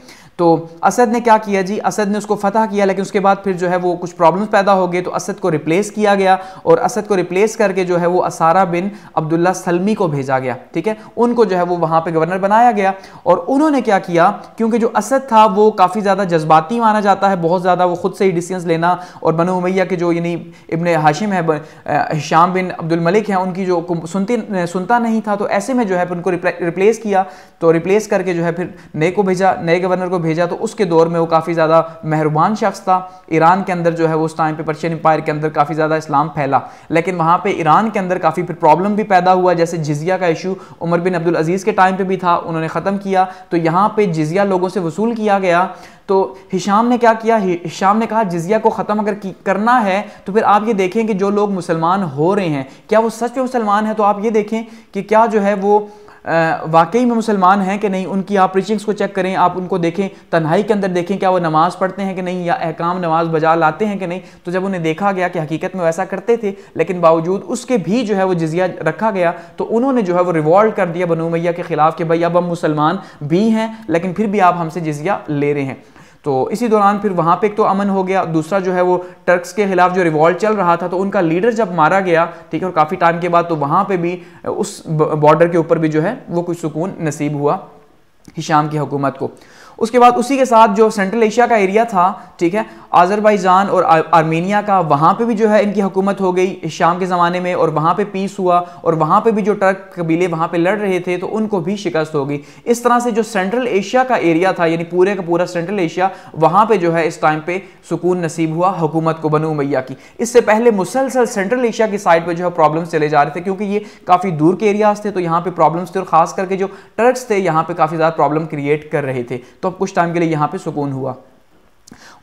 तो असद ने क्या किया जी असद ने उसको फतह किया लेकिन उसके बाद फिर जो है वो कुछ प्रॉब्लम्स पैदा हो गए तो असद को रिप्लेस किया गया और असद को रिप्लेस करके जो है वो असारा बिन अब्दुल्ला सलमी को भेजा गया ठीक है उनको जो है वो वहाँ पे गवर्नर बनाया गया और उन्होंने क्या किया क्योंकि जो असद था वो काफ़ी ज़्यादा जज्बाती माना जाता है बहुत ज़्यादा वो खुद से ही डिसीजन लेना और बनो मैया के जो यानी इबन हाशिम है हिशाम बिन अब्दुल मलिक उनकी जो सुनती सुनता नहीं था तो ऐसे में जो है उनको रिप्लेस किया तो रिप्लेस करके जो है फिर नए को भेजा नए गवर्नर को भेजा तो उसके दौर में वो काफ़ी ज़्यादा मेहरबान शख्स था ईरान के अंदर जो है वो उस टाइम पे पर्शियन एम्पायर के अंदर काफ़ी ज़्यादा इस्लाम फैला लेकिन वहाँ पे ईरान के अंदर काफ़ी फिर प्रॉब्लम भी पैदा हुआ जैसे जिजिया का इशू उमर बिन अब्दुल अजीज़ के टाइम पर भी था उन्होंने ख़त्म किया तो यहाँ पर जिजिया लोगों से वसूल किया गया तो हिशाम ने क्या किया हिशाम ने कहा जिजिया को ख़त्म अगर करना है तो फिर आप ये देखें कि जो लोग मुसलमान हो रहे हैं क्या वो सच में मुसलमान है तो आप ये देखें कि क्या जो है वो वाकई में मुसलमान हैं कि नहीं उनकी आप प्रीचिंग्स को चेक करें आप उनको देखें तन्हाई के अंदर देखें क्या वो नमाज़ पढ़ते हैं कि नहीं या अहकाम नमाज बजा लाते हैं कि नहीं तो जब उन्हें देखा गया कि हकीकत में वैसा करते थे लेकिन बावजूद उसके भी जो है वो जजिया रखा गया तो उन्होंने जो है वो रिवॉल्ट कर दिया बनो मैया के ख़िलाफ़ कि भाई अब हम मुसलमान भी हैं लेकिन फिर भी आप हमसे जजिया ले रहे हैं तो इसी दौरान फिर वहाँ पे एक तो अमन हो गया दूसरा जो है वो टर्क्स के खिलाफ जो रिवॉल्ट चल रहा था तो उनका लीडर जब मारा गया ठीक है और काफ़ी टाइम के बाद तो वहाँ पे भी उस बॉर्डर के ऊपर भी जो है वो कुछ सुकून नसीब हुआ हिशाम की हुकूमत को उसके बाद उसी के साथ जो सेंट्रल एशिया का एरिया था ठीक है आज़रबाईजान और आर्मेनिया का वहाँ पे भी जो है इनकी हुकूमत हो गई शाम के ज़माने में और वहाँ पे पीस हुआ और वहाँ पे भी जो टर्क कबीले वहाँ पे लड़ रहे थे तो उनको भी शिकस्त हो गई इस तरह से जो सेंट्रल एशिया का एरिया था यानी पूरे का पूरा सेंट्रल एशिया वहाँ पर जो है इस टाइम पर सुकून नसीब हुआ हुकूमत को बनू मैया की इससे पहले मुसलसल सेंट्रल एशिया की साइड पर जो है प्रॉब्लम चले जा रहे थे क्योंकि ये काफ़ी दूर के एरियाज थे तो यहाँ पर प्रॉब्लम्स थे और ख़ास करके जो टर्क थे यहाँ पर काफ़ी ज़्यादा प्रॉब्लम क्रिएट कर रहे थे तो अब कुछ टाइम के लिए यहाँ पे सुकून हुआ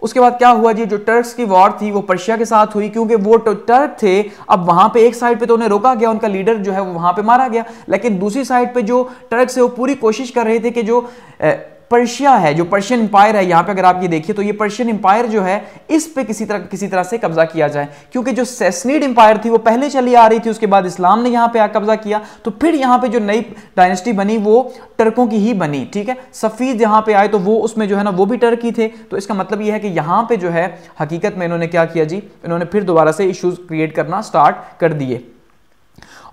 उसके बाद क्या हुआ जी जो टर्क्स की वॉर थी वो पर्शिया के साथ हुई क्योंकि वो टर्क तो थे अब वहां पे एक साइड पे तो उन्हें रोका गया उनका लीडर जो है वो वहां पे मारा गया लेकिन दूसरी साइड पे जो टर्क्स है वो पूरी कोशिश कर रहे थे कि जो ए, पर्शिया है जो पर्शियन एम्पायर है यहां पे अगर आप ये देखिए तो ये पर्शियन एम्पायर जो है इस पे किसी तरह किसी तरह से कब्जा किया जाए क्योंकि जो सेसनीड एम्पायर थी वो पहले चली आ रही थी उसके बाद इस्लाम ने यहाँ पे कब्जा किया तो फिर यहां पे जो नई डायनेस्टी बनी वो टर्कों की ही बनी ठीक है सफ़ीद यहां पर आए तो वो उसमें जो है ना वो भी टर्क ही थे तो इसका मतलब यह है कि यहां पर जो है हकीकत में इन्होंने क्या किया जी इन्होंने फिर दोबारा से इशूज़ क्रिएट करना स्टार्ट कर दिए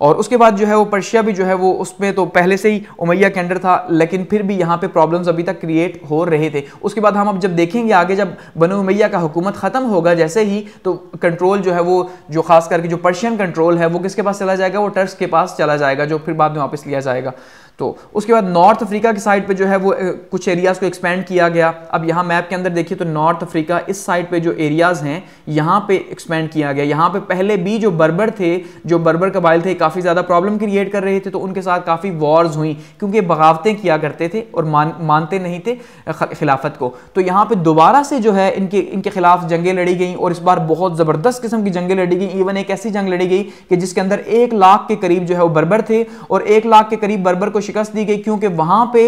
और उसके बाद जो है वो पर्शिया भी जो है वो उसमें तो पहले से ही उमैया के अंडर था लेकिन फिर भी यहाँ पे प्रॉब्लम्स अभी तक क्रिएट हो रहे थे उसके बाद हम अब जब देखेंगे आगे जब बनो उमैया का हुकूमत ख़त्म होगा जैसे ही तो कंट्रोल जो है वो जो खास करके जो पर्शियन कंट्रोल है वो किसके पास चला जाएगा वो टर्स के पास चला जाएगा जो फिर बाद में वापस लिया जाएगा तो उसके बाद नॉर्थ अफ्रीका की साइड पे जो है वो कुछ एरियाज़ को एक्सपेंड किया गया अब यहाँ मैप के अंदर देखिए तो नॉर्थ अफ्रीका इस साइड पे जो एरियाज़ हैं यहाँ पे एक्सपेंड किया गया यहाँ पे पहले भी जो बर्बर थे जो बर्बर कबाइल थे काफ़ी ज़्यादा प्रॉब्लम क्रिएट कर रहे थे तो उनके साथ काफ़ी वॉर्स हुई क्योंकि बगावतें किया करते थे और मान मानते नहीं थे खिलाफत को तो यहाँ पर दोबारा से जो है इनके इनके खिलाफ जंगें लड़ी गई और इस बार बहुत ज़बरदस्त किस्म की जंगें लड़ी गई इवन एक ऐसी जंग लड़ी गई कि जिसके अंदर एक लाख के करीब जो है वो बर्बर थे और एक लाख के करीब बर्बर को शिकस्त दी गई क्योंकि वहाँ पे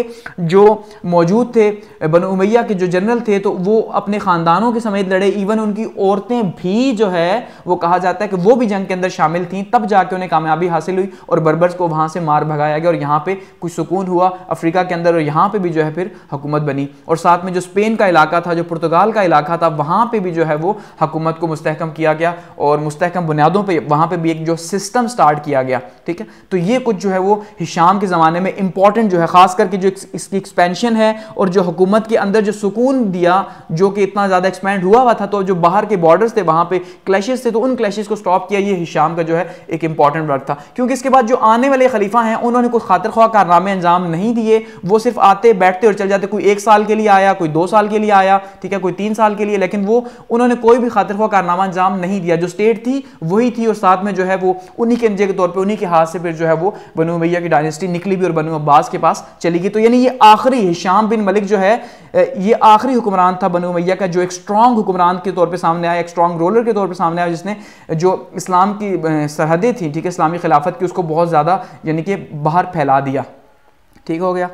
जो मौजूद थे बन उमैया के जो जनरल थे तो वो अपने ख़ानदानों के समेत लड़े इवन उनकी औरतें भी जो है वो कहा जाता है कि वो भी जंग के अंदर शामिल थी तब जाके उन्हें कामयाबी हासिल हुई और बर्बर्स को वहाँ से मार भगाया गया और यहाँ पर कुछ सुकून हुआ अफ्रीका के अंदर और यहाँ पर भी जो है फिर हुकूमत बनी और साथ में जो स्पेन का इलाका था जो पुर्तगाल का इलाका था वहाँ पर भी जो है वो हकूमत को मुस्तकम किया गया और मुस्तकम बुनियादों पर वहाँ पर भी एक जो सिस्टम स्टार्ट किया गया ठीक है तो ये कुछ जो है वो हिशाम के ज़माने में में इंपॉर्टेंट जो है खास करके जो इसकी एक्सपेंशन है और जो हुकूमत के अंदर जो सुकून दिया जो कि इतना ज़्यादा एक्सपेंड हुआ हुआ था तो जो बाहर के बॉर्डर्स थे वहां पे क्लैशेस थे तो उन क्लैशेस को स्टॉप किया ये हिशाम का जो है एक इंपॉर्टेंट वर्क था क्योंकि इसके बाद जो आने वाले खलीफा हैं उन्होंने कोई खातर ख्वा कारनामे अंजाम नहीं दिए वो सिर्फ आते बैठते और चल जाते कोई एक साल के लिए आया कोई दो साल के लिए आया ठीक है कोई तीन साल के लिए लेकिन वो उन्होंने कोई भी खातर ख्वा कारनामा अंजाम नहीं दिया जो स्टेट थी वही थी और साथ में जो है वो उन्हीं के अंजे के तौर पर उन्हीं के हाथ से फिर जो है वो बनु भैया की डायनेस्टी निकली भी और बनु अब्बास के पास चली गई तो यानी ये आखिरी हिशाम बिन मलिक जो है ये आखिरी हुक्मरान था बनु मैया का जो एक स्ट्रॉन्ग हुक्मरान के तौर पे सामने आया एक स्ट्रॉन्ग रोलर के तौर पे सामने आया जिसने जो इस्लाम की सरहदें थी ठीक है इस्लामी खिलाफत की उसको बहुत ज़्यादा यानी कि बाहर फैला दिया ठीक हो गया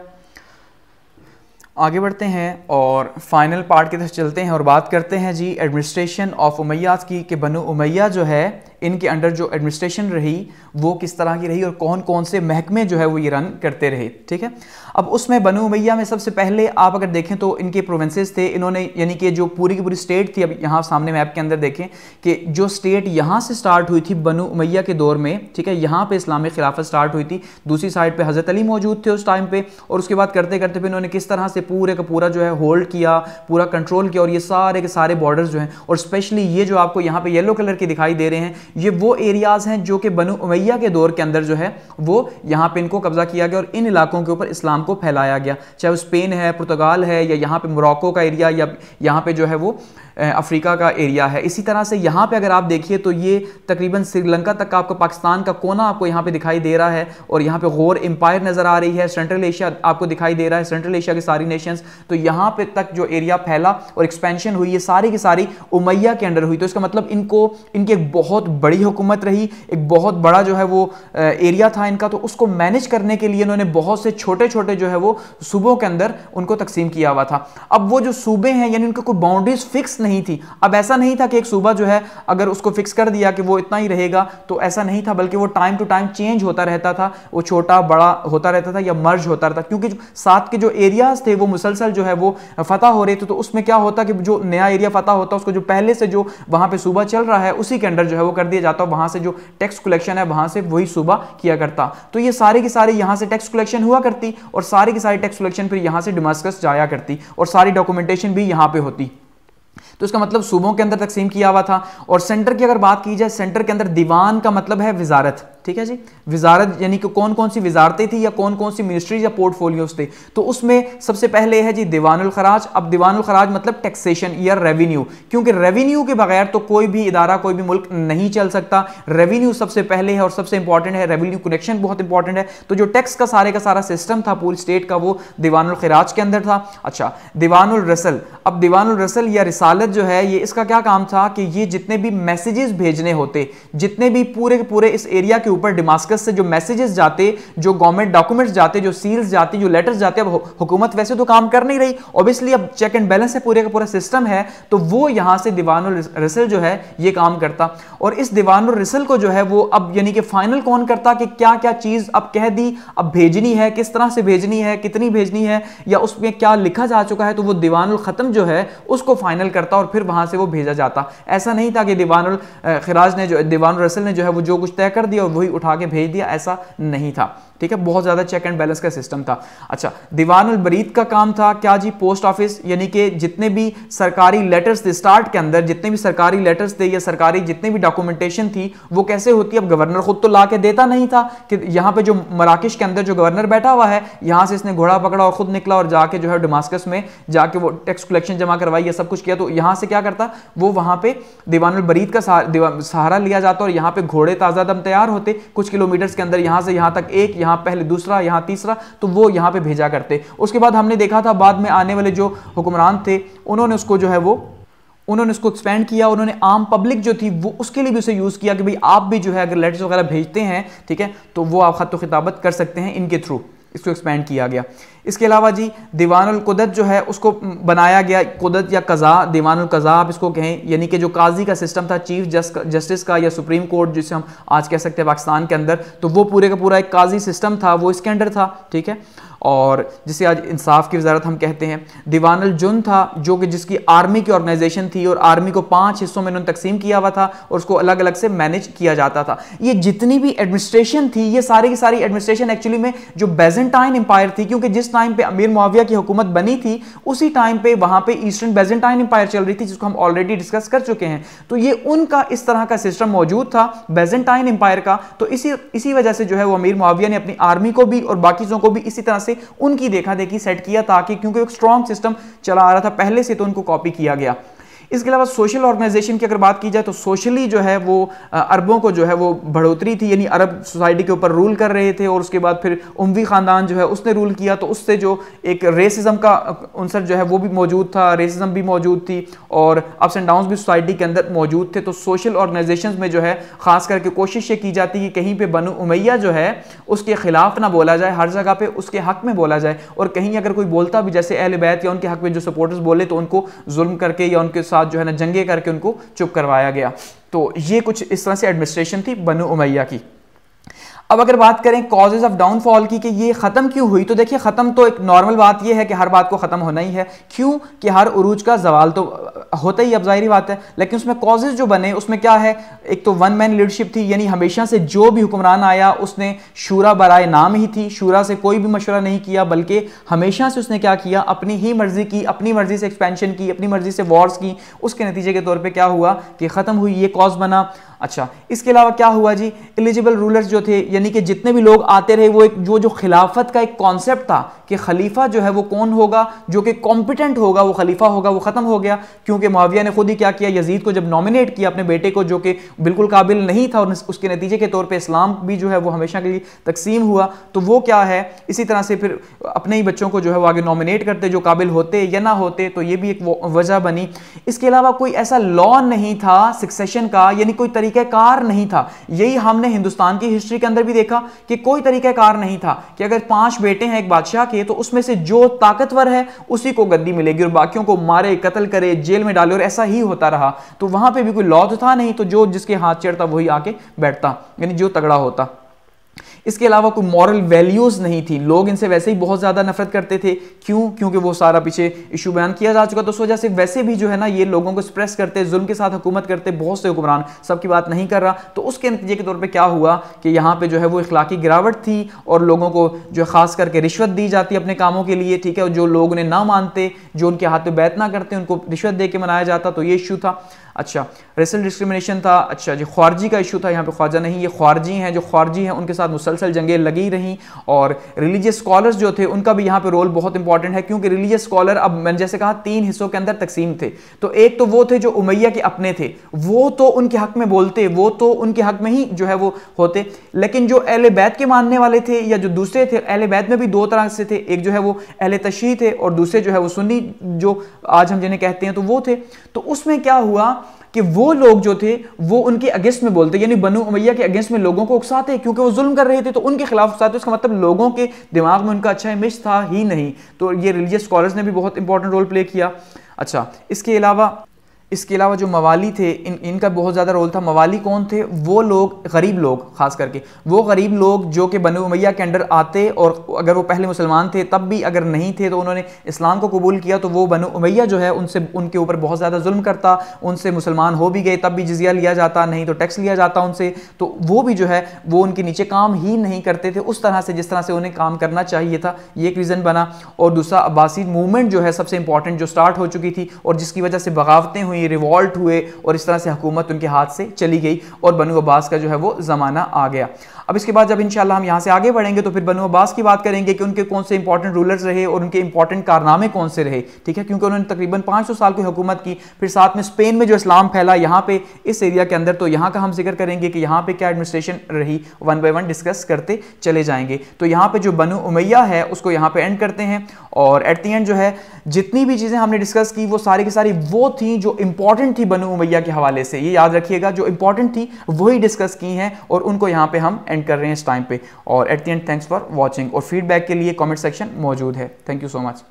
आगे बढ़ते हैं और फाइनल पार्ट की तरफ चलते हैं और बात करते हैं जी एडमिनिस्ट्रेशन ऑफ उमैयाज की कि बनु उमैया जो है इनके अंडर जो एडमिनिस्ट्रेशन रही वो किस तरह की रही और कौन कौन से महकमे जो है वो ये रन करते रहे ठीक है अब उसमें बनो मैया में सबसे पहले आप अगर देखें तो इनके प्रोविंसेस थे इन्होंने यानी कि जो पूरी की पूरी स्टेट थी अब यहाँ सामने मैप के अंदर देखें कि जो स्टेट यहाँ से स्टार्ट हुई थी बनो मैया के दौर में ठीक है यहाँ पर इस्लामिक खिलाफत स्टार्ट हुई थी दूसरी साइड पर हज़रत अली मौजूद थे उस टाइम पर और उसके बाद करते करते फिर इन्होंने किस तरह से पूरे का पूरा जो है होल्ड किया पूरा कंट्रोल किया और ये सारे के सारे बॉर्डर जो हैं और स्पेशली ये जो आपको यहाँ पर येलो कलर के दिखाई दे रहे हैं ये वो एरियाज़ हैं जो कि बनु उमैया के दौर के अंदर जो है वो यहाँ पे इनको कब्ज़ा किया गया और इन इलाकों के ऊपर इस्लाम को फैलाया गया चाहे वो स्पेन है पुर्तगाल है या यहाँ पे मोरक्को का एरिया या यहाँ पे जो है वो अफ्रीका का एरिया है इसी तरह से यहाँ पे अगर आप देखिए तो ये तकरीबन श्रीलंका तक का आपको पाकिस्तान का कोना आपको यहाँ पे दिखाई दे रहा है और यहाँ पे गौर एम्पायर नज़र आ रही है सेंट्रल एशिया आपको दिखाई दे रहा है सेंट्रल एशिया की सारी नेशंस तो यहाँ पे तक जो एरिया फैला और एक्सपेंशन हुई ये सारी की सारी उमैया के अंडर हुई तो इसका मतलब इनको इनकी एक बहुत बड़ी हुकूमत रही एक बहुत बड़ा जो है वो एरिया था इनका तो उसको मैनेज करने के लिए इन्होंने बहुत से छोटे छोटे जो है वो सूबों के अंदर उनको तकसीम किया हुआ था अब वो जो सूबे हैं यानी उनके कोई बाउंड्रीज फिक्स नहीं थी अब ऐसा नहीं था कि एक सूबा जो है अगर उसको फिक्स कर दिया कि वो इतना ही रहेगा तो ऐसा नहीं था बल्कि वो टाइम टू टाइम चेंज होता रहता था वो छोटा बड़ा होता रहता था या मर्ज होता रहता क्योंकि साथ के जो एरियाज थे वो मुसलसल जो है वो फतह हो रहे थे तो उसमें क्या होता कि जो नया एरिया फतह होता उसको जो पहले से जो वहां पर सूबा चल रहा है उसी के अंडर जो है वो कर दिया जाता वहां से जो टैक्स कलेक्शन है वहां से वही सूबा किया करता तो ये सारे के सारे यहां से टैक्स कलेक्शन हुआ करती और सारे के सारे टैक्स कलेक्शन फिर यहां से डिमास्कस जाया करती और सारी डॉक्यूमेंटेशन भी यहां पे होती तो इसका मतलब सूबों के अंदर तकसीम किया हुआ था और सेंटर की अगर बात की जाए सेंटर के अंदर दीवान का मतलब है वजारत ठीक है जी वजारत यानी कि कौन कौन सी वजारतें थी या कौन कौन सी मिनिस्ट्रीज या पोर्टफोलियोज थे तो उसमें सबसे पहले है जी दीवानुल खराज अब दीवान खराज मतलब टैक्सेशन या रेवेन्यू क्योंकि रेवेन्यू के बगैर तो कोई भी इदारा कोई भी मुल्क नहीं चल सकता रेवेन्यू सबसे पहले है और सबसे इंपॉर्टेंट है रेवेन्यू कनेक्शन बहुत इंपॉर्टेंट है तो जो टैक्स का सारे का सारा सिस्टम था पूरी स्टेट का वो दीवानुल खराज के अंदर था अच्छा दीवान रसल अब दीवान रसल या रिसालत जो है ये इसका क्या काम था कि ये जितने भी मैसेजेस भेजने होते जितने भी पूरे पूरे इस एरिया के ऊपर डिमास्कस से जो मैसेजेस जाते जो गवर्नमेंट डॉक्यूमेंट्स जाते जो सील्स जाते जो लेटर्स जाते अब हुकूमत वैसे तो काम कर नहीं रही ऑब्वियसली अब चेक एंड बैलेंस है पूरे का पूरा सिस्टम है तो वो यहाँ से दीवान रसल जो है ये काम करता और इस दीवान रसल को जो है वो अब यानी कि फाइनल कौन करता कि क्या क्या चीज़ अब कह दी अब भेजनी है किस तरह से भेजनी है कितनी भेजनी है या उसमें क्या लिखा जा चुका है तो वो दीवान ख़त्म जो है उसको फाइनल करता और फिर वहां से वो भेजा जाता ऐसा नहीं था कि दीवान खराज ने जो दीवान रसल ने जो है वो जो कुछ तय कर दिया और वही वही उठा के भेज दिया ऐसा नहीं था ठीक है बहुत ज़्यादा चेक एंड बैलेंस का सिस्टम था अच्छा दीवान बरीद का काम था क्या जी पोस्ट ऑफिस यानी कि जितने भी सरकारी लेटर्स थे स्टार्ट के अंदर जितने भी सरकारी लेटर्स थे या सरकारी जितने भी डॉक्यूमेंटेशन थी वो कैसे होती अब गवर्नर खुद तो ला के देता नहीं था कि यहाँ पे जो मराकश के अंदर जो गवर्नर बैठा हुआ है यहाँ से इसने घोड़ा पकड़ा और खुद निकला और जाके जो है डमास्कस में जाके वो टैक्स कलेक्शन जमा करवाई या सब कुछ किया तो यहाँ से क्या करता वो वहाँ पे दीवान बरीद का सहारा लिया जाता और यहाँ पे घोड़े ताज़ा दम तैयार होते कुछ किलोमीटर्स के अंदर यहाँ से यहाँ तक एक यहां पहले दूसरा यहां तीसरा तो वो यहां पे भेजा करते उसके बाद हमने देखा था बाद में आने वाले जो हुक्मरान थे उन्होंने उसको जो है वो उन्होंने उसको एक्सपेंड किया उन्होंने आम पब्लिक जो थी वो उसके लिए भी उसे यूज़ किया कि भाई आप भी जो है अगर लेटर्स वगैरह भेजते हैं ठीक है तो वो आप ख़त खिताबत कर सकते हैं इनके थ्रू इसको एक्सपेंड किया गया इसके अलावा जी दीवान कुदत जो है उसको बनाया गया कुदत या कज़ा दीवान कज़ा आप इसको कहें यानी कि जो काजी का सिस्टम था चीफ जस्टिस का या सुप्रीम कोर्ट जिसे हम आज कह सकते हैं पाकिस्तान के अंदर तो वो पूरे का पूरा एक काजी सिस्टम था वो इसके अंडर था ठीक है और जिसे आज इंसाफ की वजारत हम कहते हैं दीवानल जुन था जो कि जिसकी आर्मी की ऑर्गेनाइजेशन थी और आर्मी को पांच हिस्सों में उन्होंने तकसीम किया हुआ था और उसको अलग अलग से मैनेज किया जाता था ये जितनी भी एडमिनिस्ट्रेशन थी ये सारी की सारी एडमिनिस्ट्रेशन एक्चुअली में जो बेजेंटाइन एम्पायर थी क्योंकि जिस टाइम पर अमीर मुआविया की हुकूमत बनी थी उसी टाइम पर वहां पर ईस्टर्न बेजेंटाइन एम्पायर चल रही थी जिसको हम ऑलरेडी डिस्कस कर चुके हैं तो ये उनका इस तरह का सिस्टम मौजूद था बेजेंटाइन एम्पायर का तो इसी इसी वजह से जो है वो अमीर मुआविया ने अपनी आर्मी को भी और बाकी को भी इसी तरह से उनकी देखा देखी सेट किया ताकि क्योंकि एक स्ट्रॉन्ग सिस्टम चला आ रहा था पहले से तो उनको कॉपी किया गया इसके अलावा सोशल ऑर्गेनाइजेशन की अगर बात की जाए तो सोशली जो है वो अरबों को जो है वो बढ़ोतरी थी यानी अरब सोसाइटी के ऊपर रूल कर रहे थे और उसके बाद फिर उमवी ख़ानदान जो है उसने रूल किया तो उससे जो एक रेसिज्म का अंसर जो है वो भी मौजूद था रेसिज्म भी मौजूद थी और अप्स एंड डाउन भी सोसाइटी के अंदर मौजूद थे तो सोशल ऑर्गेनाइजेशन में जो है ख़ास करके कोशिश ये की जाती कि कहीं पर बन उमैया जो है उसके ख़िलाफ़ ना बोला जाए हर जगह पर उसके हक़ में बोला जाए और कहीं अगर कोई बोलता भी जैसे अहल बैत या उनके हक़ में जो सपोर्टर्स बोले तो उनको जुल्म करके या उनके साथ साथ जो है ना जंगे करके उनको चुप करवाया गया तो ये कुछ इस तरह से एडमिनिस्ट्रेशन थी बनु उमैया की अब अगर बात करें कॉजेज ऑफ डाउनफॉल की कि ये ख़त्म क्यों हुई तो देखिए ख़त्म तो एक नॉर्मल बात ये है कि हर बात को ख़त्म होना ही है क्यों कि हर उरूज का जवाल तो होता ही अब जाहिर बात है लेकिन उसमें कॉजेज जो बने उसमें क्या है एक तो वन मैन लीडरशिप थी यानी हमेशा से जो भी हुक्मरान आया उसने शूरा बराए नाम ही थी शूरा से कोई भी मशवरा नहीं किया बल्कि हमेशा से उसने क्या किया अपनी ही मर्ज़ी की अपनी मर्ज़ी से एक्सपेंशन की अपनी मर्ज़ी से वॉर्स की उसके नतीजे के तौर पर क्या हुआ कि ख़त्म हुई ये कॉज बना अच्छा इसके अलावा क्या हुआ जी एलिजिबल रूलर्स जो थे यानी यानी कि जितने भी लोग आते रहे वो एक जो जो खिलाफत का एक कॉन्सेप्ट था कि खलीफा जो है वो कौन होगा जो कि कॉम्पिटेंट होगा वो खलीफा होगा वो ख़त्म हो गया क्योंकि माविया ने खुद ही क्या किया यजीद को जब नॉमिनेट किया अपने बेटे को जो कि बिल्कुल काबिल नहीं था और उसके नतीजे के तौर पर इस्लाम भी जो है वो हमेशा के लिए तकसीम हुआ तो वो क्या है इसी तरह से फिर अपने ही बच्चों को जो है वो आगे नॉमिनेट करते जो काबिल होते या ना होते तो ये भी एक वजह बनी इसके अलावा कोई ऐसा लॉ नहीं था सक्सेशन का यानी कोई तरीक़ाकार नहीं था यही हमने हिंदुस्तान की हिस्ट्री के अंदर भी देखा कि कोई तरीकाकार नहीं था कि अगर पांच बेटे हैं एक बादशाह के तो उसमें से जो ताकतवर है उसी को गद्दी मिलेगी और बाकियों को मारे कत्ल करे जेल में डाले और ऐसा ही होता रहा तो वहां पर भी कोई लॉ तो था नहीं तो जो जिसके हाथ चढ़ता वही आके बैठता यानी जो तगड़ा होता इसके अलावा कोई मॉरल वैल्यूज़ नहीं थी लोग इनसे वैसे ही बहुत ज़्यादा नफरत करते थे क्यों क्योंकि वो सारा पीछे इशू बयान किया जा चुका तो उस वजह से वैसे भी जो है ना ये लोगों को स्प्रेस करते जुल्म के साथ हुकूमत करते बहुत से हुक्मरान सबकी बात नहीं कर रहा तो उसके नतीजे के तौर पर क्या हुआ कि यहाँ पर जो है वो इखलाकी गिरावट थी और लोगों को जो खास करके रिश्वत दी जाती अपने कामों के लिए ठीक है जो लोग उन्हें ना मानते जो उनके हाथ में बैत ना करते उनको रिश्वत दे के मनाया जाता तो ये इशू था अच्छा रेसल डिस्क्रिमिनेशन था अच्छा जी ख्वारजी का इशू था यहाँ पे ख्वाजा नहीं ये ख्वारजी हैं जो ख्वारजी हैं उनके साथ मुसलसल जंगें लगी रहीं और रिलीजियस स्कॉलर्स जो थे उनका भी यहाँ पे रोल बहुत इंपॉर्टेंट है क्योंकि रिलीजियस स्कॉलर अब मैंने जैसे कहा तीन हिस्सों के अंदर तकसीम थे तो एक तो वो थे जो उमैया के अपने थे वो तो उनके हक में बोलते वो तो उनके हक में ही जो है वो होते लेकिन जो अहल बैत के मानने वाले थे या जो दूसरे थे अहल बैत में भी दो तरह से थे एक जो है वो अहल तशी थे और दूसरे जो है वो सुन्नी जो आज हम जिन्हें कहते हैं तो वो थे तो उसमें क्या हुआ कि वो लोग जो थे वो उनके अगेंस्ट में बोलते यानी बनु उमैया के अगेंस्ट में लोगों को उकसाते क्योंकि वो जुल्म कर रहे थे तो उनके खिलाफ उकसाते उसका मतलब लोगों के दिमाग में उनका अच्छा इमेज था ही नहीं तो ये रिलीजियस स्कॉलर्स ने भी बहुत इंपॉर्टेंट रोल प्ले किया अच्छा इसके अलावा इसके अलावा जो मवाली थे इन इनका बहुत ज़्यादा रोल था मवाली कौन थे वो लोग गरीब लोग खास करके वो गरीब लोग जो कि बन उमैया के अंडर आते और अगर वो पहले मुसलमान थे तब भी अगर नहीं थे तो उन्होंने इस्लाम को कबूल किया तो वो बनु उमैया जो है उनसे उनके ऊपर बहुत ज़्यादा जुल्म करता उनसे मुसलमान हो भी गए तब भी जजिया लिया जाता नहीं तो टैक्स लिया जाता उनसे तो वो भी जो है वो उनके नीचे काम ही नहीं करते थे उस तरह से जिस तरह से उन्हें काम करना चाहिए था ये एक रीज़न बना और दूसरा अब्बासी मूवमेंट जो है सबसे इंपॉर्टेंट जो स्टार्ट हो चुकी थी और जिसकी वजह से बगावतें हुई रिवॉल्ट हुए और इस तरह से हुकूमत उनके हाथ से चली गई और बनू अब्बास का जो है वो ज़माना आ गया अब इसके बाद जब इंशाल्लाह हम यहाँ से आगे बढ़ेंगे तो फिर बनो अब्बास की बात करेंगे कि उनके कौन से इंपॉर्टेंट रूलर्स रहे और उनके इंपॉर्टेंट कारनामे कौन से रहे ठीक है क्योंकि उन्होंने तकरीबन पाँच सौ साल की हुकूमत की फिर साथ में स्पेन में जो इस्लाम फैला यहाँ पे इस एरिया के अंदर तो यहाँ का हम जिक्र करेंगे कि यहाँ पे क्या एडमिनिस्ट्रेशन रही वन बाई वन डिस्कस करते चले जाएंगे तो यहाँ पर जो बनु उमैया है उसको यहाँ पर एंड करते हैं और एट दी एंड जो है जितनी भी चीज़ें हमने डिस्कस की वो सारी की सारी वो थी जो इंपॉर्टेंट थी बनु उमैया के हवाले से ये याद रखिएगा जो इंपॉर्टेंट थी वही डिस्कस की हैं और उनको यहाँ पे हम एंड कर रहे हैं इस टाइम पे और at the end thanks for watching और फीडबैक के लिए कॉमेंट सेक्शन मौजूद है थैंक यू सो मच